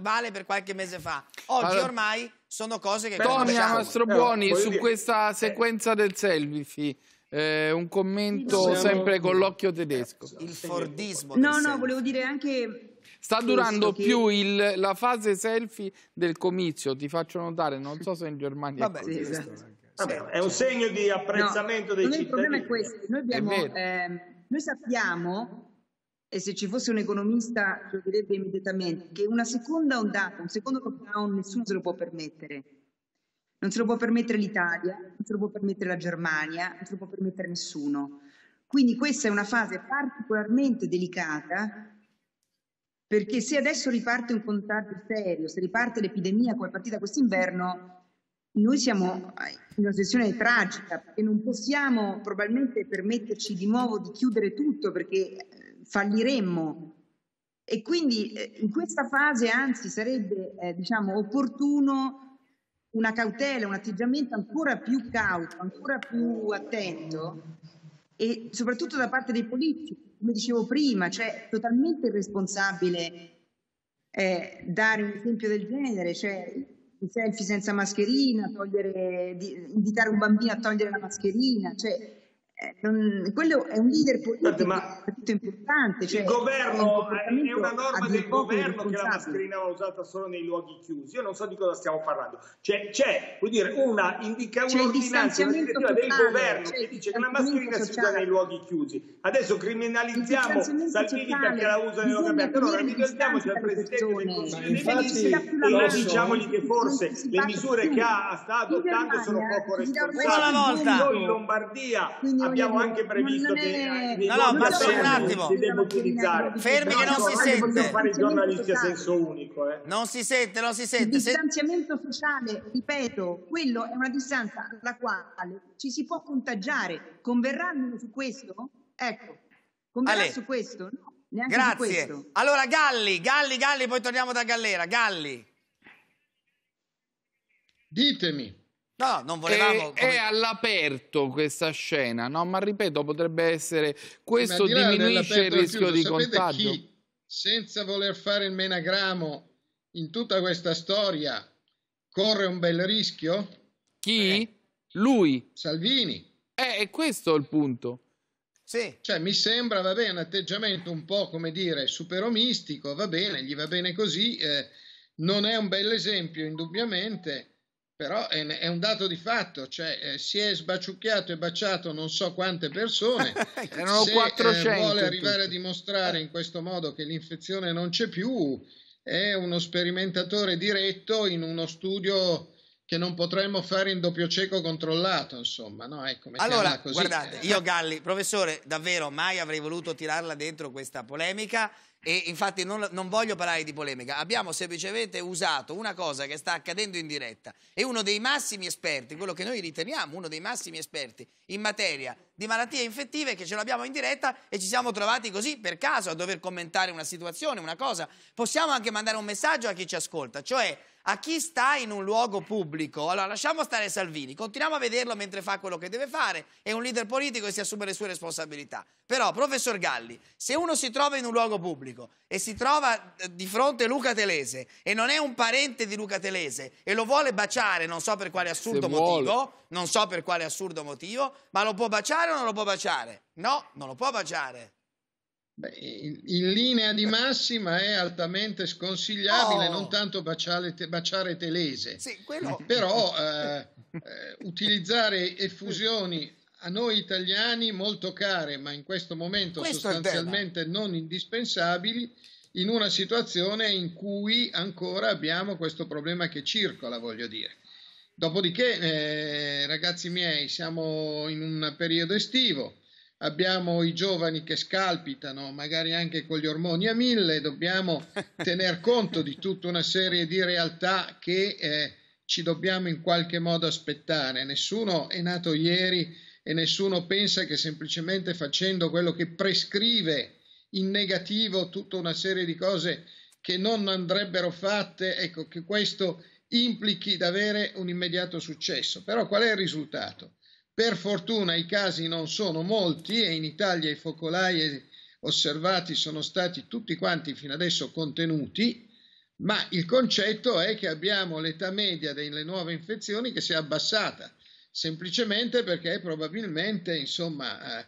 vale per qualche mese fa. Oggi allora, ormai sono cose che... Tony Mastrobuoni su dire. questa eh, sequenza eh. del selfie. Eh, un commento Siamo... sempre con l'occhio tedesco. Il fordismo. No, no, volevo dire anche Sta durando chi... più il, la fase selfie del comizio, ti faccio notare, non so se in Germania Vabbè, è così. esatto. Vabbè, è un segno di apprezzamento no, dei cittadini. Il problema è questo, noi, abbiamo, eh, noi sappiamo e se ci fosse un economista lo direbbe immediatamente, che una seconda ondata, un secondo lockdown nessuno se lo può permettere. Non se lo può permettere l'Italia, non se lo può permettere la Germania, non se lo può permettere nessuno. Quindi questa è una fase particolarmente delicata perché se adesso riparte un contagio serio, se riparte l'epidemia come è partita quest'inverno, noi siamo eh, in una situazione tragica e non possiamo probabilmente permetterci di nuovo di chiudere tutto perché eh, falliremmo. E quindi eh, in questa fase anzi sarebbe eh, diciamo, opportuno una cautela, un atteggiamento ancora più cauto, ancora più attento e soprattutto da parte dei politici, come dicevo prima, cioè totalmente irresponsabile eh, dare un esempio del genere, cioè selfie senza mascherina, togliere, invitare un bambino a togliere la mascherina, cioè eh, non, quello è un leader politico Senti, ma importante. Cioè il governo è, è una norma del governo che la mascherina va usata solo nei luoghi chiusi. Io non so di cosa stiamo parlando. C'è, c'è vuol dire, una indicazione del governo che dice che la mascherina sociale. si usa nei luoghi chiusi. Adesso criminalizziamo Salvini perché la usa nei luoghi aperti. Allora ricordiamoci al Presidente del Consiglio dei Ministri e diciamogli che forse le misure che ha, sta adottando sono poco responsabili. Noi in Lombardia abbiamo anche previsto che eh, è... no, no, passi un attimo. Fermi che eh. non si sente. Non si sente, non si sente. Il distanziamento sociale, ripeto, quello è una distanza alla quale ci si può contagiare. Converranno su questo? Ecco. converranno su questo? No. Neanche Grazie. Allora Galli, Galli, Galli, poi torniamo da Gallera. Galli. Ditemi. No, non volevamo... È, come... è all'aperto questa scena, no? Ma ripeto, potrebbe essere... Questo diminuisce il rischio di contagio. Chi, senza voler fare il menagramo, in tutta questa storia corre un bel rischio? Chi? Eh. Lui. Salvini. Eh, è questo il punto. Sì. Cioè, mi sembra, va bene, un atteggiamento un po', come dire, superomistico, va bene, gli va bene così. Eh, non è un bel esempio, indubbiamente, però è, un dato di fatto, cioè eh, si è sbaciucchiato e baciato non so quante persone, erano se 400 eh, vuole arrivare tutti. a dimostrare in questo modo che l'infezione non c'è più, è uno sperimentatore diretto in uno studio che non potremmo fare in doppio cieco controllato, insomma, no? Ecco, allora, guardate, io Galli, professore, davvero mai avrei voluto tirarla dentro questa polemica, e infatti non, non, voglio parlare di polemica, abbiamo semplicemente usato una cosa che sta accadendo in diretta e uno dei massimi esperti, quello che noi riteniamo uno dei massimi esperti in materia di malattie infettive che ce l'abbiamo in diretta e ci siamo trovati così per caso a dover commentare una situazione, una cosa. Possiamo anche mandare un messaggio a chi ci ascolta, cioè a chi sta in un luogo pubblico. Allora lasciamo stare Salvini, continuiamo a vederlo mentre fa quello che deve fare, è un leader politico e si assume le sue responsabilità. Però, professor Galli, se uno si trova in un luogo pubblico e si trova eh, di fronte Luca Telese e non è un parente di Luca Telese e lo vuole baciare, non so per quale assurdo se motivo, vuole. non so per quale assurdo motivo, ma lo può baciare o non lo può baciare? No, non lo può baciare. Beh, in linea di massima è altamente sconsigliabile oh. non tanto baciare, te, baciare Telese, sì, quello... però eh, eh utilizzare effusioni a noi italiani molto care, ma in questo momento questo sostanzialmente non indispensabili, in una situazione in cui ancora abbiamo questo problema che circola, voglio dire. Dopodiché, eh, ragazzi miei, siamo in un periodo estivo, abbiamo i giovani che scalpitano, magari anche con gli ormoni a mille, dobbiamo tener conto di tutta una serie di realtà che eh, ci dobbiamo in qualche modo aspettare. Nessuno è nato ieri e nessuno pensa che semplicemente facendo quello che prescrive in negativo tutta una serie di cose che non andrebbero fatte, ecco che questo implichi di avere un immediato successo. Però qual è il risultato? Per fortuna i casi non sono molti e in Italia i focolai osservati sono stati tutti quanti fino adesso contenuti, ma il concetto è che abbiamo l'età media delle nuove infezioni che si è abbassata semplicemente perché probabilmente, insomma, eh,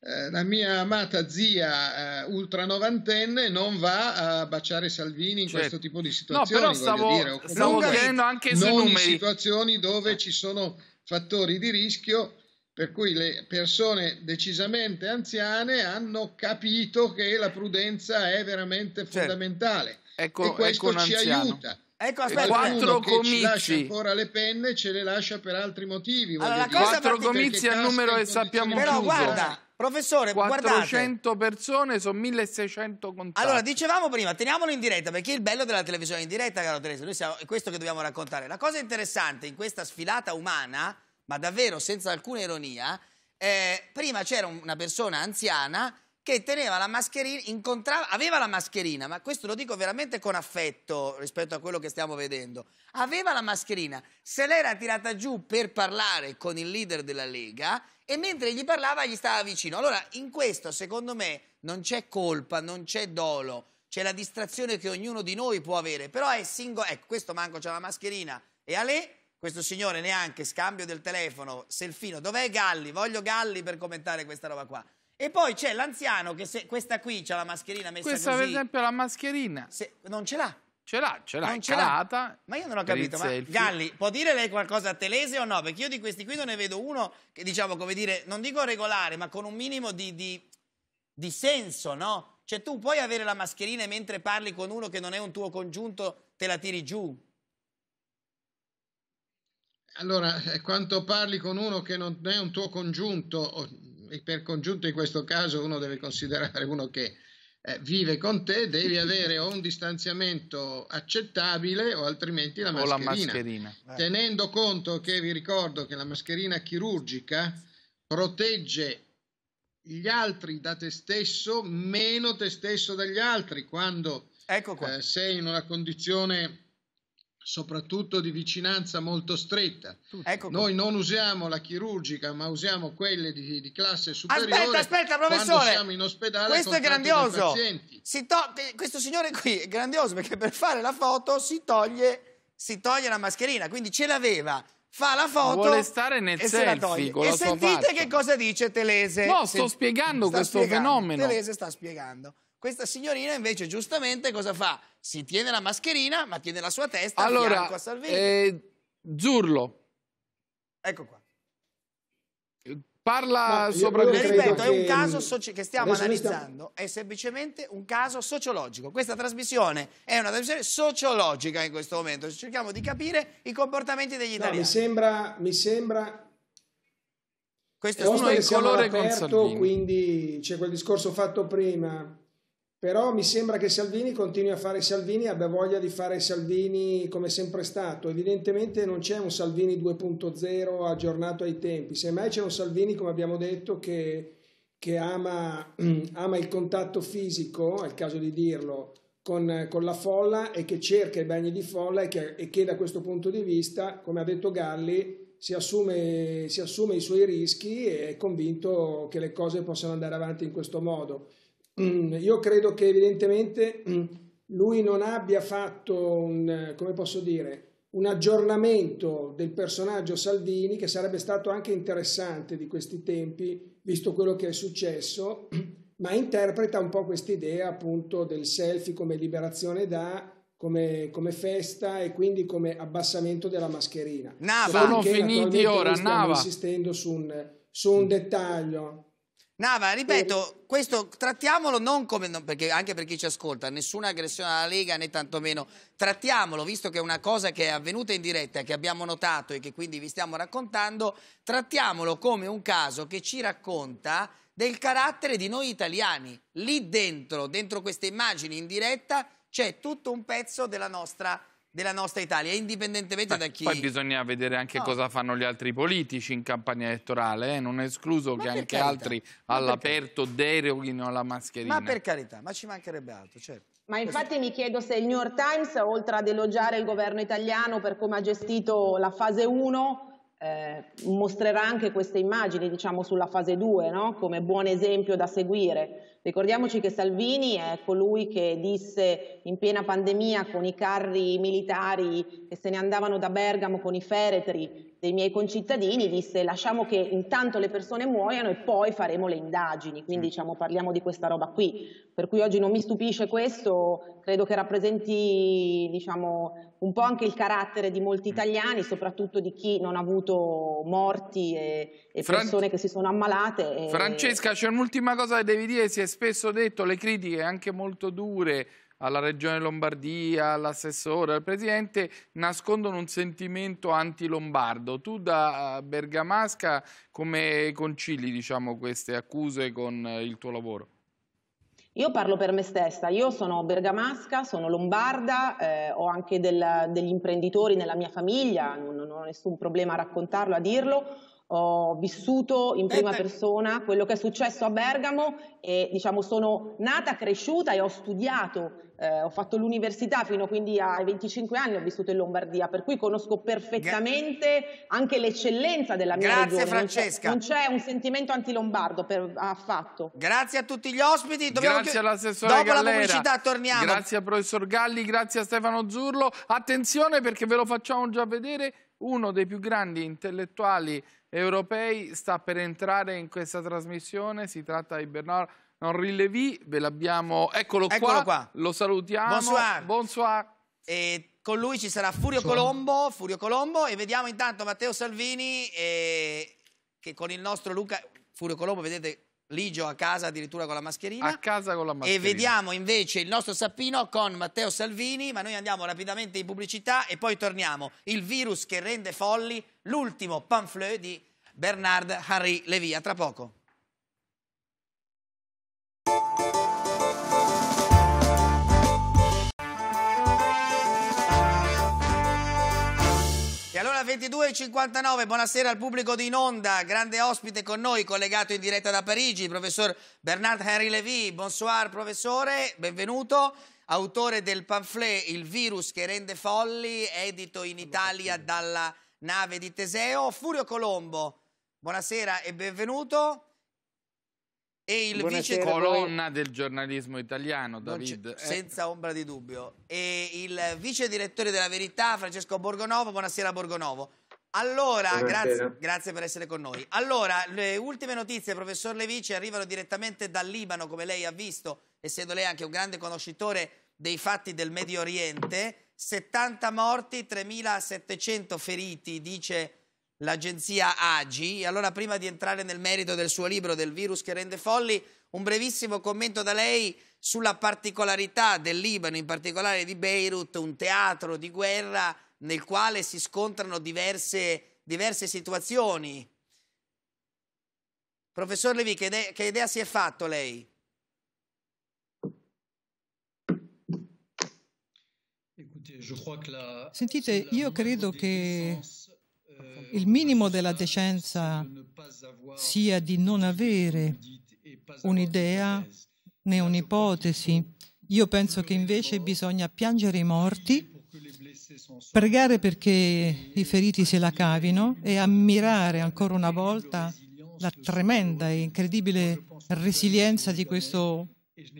eh, la mia amata zia eh, ultra novantenne non va a baciare Salvini in cioè, questo certo. tipo di situazioni. No, però stavo, dire, stavo chiedendo anche sui non numeri. in situazioni dove ci sono fattori di rischio per cui le persone decisamente anziane hanno capito che la prudenza è veramente certo. fondamentale certo. ecco, e ecco questo ecco ci anziano. aiuta Ecco, aspetta, quattro comizi. lascia ancora le penne ce le lascia per altri motivi. Allora, quattro comizi è il numero che sappiamo Però chiuso. guarda, professore, 400 guardate. persone sono 1600 contatti. Allora, dicevamo prima, teniamolo in diretta, perché il bello della televisione in diretta, caro Teresa, noi siamo, è questo che dobbiamo raccontare. La cosa interessante in questa sfilata umana, ma davvero senza alcuna ironia, eh, prima c'era una persona anziana che teneva la mascherina, incontrava, aveva la mascherina, ma questo lo dico veramente con affetto rispetto a quello che stiamo vedendo. Aveva la mascherina, se l'era tirata giù per parlare con il leader della Lega e mentre gli parlava gli stava vicino. Allora, in questo, secondo me, non c'è colpa, non c'è dolo, c'è la distrazione che ognuno di noi può avere, però è singolo, ecco, questo manco c'ha la mascherina e a lei, questo signore neanche scambio del telefono, Selfino, dov'è Galli? Voglio Galli per commentare questa roba qua. E poi c'è l'anziano che se questa qui c'ha la mascherina messa questa, così... Questa per esempio è la mascherina. Se, non ce l'ha. Ce l'ha, ce l'ha, ce l'ha. Ma io non ho capito, ma Galli, può dire lei qualcosa a Telese o no? Perché io di questi qui non ne vedo uno che, diciamo, come dire, non dico regolare, ma con un minimo di, di, di senso, no? Cioè tu puoi avere la mascherina e mentre parli con uno che non è un tuo congiunto te la tiri giù? Allora, eh, quanto parli con uno che non è un tuo congiunto per congiunto in questo caso uno deve considerare uno che eh, vive con te, devi avere o un distanziamento accettabile o altrimenti la mascherina. La mascherina. Eh. Tenendo conto che vi ricordo che la mascherina chirurgica protegge gli altri da te stesso, meno te stesso dagli altri, quando ecco eh, sei in una condizione soprattutto di vicinanza molto stretta. Ecco Noi non usiamo la chirurgica, ma usiamo quelle di, di classe superiore. Aspetta, aspetta, professore. siamo in ospedale questo è grandioso. Si to- eh, questo signore qui è grandioso perché per fare la foto si toglie, si toglie la mascherina, quindi ce l'aveva fa la foto vuole stare nel e selfie se e sentite che cosa dice Telese no sto Se... spiegando sta questo spiegando. fenomeno Telese sta spiegando questa signorina invece giustamente cosa fa? Si tiene la mascherina, ma tiene la sua testa allora, a fianco a Salvini. Eh, Zurlo. Ecco qua. Parla no, soprattutto. Ripeto, che... è un caso che stiamo Adesso analizzando, stiamo... è semplicemente un caso sociologico. Questa trasmissione è una trasmissione sociologica in questo momento. Cerchiamo di capire i comportamenti degli italiani. No, mi sembra. Mi sembra... Questo è uno il colore aperto, Quindi c'è quel discorso fatto prima però mi sembra che Salvini continui a fare Salvini, abbia voglia di fare Salvini come sempre stato. Evidentemente non c'è un Salvini 2.0 aggiornato ai tempi, semmai c'è un Salvini, come abbiamo detto, che, che ama, ama, il contatto fisico, è il caso di dirlo, con, con la folla e che cerca i bagni di folla e che, e che, da questo punto di vista, come ha detto Galli, si assume, si assume i suoi rischi e è convinto che le cose possano andare avanti in questo modo Mm, io credo che evidentemente mm, lui non abbia fatto un, come posso dire, un aggiornamento del personaggio Salvini che sarebbe stato anche interessante di questi tempi, visto quello che è successo, ma interpreta un po' quest'idea appunto del selfie come liberazione da come, come, festa e quindi come abbassamento della mascherina. Nava, sono finiti ora, Nava. assistendo su un, su un dettaglio Nava, ripeto, sì. questo trattiamolo non come, non, perché anche per chi ci ascolta, nessuna aggressione alla Lega né tantomeno, trattiamolo, visto che è una cosa che è avvenuta in diretta, che abbiamo notato e che quindi vi stiamo raccontando, trattiamolo come un caso che ci racconta del carattere di noi italiani. Lì dentro, dentro queste immagini in diretta, c'è tutto un pezzo della nostra della nostra Italia, indipendentemente Beh, da chi... Poi bisogna vedere anche no. cosa fanno gli altri politici in campagna elettorale, eh? non è escluso ma che anche carità. altri all'aperto deroghino la mascherina. Ma per carità, ma ci mancherebbe altro, certo. Ma infatti mi chiedo se il New York Times, oltre ad elogiare il governo italiano per come ha gestito la fase 1, eh, mostrerà anche queste immagini, diciamo, sulla fase 2, no? come buon esempio da seguire. Ricordiamoci che Salvini è colui che disse in piena pandemia con i carri militari che se ne andavano da Bergamo con i feretri dei miei concittadini, disse lasciamo che intanto le persone muoiano e poi faremo le indagini, quindi mm. diciamo, parliamo di questa roba qui. Per cui oggi non mi stupisce questo, credo che rappresenti diciamo, un po' anche il carattere di molti italiani, soprattutto di chi non ha avuto morti e, e persone Fran che si sono ammalate. E... Francesca, c'è un'ultima cosa che devi dire, si è spesso detto le critiche anche molto dure alla regione Lombardia, all'assessore, al presidente, nascondono un sentimento anti-lombardo. Tu da eh, Bergamasca come concili diciamo, queste accuse con eh, il tuo lavoro? Io parlo per me stessa, io sono bergamasca, sono lombarda, eh, ho anche del, degli imprenditori nella mia famiglia, non, non ho nessun problema a raccontarlo, a dirlo, ho vissuto in prima eh persona quello che è successo a Bergamo e diciamo sono nata, cresciuta e ho studiato, eh, ho fatto l'università fino quindi ai 25 anni ho vissuto in Lombardia, per cui conosco perfettamente anche l'eccellenza della mia Grazie, regione. Grazie Francesca. Non c'è un sentimento antilombardo per, affatto. Grazie a tutti gli ospiti. Dobbiamo grazie all'assessore Dopo Gallera. la pubblicità torniamo. Grazie a professor Galli, grazie a Stefano Zurlo. Attenzione perché ve lo facciamo già vedere uno dei più grandi intellettuali europei sta per entrare in questa trasmissione, si tratta di Bernard Henri Lévy, ve l'abbiamo, eccolo, eccolo qua. qua, lo salutiamo, bonsoir, bonsoir. E con lui ci sarà Furio Colombo, Furio Colombo, e vediamo intanto Matteo Salvini eh, che con il nostro Luca, Furio Colombo vedete Ligio a casa addirittura con la mascherina. A casa con la mascherina. E vediamo invece il nostro Sappino con Matteo Salvini, ma noi andiamo rapidamente in pubblicità e poi torniamo. Il virus che rende folli, l'ultimo pamphlet di Bernard Henri Levy. A Tra poco. 22.59, buonasera al pubblico di in onda, grande ospite con noi, collegato in diretta da Parigi, il professor Bernard Henry Lévy. Bonsoir professore, benvenuto. Autore del pamphlet Il virus che rende folli, edito in Italia dalla nave di Teseo. Furio Colombo, buonasera e benvenuto. E il Buonasera, vice colonna del giornalismo italiano, David. Eh. Senza ombra di dubbio. E il vice direttore della Verità, Francesco Borgonovo. Buonasera, Borgonovo. Allora, grazie, grazie, per essere con noi. Allora, le ultime notizie, professor Levici, arrivano direttamente dal Libano, come lei ha visto, essendo lei anche un grande conoscitore dei fatti del Medio Oriente. 70 morti, 3.700 feriti, dice l'agenzia AGI. Allora, prima di entrare nel merito del suo libro del virus che rende folli, un brevissimo commento da lei sulla particolarità del Libano, in particolare di Beirut, un teatro di guerra nel quale si scontrano diverse, diverse situazioni. Professor Levi, che, ide- che idea si è fatto lei? Sentite, io credo che il minimo della decenza sia di non avere un'idea né un'ipotesi. Io penso che invece bisogna piangere i morti, pregare perché i feriti se la cavino e ammirare ancora una volta la tremenda e incredibile resilienza di questo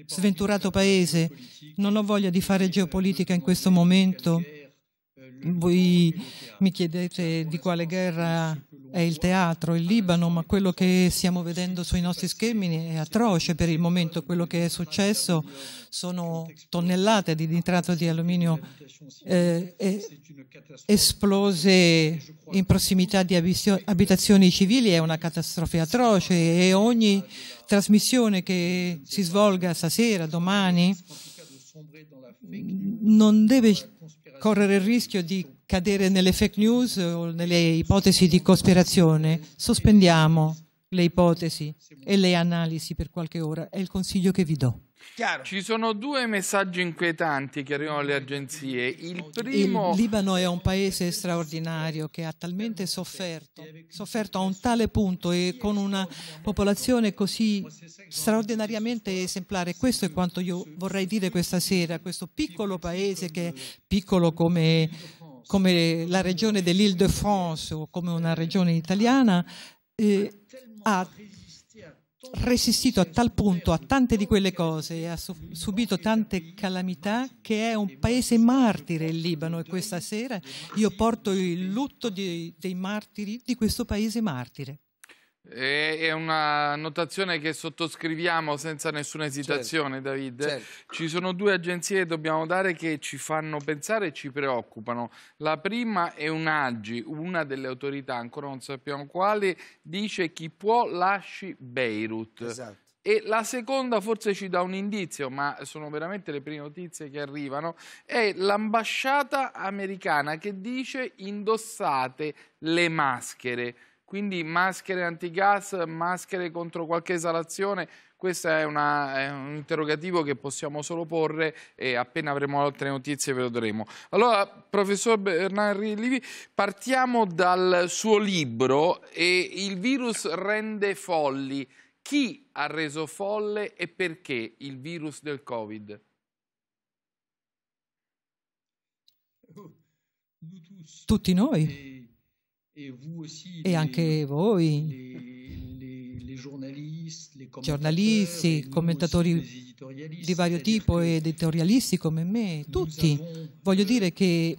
sventurato paese. Non ho voglia di fare geopolitica in questo momento voi mi chiedete di quale guerra è il teatro, il Libano, ma quello che stiamo vedendo sui nostri schermi è atroce per il momento. Quello che è successo sono tonnellate di nitrato di alluminio eh, esplose in prossimità di abitazioni civili. È una catastrofe atroce e ogni trasmissione che si svolga stasera, domani, non deve correre il rischio di cadere nelle fake news o nelle ipotesi di cospirazione, sospendiamo le ipotesi e le analisi per qualche ora, è il consiglio che vi do. Chiaro. Ci sono due messaggi inquietanti che arrivano alle agenzie. Il primo... Il Libano è un paese straordinario che ha talmente sofferto, sofferto a un tale punto e con una popolazione così straordinariamente esemplare. Questo è quanto io vorrei dire questa sera. Questo piccolo paese che è piccolo come, come la regione dell'Île-de-France o come una regione italiana eh, ha resistito a tal punto a tante di quelle cose e ha subito tante calamità che è un paese martire il Libano e questa sera io porto il lutto di, dei martiri di questo paese martire. È una notazione che sottoscriviamo senza nessuna esitazione, certo, David. Certo. Ci sono due agenzie che dobbiamo dare che ci fanno pensare e ci preoccupano. La prima è un'AGI, una delle autorità, ancora non sappiamo quale, dice chi può lasci Beirut. Esatto. E la seconda forse ci dà un indizio, ma sono veramente le prime notizie che arrivano, è l'ambasciata americana che dice indossate le maschere. Quindi maschere antigas, maschere contro qualche esalazione, questo è, è, un interrogativo che possiamo solo porre e appena avremo altre notizie ve lo daremo. Allora, professor Bernardi Livi, partiamo dal suo libro e il virus rende folli. Chi ha reso folle e perché il virus del Covid? Tutti noi Sì e anche voi, giornalisti, commentatori di vario tipo ed editorialisti come me, tutti. Voglio dire euh, che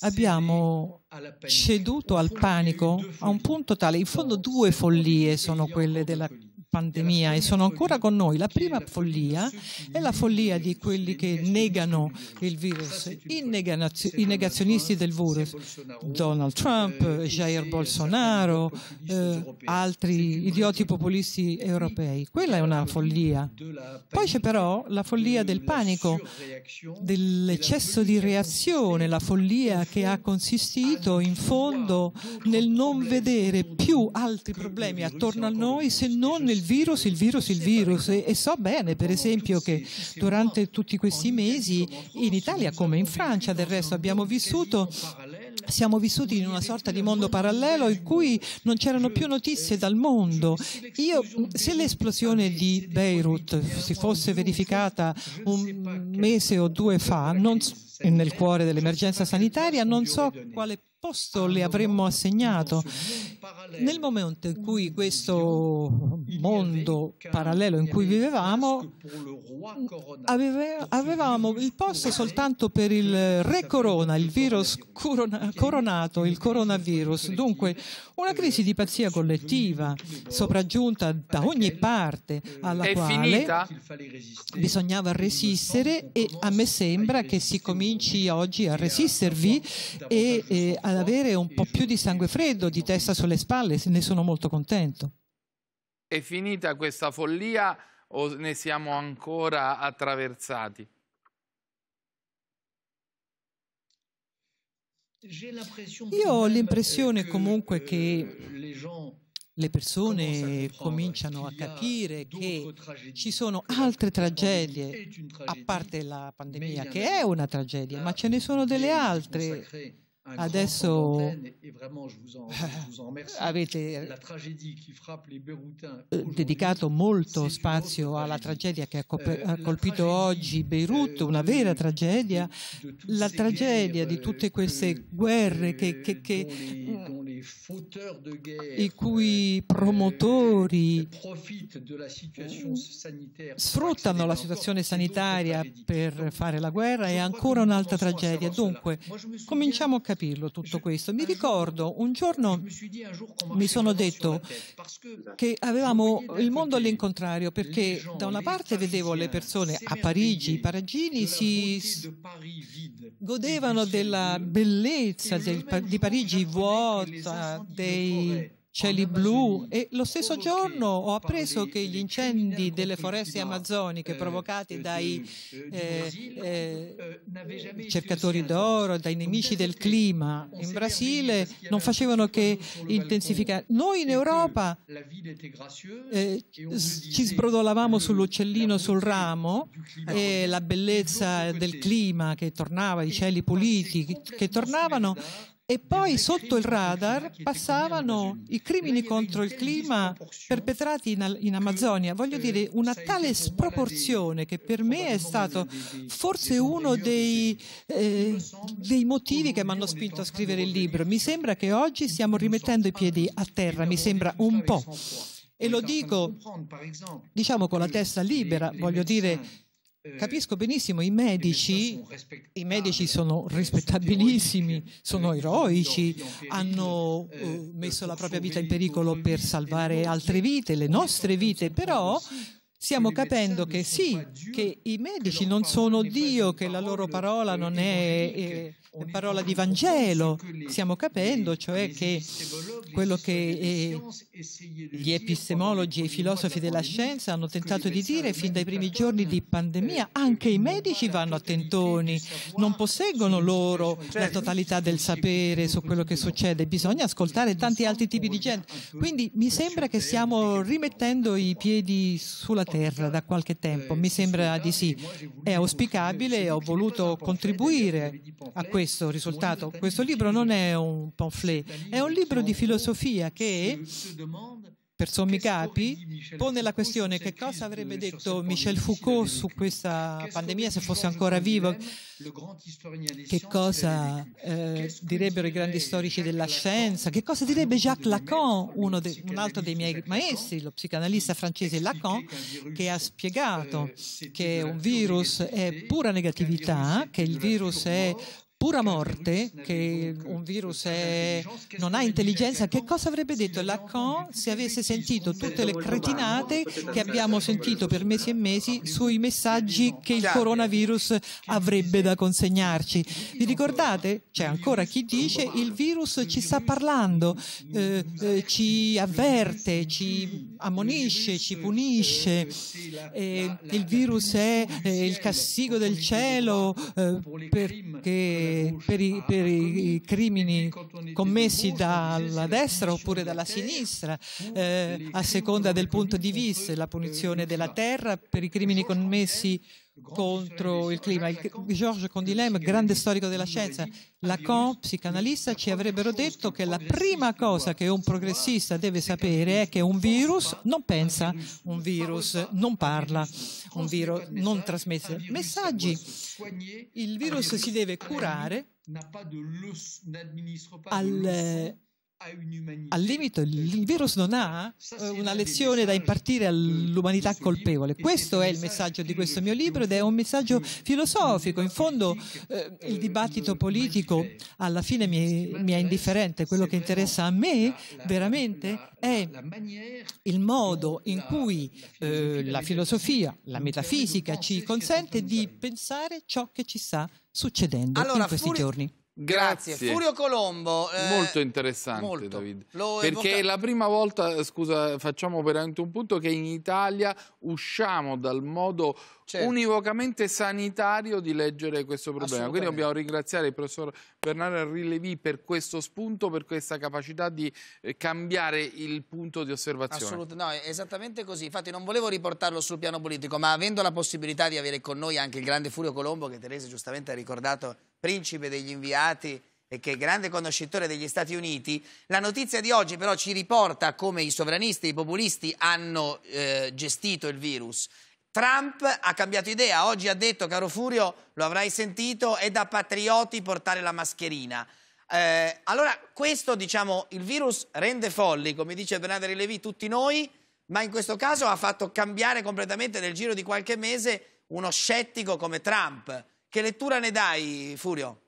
abbiamo ceduto al panico a un punto tale, in fondo due follie sono quelle della pandemia e sono ancora con noi. La prima follia è la follia di quelli che negano il virus, i, negazionisti del virus, Donald Trump, Jair Bolsonaro, eh, altri idioti populisti europei. Quella è una follia. Poi c'è però la follia del panico, dell'eccesso di reazione, la follia che ha consistito in fondo nel non vedere più altri problemi attorno a noi se non il il virus, il virus, il virus e so bene per esempio che durante tutti questi mesi in Italia come in Francia del resto abbiamo vissuto siamo vissuti in una sorta di mondo parallelo in cui non c'erano più notizie dal mondo. Io, se l'esplosione di Beirut si fosse verificata un mese o due fa, non, nel cuore dell'emergenza sanitaria, non so quale posto le avremmo assegnato. Nel momento in cui questo mondo parallelo in cui vivevamo avevamo il posto soltanto per il re corona, il virus coronato, il coronavirus. Dunque una crisi di pazzia collettiva sopraggiunta da ogni parte alla quale bisognava resistere e a me sembra che si cominci oggi a resistervi e a ad avere un po' più di sangue freddo, di testa sulle spalle, ne sono molto contento. È finita questa follia o ne siamo ancora attraversati? Io ho l'impressione euh, comunque euh, che le persone cominciano a capire che ci sono altre tragedie, a parte la pandemia, che è una tragedia, ma ce ne sono delle altre Adesso avete euh, dedicato molto spazio alla tragedia che ha euh, colpito oggi euh, Beirut, una vera tragedia, la tragedia di tutte queste guerre che, che, che, eh, i cui promotori mm. sfruttano la situazione sanitaria per fare la guerra è ancora un'altra tragedia. Dunque, cominciamo a capire capirlo tutto questo. Mi ricordo un giorno mi sono detto esatto. che avevamo il mondo all'incontrario perché da una parte vedevo le persone a Parigi, i paragini si godevano della bellezza del, di Parigi vuota, dei cieli blu e lo stesso giorno ho appreso che gli incendi delle foreste amazoniche eh, provocati eh, dai eh, eh, eh cercatori d'oro, dai nemici del clima in Brasile non facevano che intensificare. Noi in Europa eh, ci sbrodolavamo sull'uccellino sul ramo e la bellezza del clima che tornava, i cieli puliti che tornavano e poi sotto il radar passavano i crimini contro il clima perpetrati in, Amazzonia. Voglio eh, dire, una tale sproporzione che per me è stato forse uno dei, eh, dei motivi che mi hanno spinto a scrivere il libro. Mi sembra che oggi stiamo rimettendo i piedi a terra, mi sembra un po'. E lo dico, diciamo, con la testa libera, voglio dire Capisco eh, benissimo, i medici, i medici, ah, sono eh, rispettabilissimi, sono eroici, eh, hanno messo la propria vita in pericolo per salvare altre vite, le nostre vite, però stiamo capendo che sì, che i medici non sono Dio, che la loro parola non è parola di Vangelo. Stiamo capendo, cioè, che quello che gli epistemologi e i filosofi della scienza hanno tentato di dire fin dai primi giorni di eh, pandemia, anche i medici vanno a tentoni, non posseggono loro la certo, totalità del sapere su quello che succede, bisogna ascoltare tanti altri tipi di gente. Quindi mi sembra che stiamo rimettendo i piedi sulla terra da qualche tempo, eh, mi sembra di sì. È auspicabile, ho voluto contribuire a questo questo risultato. Questo libro non è un pamphlet, è un libro di filosofia che per sommi capi, pone la questione che cosa avrebbe detto Michel Foucault su questa pandemia se fosse ancora vivo, che cosa eh, direbbero i grandi storici della scienza, che cosa direbbe Jacques Lacan, de, un altro dei miei maestri, lo psicanalista francese Lacan, che ha spiegato eh, che un virus è pura negatività, che il virus è pura morte, che un virus è, non ha intelligenza, che cosa avrebbe detto Lacan se avesse sentito tutte le cretinate che abbiamo sentito per mesi e mesi sui messaggi che il coronavirus avrebbe da consegnarci? Vi ricordate? C'è ancora chi dice il virus ci sta parlando, eh, eh, ci avverte, ci ammonisce, ci punisce, eh, il virus è eh, il castigo del cielo eh, perché per, i, per, i, crimini commessi dalla destra oppure dalla sinistra, eh, a seconda del punto di vista, la punizione della terra per i crimini commessi contro il clima. Il, Georges Condilem, grande storico della scienza, Lacan, psicanalista, ci avrebbero detto che la prima cosa che un progressista deve sapere è che un virus non pensa, un virus non parla, un virus non trasmette messaggi. Il virus si deve curare al al limite eh, il virus non ha eh, una lezione da impartire all'umanità colpevole. Questo è il messaggio di questo mio libro ed è un messaggio filosofico. In fondo eh, il dibattito politico alla fine mi è, mi è, indifferente. Quello che interessa a me veramente è il modo in cui eh, la filosofia, la metafisica ci consente di pensare ciò che ci sta succedendo allora, in questi giorni. Grazie. Grazie. Furio Colombo. Eh, molto interessante, molto. David. Lo perché evoca... è la prima volta, eh, scusa, facciamo veramente un punto, che in Italia usciamo dal modo certo. univocamente sanitario di leggere questo problema. Quindi dobbiamo ringraziare il professor Bernardo Rilevi per questo spunto, per questa capacità di eh, cambiare il punto di osservazione. Assolutamente, no, è esattamente così. Infatti non volevo riportarlo sul piano politico, ma avendo la possibilità di avere con noi anche il grande Furio Colombo, che Teresa giustamente ha ricordato principe degli inviati e che è grande conoscitore degli Stati Uniti, la notizia di oggi però ci riporta come i sovranisti e i populisti hanno eh, gestito il virus. Trump ha cambiato idea, oggi ha detto, caro Furio, lo avrai sentito, è da patrioti portare la mascherina. Eh, allora, questo, diciamo, il virus rende folli, come dice Bernadette Levi, tutti noi, ma in questo caso ha fatto cambiare completamente nel giro di qualche mese uno scettico come Trump che lettura ne dai, Furio?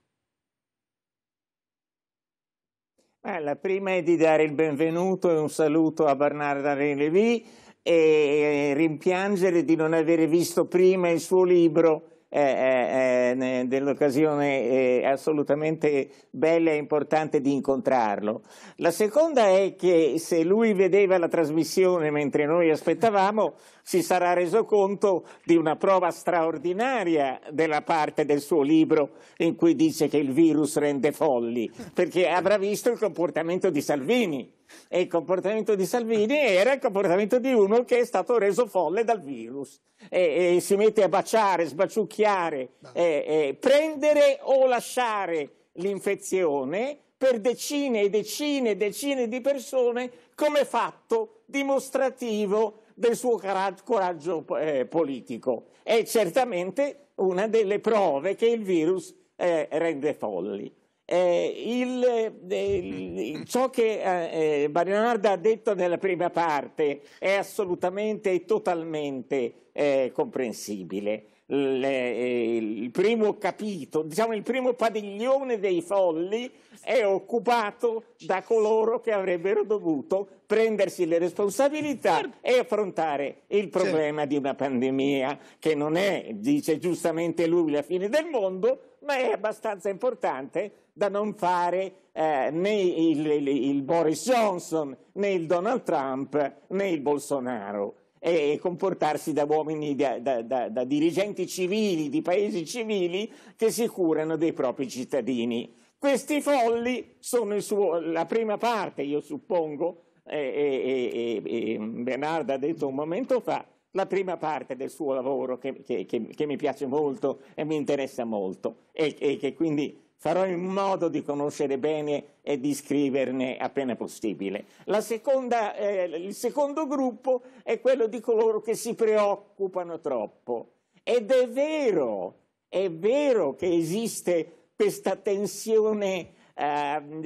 Eh, la prima è di dare il benvenuto e un saluto a Bernarda Relevi e rimpiangere di non aver visto prima il suo libro eh, dell'occasione assolutamente bella e importante di incontrarlo. La seconda è che se lui vedeva la trasmissione mentre noi aspettavamo, si sarà reso conto di una prova straordinaria della parte del suo libro in cui dice che il virus rende folli, perché avrà visto il comportamento di Salvini. E il comportamento di Salvini era il comportamento di uno che è stato reso folle dal virus. E, e si mette a baciare, sbaciucchiare, e, e prendere o lasciare l'infezione per decine e decine e decine di persone come fatto dimostrativo del suo coraggio eh, politico. È certamente una delle prove che il virus eh, rende folli. Eh, il, eh, ciò che eh, Barionarda eh, ha detto nella prima parte è assolutamente e totalmente eh, comprensibile. Il, eh, il primo capitolo, diciamo il primo padiglione dei folli è occupato da coloro che avrebbero dovuto prendersi le responsabilità e affrontare il problema di una pandemia che non è, dice giustamente lui, la fine del mondo, ma è abbastanza importante da non fare eh, né il, il, il, Boris Johnson, né il Donald Trump, né il Bolsonaro e, comportarsi da uomini, da, da, da, da dirigenti civili, di paesi civili che si curano dei propri cittadini. Questi folli sono suo, la prima parte, io suppongo, e, e, e, Bernardo ha detto un momento fa, la prima parte del suo lavoro che, che, che, che mi piace molto e mi interessa molto e, che quindi Farò in modo di conoscere bene e di scriverne appena possibile. Seconda, eh, il secondo gruppo è quello di coloro che si preoccupano troppo. Ed è vero, è vero che esiste questa tensione ehm,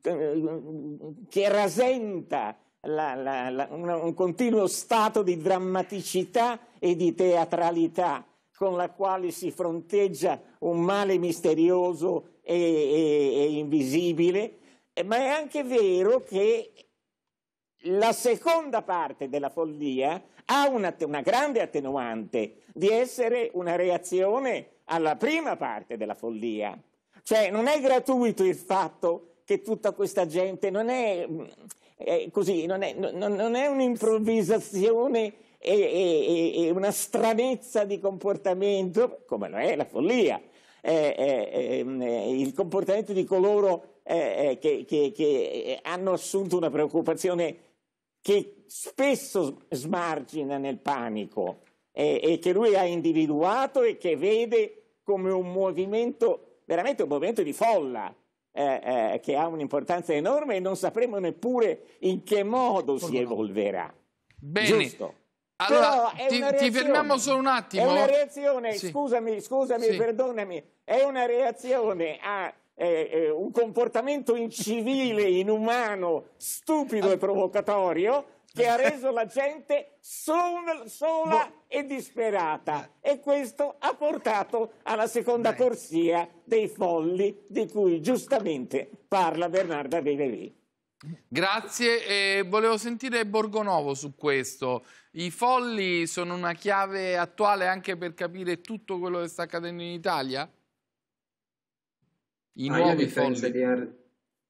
eh, che rasenta la, la, la, un, un continuo stato di drammaticità e di teatralità con la quale si fronteggia un male misterioso e, e, e invisibile, ma è anche vero che la seconda parte della follia ha una, una, grande attenuante di essere una reazione alla prima parte della follia. Cioè non è gratuito il fatto che tutta questa gente non è, mm, è, così, non è, non, non è un'improvvisazione e, e, e una stranezza di comportamento, come lo è la follia, eh, eh, ehm, eh il comportamento di coloro eh, eh, che, che, che hanno assunto una preoccupazione che spesso smargina nel panico e che lui ha individuato e che vede come un movimento, veramente un movimento di folla, eh, eh, che ha un'importanza enorme e non sapremo neppure in che modo si evolverà. Bene. Giusto. Allora, ti, ti, fermiamo solo un attimo. È una reazione, sì. scusami, scusami, sì. perdonami, è una reazione a eh, eh un comportamento incivile, inumano, stupido e provocatorio che ha reso la gente sol sola no. Boh. e disperata e questo ha portato alla seconda Dai. corsia dei folli di cui giustamente parla Bernarda Benevì. Grazie, e volevo sentire Borgonovo su questo. I folli sono una chiave attuale anche per capire tutto quello che sta accadendo in Italia? I ah, nuovi folli. Di, Ar-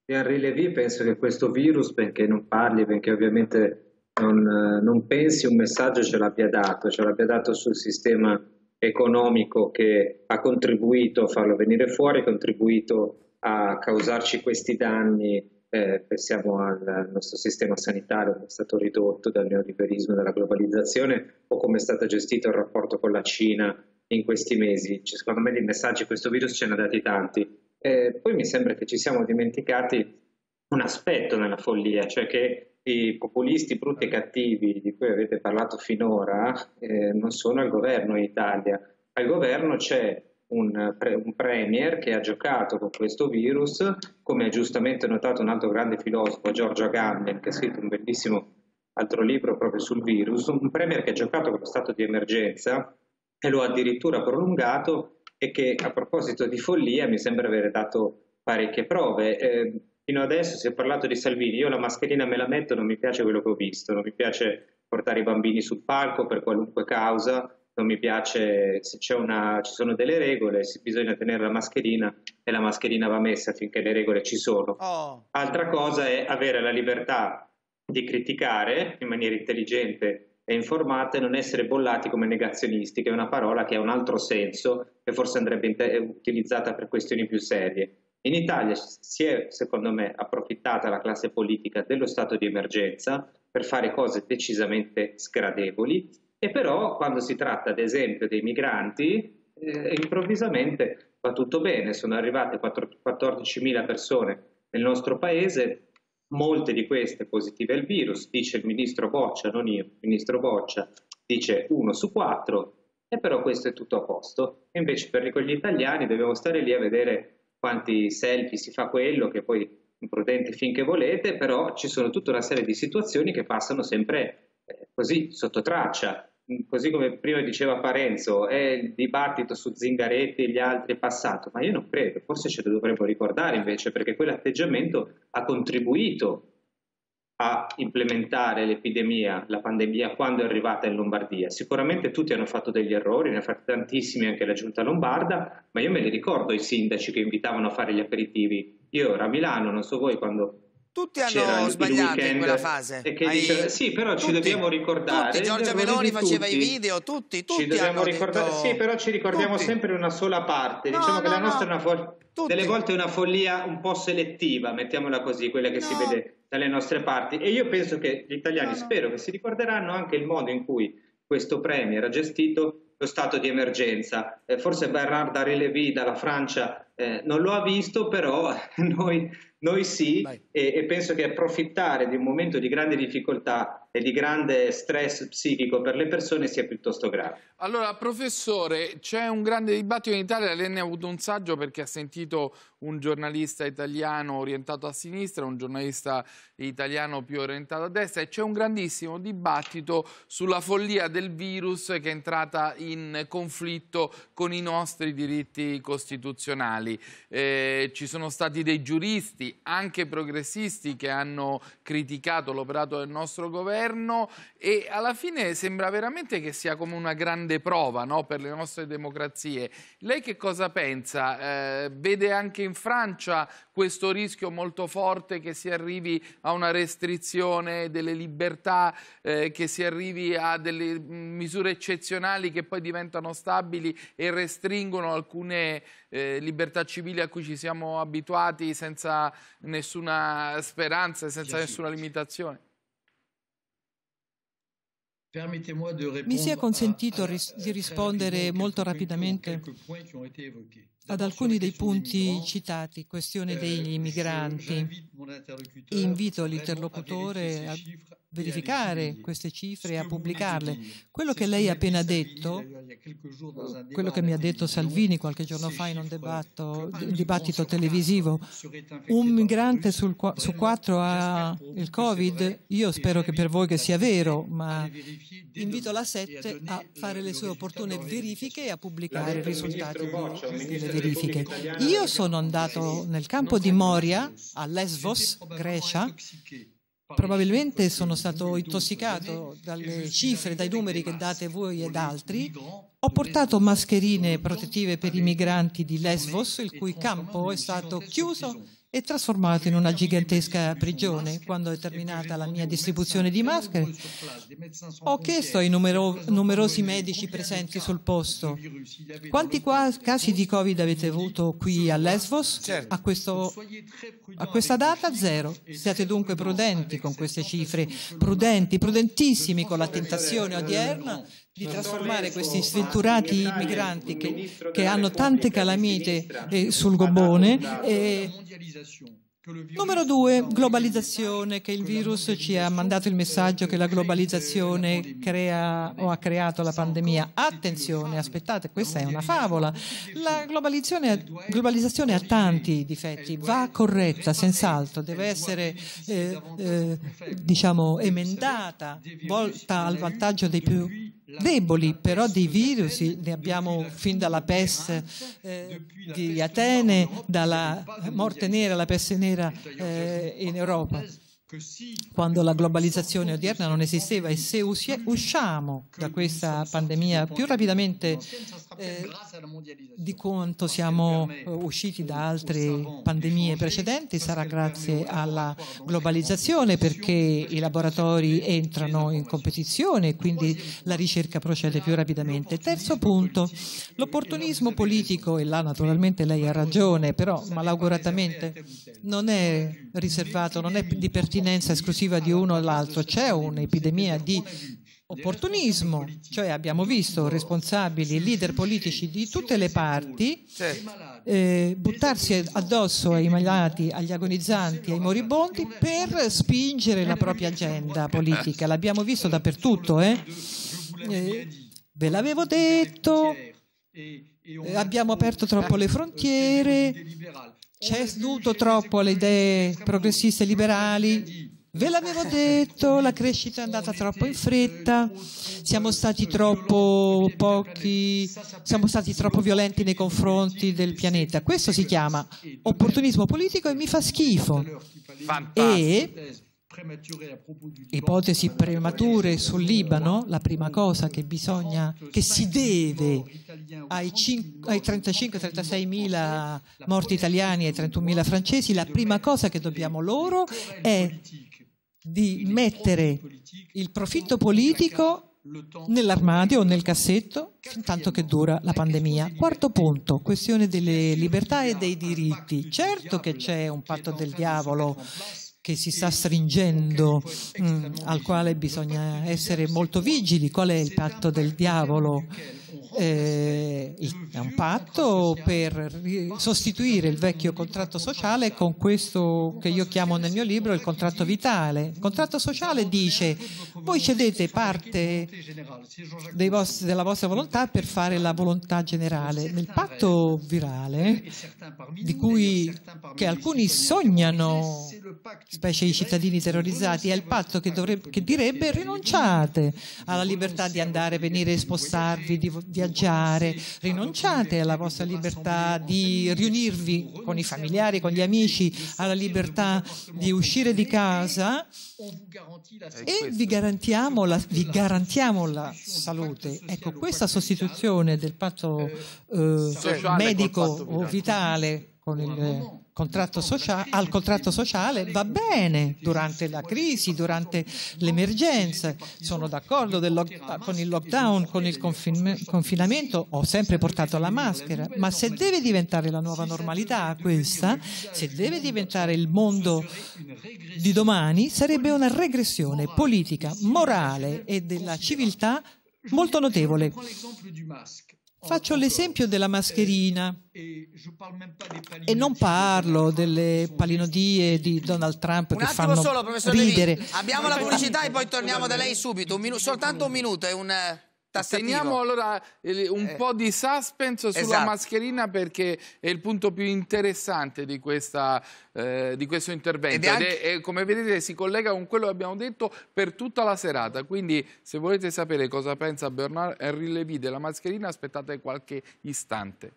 di Henri Levy penso che questo virus, benché non parli, benché ovviamente non, non pensi, un messaggio ce l'abbia dato, ce l'abbia dato sul sistema economico che ha contribuito a farlo venire fuori, ha contribuito a causarci questi danni eh, pensiamo al nostro sistema sanitario come è stato ridotto dal neoliberismo e dalla globalizzazione o come è stato gestito il rapporto con la Cina in questi mesi. Cioè, secondo me dei messaggi di questo virus ce ne ha dati tanti. Eh, poi mi sembra che ci siamo dimenticati un aspetto nella follia, cioè che i populisti brutti e cattivi di cui avete parlato finora eh, non sono al governo in Italia. Al governo c'è un, pre, un, premier che ha giocato con questo virus, come ha giustamente notato un altro grande filosofo, Giorgio Agamben, che ha scritto un bellissimo altro libro proprio sul virus, un premier che ha giocato con lo stato di emergenza e lo ha addirittura prolungato e che a proposito di follia mi sembra aver dato parecchie prove. Eh, fino adesso si è parlato di Salvini, io la mascherina me la metto, non mi piace quello che ho visto, non mi piace portare i bambini sul palco per qualunque causa, non mi piace, se una, ci sono delle regole, bisogna tenere la mascherina e la mascherina va messa finché le regole ci sono. Oh. Altra cosa è avere la libertà di criticare in maniera intelligente e informata e non essere bollati come negazionisti, che è una parola che ha un altro senso e forse andrebbe eh, utilizzata per questioni più serie. In Italia si è, secondo me, approfittata la classe politica dello stato di emergenza per fare cose decisamente sgradevoli e però quando si tratta ad esempio dei migranti, eh, improvvisamente va tutto bene, sono arrivate 14.000 persone nel nostro paese, molte di queste positive al virus, dice il ministro Boccia, non io, il ministro Boccia dice uno su quattro, e però questo è tutto a posto. Invece per gli italiani dobbiamo stare lì a vedere quanti selfie si fa quello, che poi imprudente finché volete, però ci sono tutta una serie di situazioni che passano sempre eh, così sotto traccia. Mm, così come prima diceva Parenzo, è il dibattito su Zingaretti e gli altri passato, ma io non credo, forse ce lo dovremmo ricordare invece, perché quell'atteggiamento ha contribuito a implementare l'epidemia, la pandemia, quando è arrivata in Lombardia. Sicuramente tutti hanno fatto degli errori, ne ha fatti tantissimi anche la giunta lombarda, ma io me li ricordo i sindaci che invitavano a fare gli aperitivi. Io ero a Milano, non so voi, quando tutti hanno sbagliato in quella fase. Hai... Dice... sì, però tutti, ci dobbiamo ricordare. Tutti, Giorgia Meloni faceva tutti. i video, tutti, tutti. Ci dobbiamo ricordare, detto... sì, però ci ricordiamo tutti. sempre una sola parte. diciamo no, che la nostra no. è una follia. Delle volte è una follia un po' selettiva, mettiamola così, quella che si vede dalle nostre parti. E io penso che gli italiani, spero che si ricorderanno anche il modo in cui questo premio era gestito lo stato di emergenza. Eh, forse Bernard Henri dalla Francia eh, non lo ha visto, però noi noi sì, e, e penso che approfittare di un momento di grande difficoltà e di grande stress psichico per le persone sia piuttosto grave. Allora, professore, c'è un grande dibattito in Italia, lei ne ha avuto un saggio perché ha sentito un giornalista italiano orientato a sinistra, un giornalista italiano più orientato a destra e c'è un grandissimo dibattito sulla follia del virus che è entrata in conflitto con i nostri diritti costituzionali. Eh, ci sono stati dei giuristi, anche progressisti, che hanno criticato l'operato del nostro governo governo e alla fine sembra veramente che sia come una grande prova no, per le nostre democrazie. Lei che cosa pensa? Eh, vede anche in Francia questo rischio molto forte che si arrivi a una restrizione delle libertà, eh, che si arrivi a delle mm, misure eccezionali che poi diventano stabili e restringono alcune eh, libertà civili a cui ci siamo abituati senza nessuna speranza, senza nessuna limitazione? Mi sia consentito ris- di rispondere molto rapidamente ad alcuni dei punti citati, questione eh, degli migranti. Invito l'interlocutore a verificare queste cifre e a pubblicarle. Quello che lei ha appena detto, quello che mi ha detto Salvini qualche giorno fa in un dibattito, dibattito televisivo, un migrante sul, su quattro ha il Covid, io spero che per voi che sia vero, ma invito la sette a fare le sue opportune verifiche e a pubblicare i risultati delle verifiche. Io sono andato nel campo di Moria, a Lesbos, Grecia, Probabilmente sono stato intossicato dalle cifre, dai numeri che date voi ed altri. Ho portato mascherine protettive per i migranti di Lesbos, il cui campo è stato chiuso e trasformato in una gigantesca prigione. Quando è terminata la mia distribuzione di maschere, ho chiesto ai numero numerosi medici presenti sul posto quanti casi di Covid avete avuto qui a Lesbos? Certo. A, questo, a questa data zero. Siate dunque prudenti con queste cifre, prudenti, prudentissimi con la tentazione odierna di trasformare questi sfritturati migranti che, che hanno tante calamite eh, sul gobbone. Eh, e, Numero due, globalizzazione, che il virus ci ha mandato il messaggio che la globalizzazione crea o ha creato la pandemia. Attenzione, aspettate, questa è una favola. La globalizzazione, globalizzazione ha tanti difetti, va corretta, senz'altro, deve essere eh, eh, diciamo, emendata, volta al vantaggio dei più deboli, però dei virus ne abbiamo fin dalla peste eh, di Atene, dalla morte nera la peste nera era eh, in Europa quando la globalizzazione odierna non esisteva e se usciamo da questa pandemia più rapidamente eh, di quanto siamo usciti da altre pandemie precedenti sarà grazie alla globalizzazione perché i laboratori entrano in competizione e quindi la ricerca procede più rapidamente. Terzo punto, l'opportunismo politico, e là naturalmente lei ha ragione, però malauguratamente non è riservato, non è di pertinenza pertinenza esclusiva di uno all'altro, c'è un'epidemia di opportunismo, cioè abbiamo visto responsabili, leader politici di tutte le parti eh, buttarsi addosso ai malati, agli agonizzanti, ai moribondi per spingere la propria agenda politica. L'abbiamo visto dappertutto. Eh? Eh, ve l'avevo detto eh, abbiamo aperto troppo le frontiere, ceduto troppo alle idee progressiste e liberali. Ve l'avevo detto, la crescita è andata troppo in fretta, siamo stati troppo pochi, siamo stati troppo violenti nei confronti del pianeta. Questo si chiama opportunismo politico e mi fa schifo. E ipotesi premature sul Libano, la prima cosa che, bisogna, che si deve ai, ai 35-36 mila morti italiani e ai 31 mila francesi, la prima cosa che dobbiamo loro è di mettere il profitto politico nell'armadio o nel cassetto fintanto che dura la pandemia. Quarto punto, questione delle libertà e dei diritti. Certo che c'è un patto del diavolo che si sta stringendo, mh, mm, al quale bisogna essere molto vigili. Qual è il patto del diavolo? eh, è un patto per sostituire il vecchio contratto sociale con questo che io chiamo nel mio libro il contratto vitale. Il contratto sociale dice voi cedete parte vostri, della vostra volontà per fare la volontà generale. Nel patto virale, di cui alcuni sognano, specie i cittadini terrorizzati, è il patto che, dovrebbe, che direbbe rinunciate alla libertà di andare, venire e spostarvi, di viaggiare, rinunciate alla vostra libertà di riunirvi con i familiari, con gli amici, alla libertà di uscire di casa e vi garantiamo la, vi garantiamo la salute. Ecco, questa sostituzione del patto eh, medico o vitale con il contratto sociale, al contratto sociale va bene durante la crisi, durante l'emergenza. Sono d'accordo con il lockdown, con il confin confinamento, ho sempre portato la maschera, ma se deve diventare la nuova normalità questa, se deve diventare il mondo di domani, sarebbe una regressione politica, morale e della civiltà molto notevole. Faccio l'esempio della mascherina e non parlo delle palinodie di Donald Trump che fanno solo, ridere. Levi. Abbiamo la pubblicità e poi torniamo da lei subito, un soltanto un minuto e un tassativo. Teniamo allora un eh. po' di suspense sulla esatto. mascherina perché è il punto più interessante di, questa, eh, di questo intervento. Ed è anche... Ed è, come vedete si collega con quello che abbiamo detto per tutta la serata. Quindi se volete sapere cosa pensa Bernard Henry Levy della mascherina aspettate qualche istante.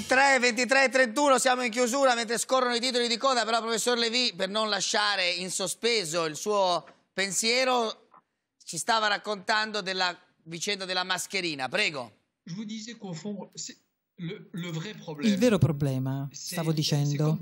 23, 23, 31, siamo in chiusura mentre scorrono i titoli di coda, però professor Levi, per non lasciare in sospeso il suo pensiero, ci stava raccontando della vicenda della mascherina, prego. Je vous disais qu'au fond, il vero problema, stavo dicendo,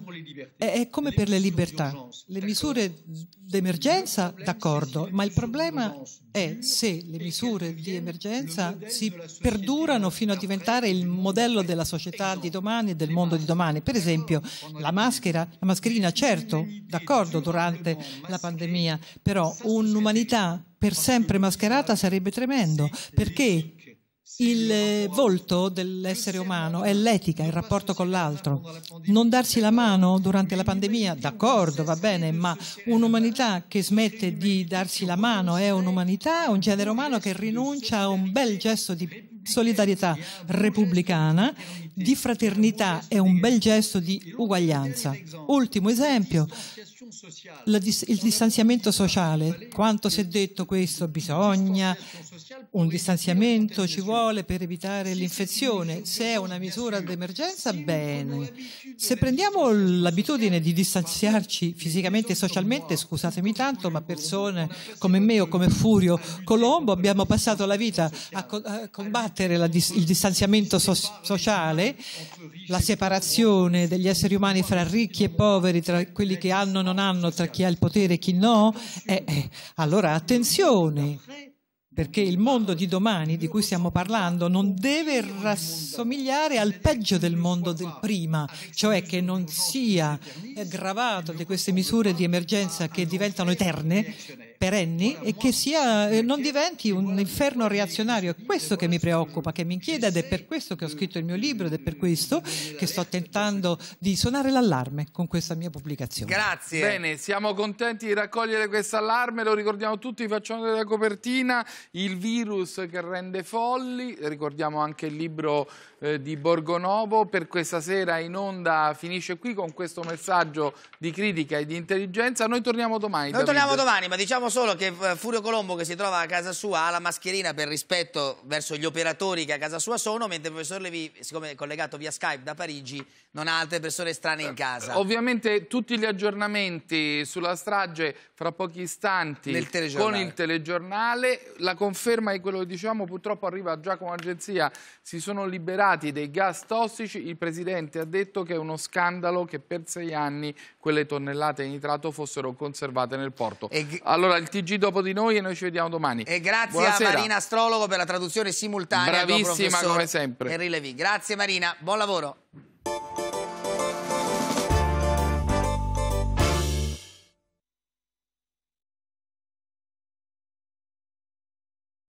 è, come per le libertà. Le misure d'emergenza, d'accordo, ma il problema è se le misure di emergenza si perdurano fino a diventare il modello della società di domani e del mondo di domani. Per esempio, la maschera, la mascherina, certo, d'accordo, durante la pandemia, però un'umanità per sempre mascherata sarebbe tremendo, perché il eh, volto dell'essere umano è l'etica, il rapporto con l'altro. Non darsi la mano durante la pandemia, d'accordo, va bene, ma un'umanità che smette di darsi la mano è un'umanità, un genere umano che rinuncia a un bel gesto di solidarietà repubblicana di fraternità è un bel gesto di uguaglianza. Ultimo esempio, dis il distanziamento sociale. Quanto si è detto questo, bisogna un distanziamento ci vuole per evitare l'infezione. Se è una misura d'emergenza, bene. Se prendiamo l'abitudine di distanziarci fisicamente e socialmente, scusatemi tanto, ma persone come me o come Furio Colombo abbiamo passato la vita a, co a combattere dis il distanziamento so sociale fare, la separazione degli esseri umani fra ricchi e poveri, tra quelli che hanno e non hanno, tra chi ha il potere e chi no, eh, eh, allora attenzione, perché il mondo di domani di cui stiamo parlando non deve rassomigliare al peggio del mondo del prima, cioè che non sia gravato di queste misure di emergenza che diventano eterne perenni e che sia, eh, non diventi un inferno reazionario. È questo che mi preoccupa, che mi chiede ed è per questo che ho scritto il mio libro ed è per questo che sto tentando di suonare l'allarme con questa mia pubblicazione. Grazie. Bene, siamo contenti di raccogliere questo allarme, lo ricordiamo tutti, facciamo della copertina, il virus che rende folli, ricordiamo anche il libro eh, di Borgonovo, per questa sera in onda finisce qui con questo messaggio di critica e di intelligenza, noi torniamo domani. Noi Davide. torniamo domani, ma diciamo Diciamo solo che eh, Furio Colombo che si trova a casa sua ha la mascherina per rispetto verso gli operatori che a casa sua sono, mentre il professor Levi, siccome è collegato via Skype da Parigi, non ha altre persone strane in casa. Eh, ovviamente tutti gli aggiornamenti sulla strage fra pochi istanti con il telegiornale. La conferma è quello che diciamo, purtroppo arriva già come agenzia, si sono liberati dei gas tossici, il Presidente ha detto che è uno scandalo che per sei anni quelle tonnellate di nitrato fossero conservate nel porto. E... Allora il TG dopo di noi e noi ci vediamo domani. E grazie Buonasera. a Marina Astrologo per la traduzione simultanea. Bravissima come sempre. Grazie Marina, buon lavoro.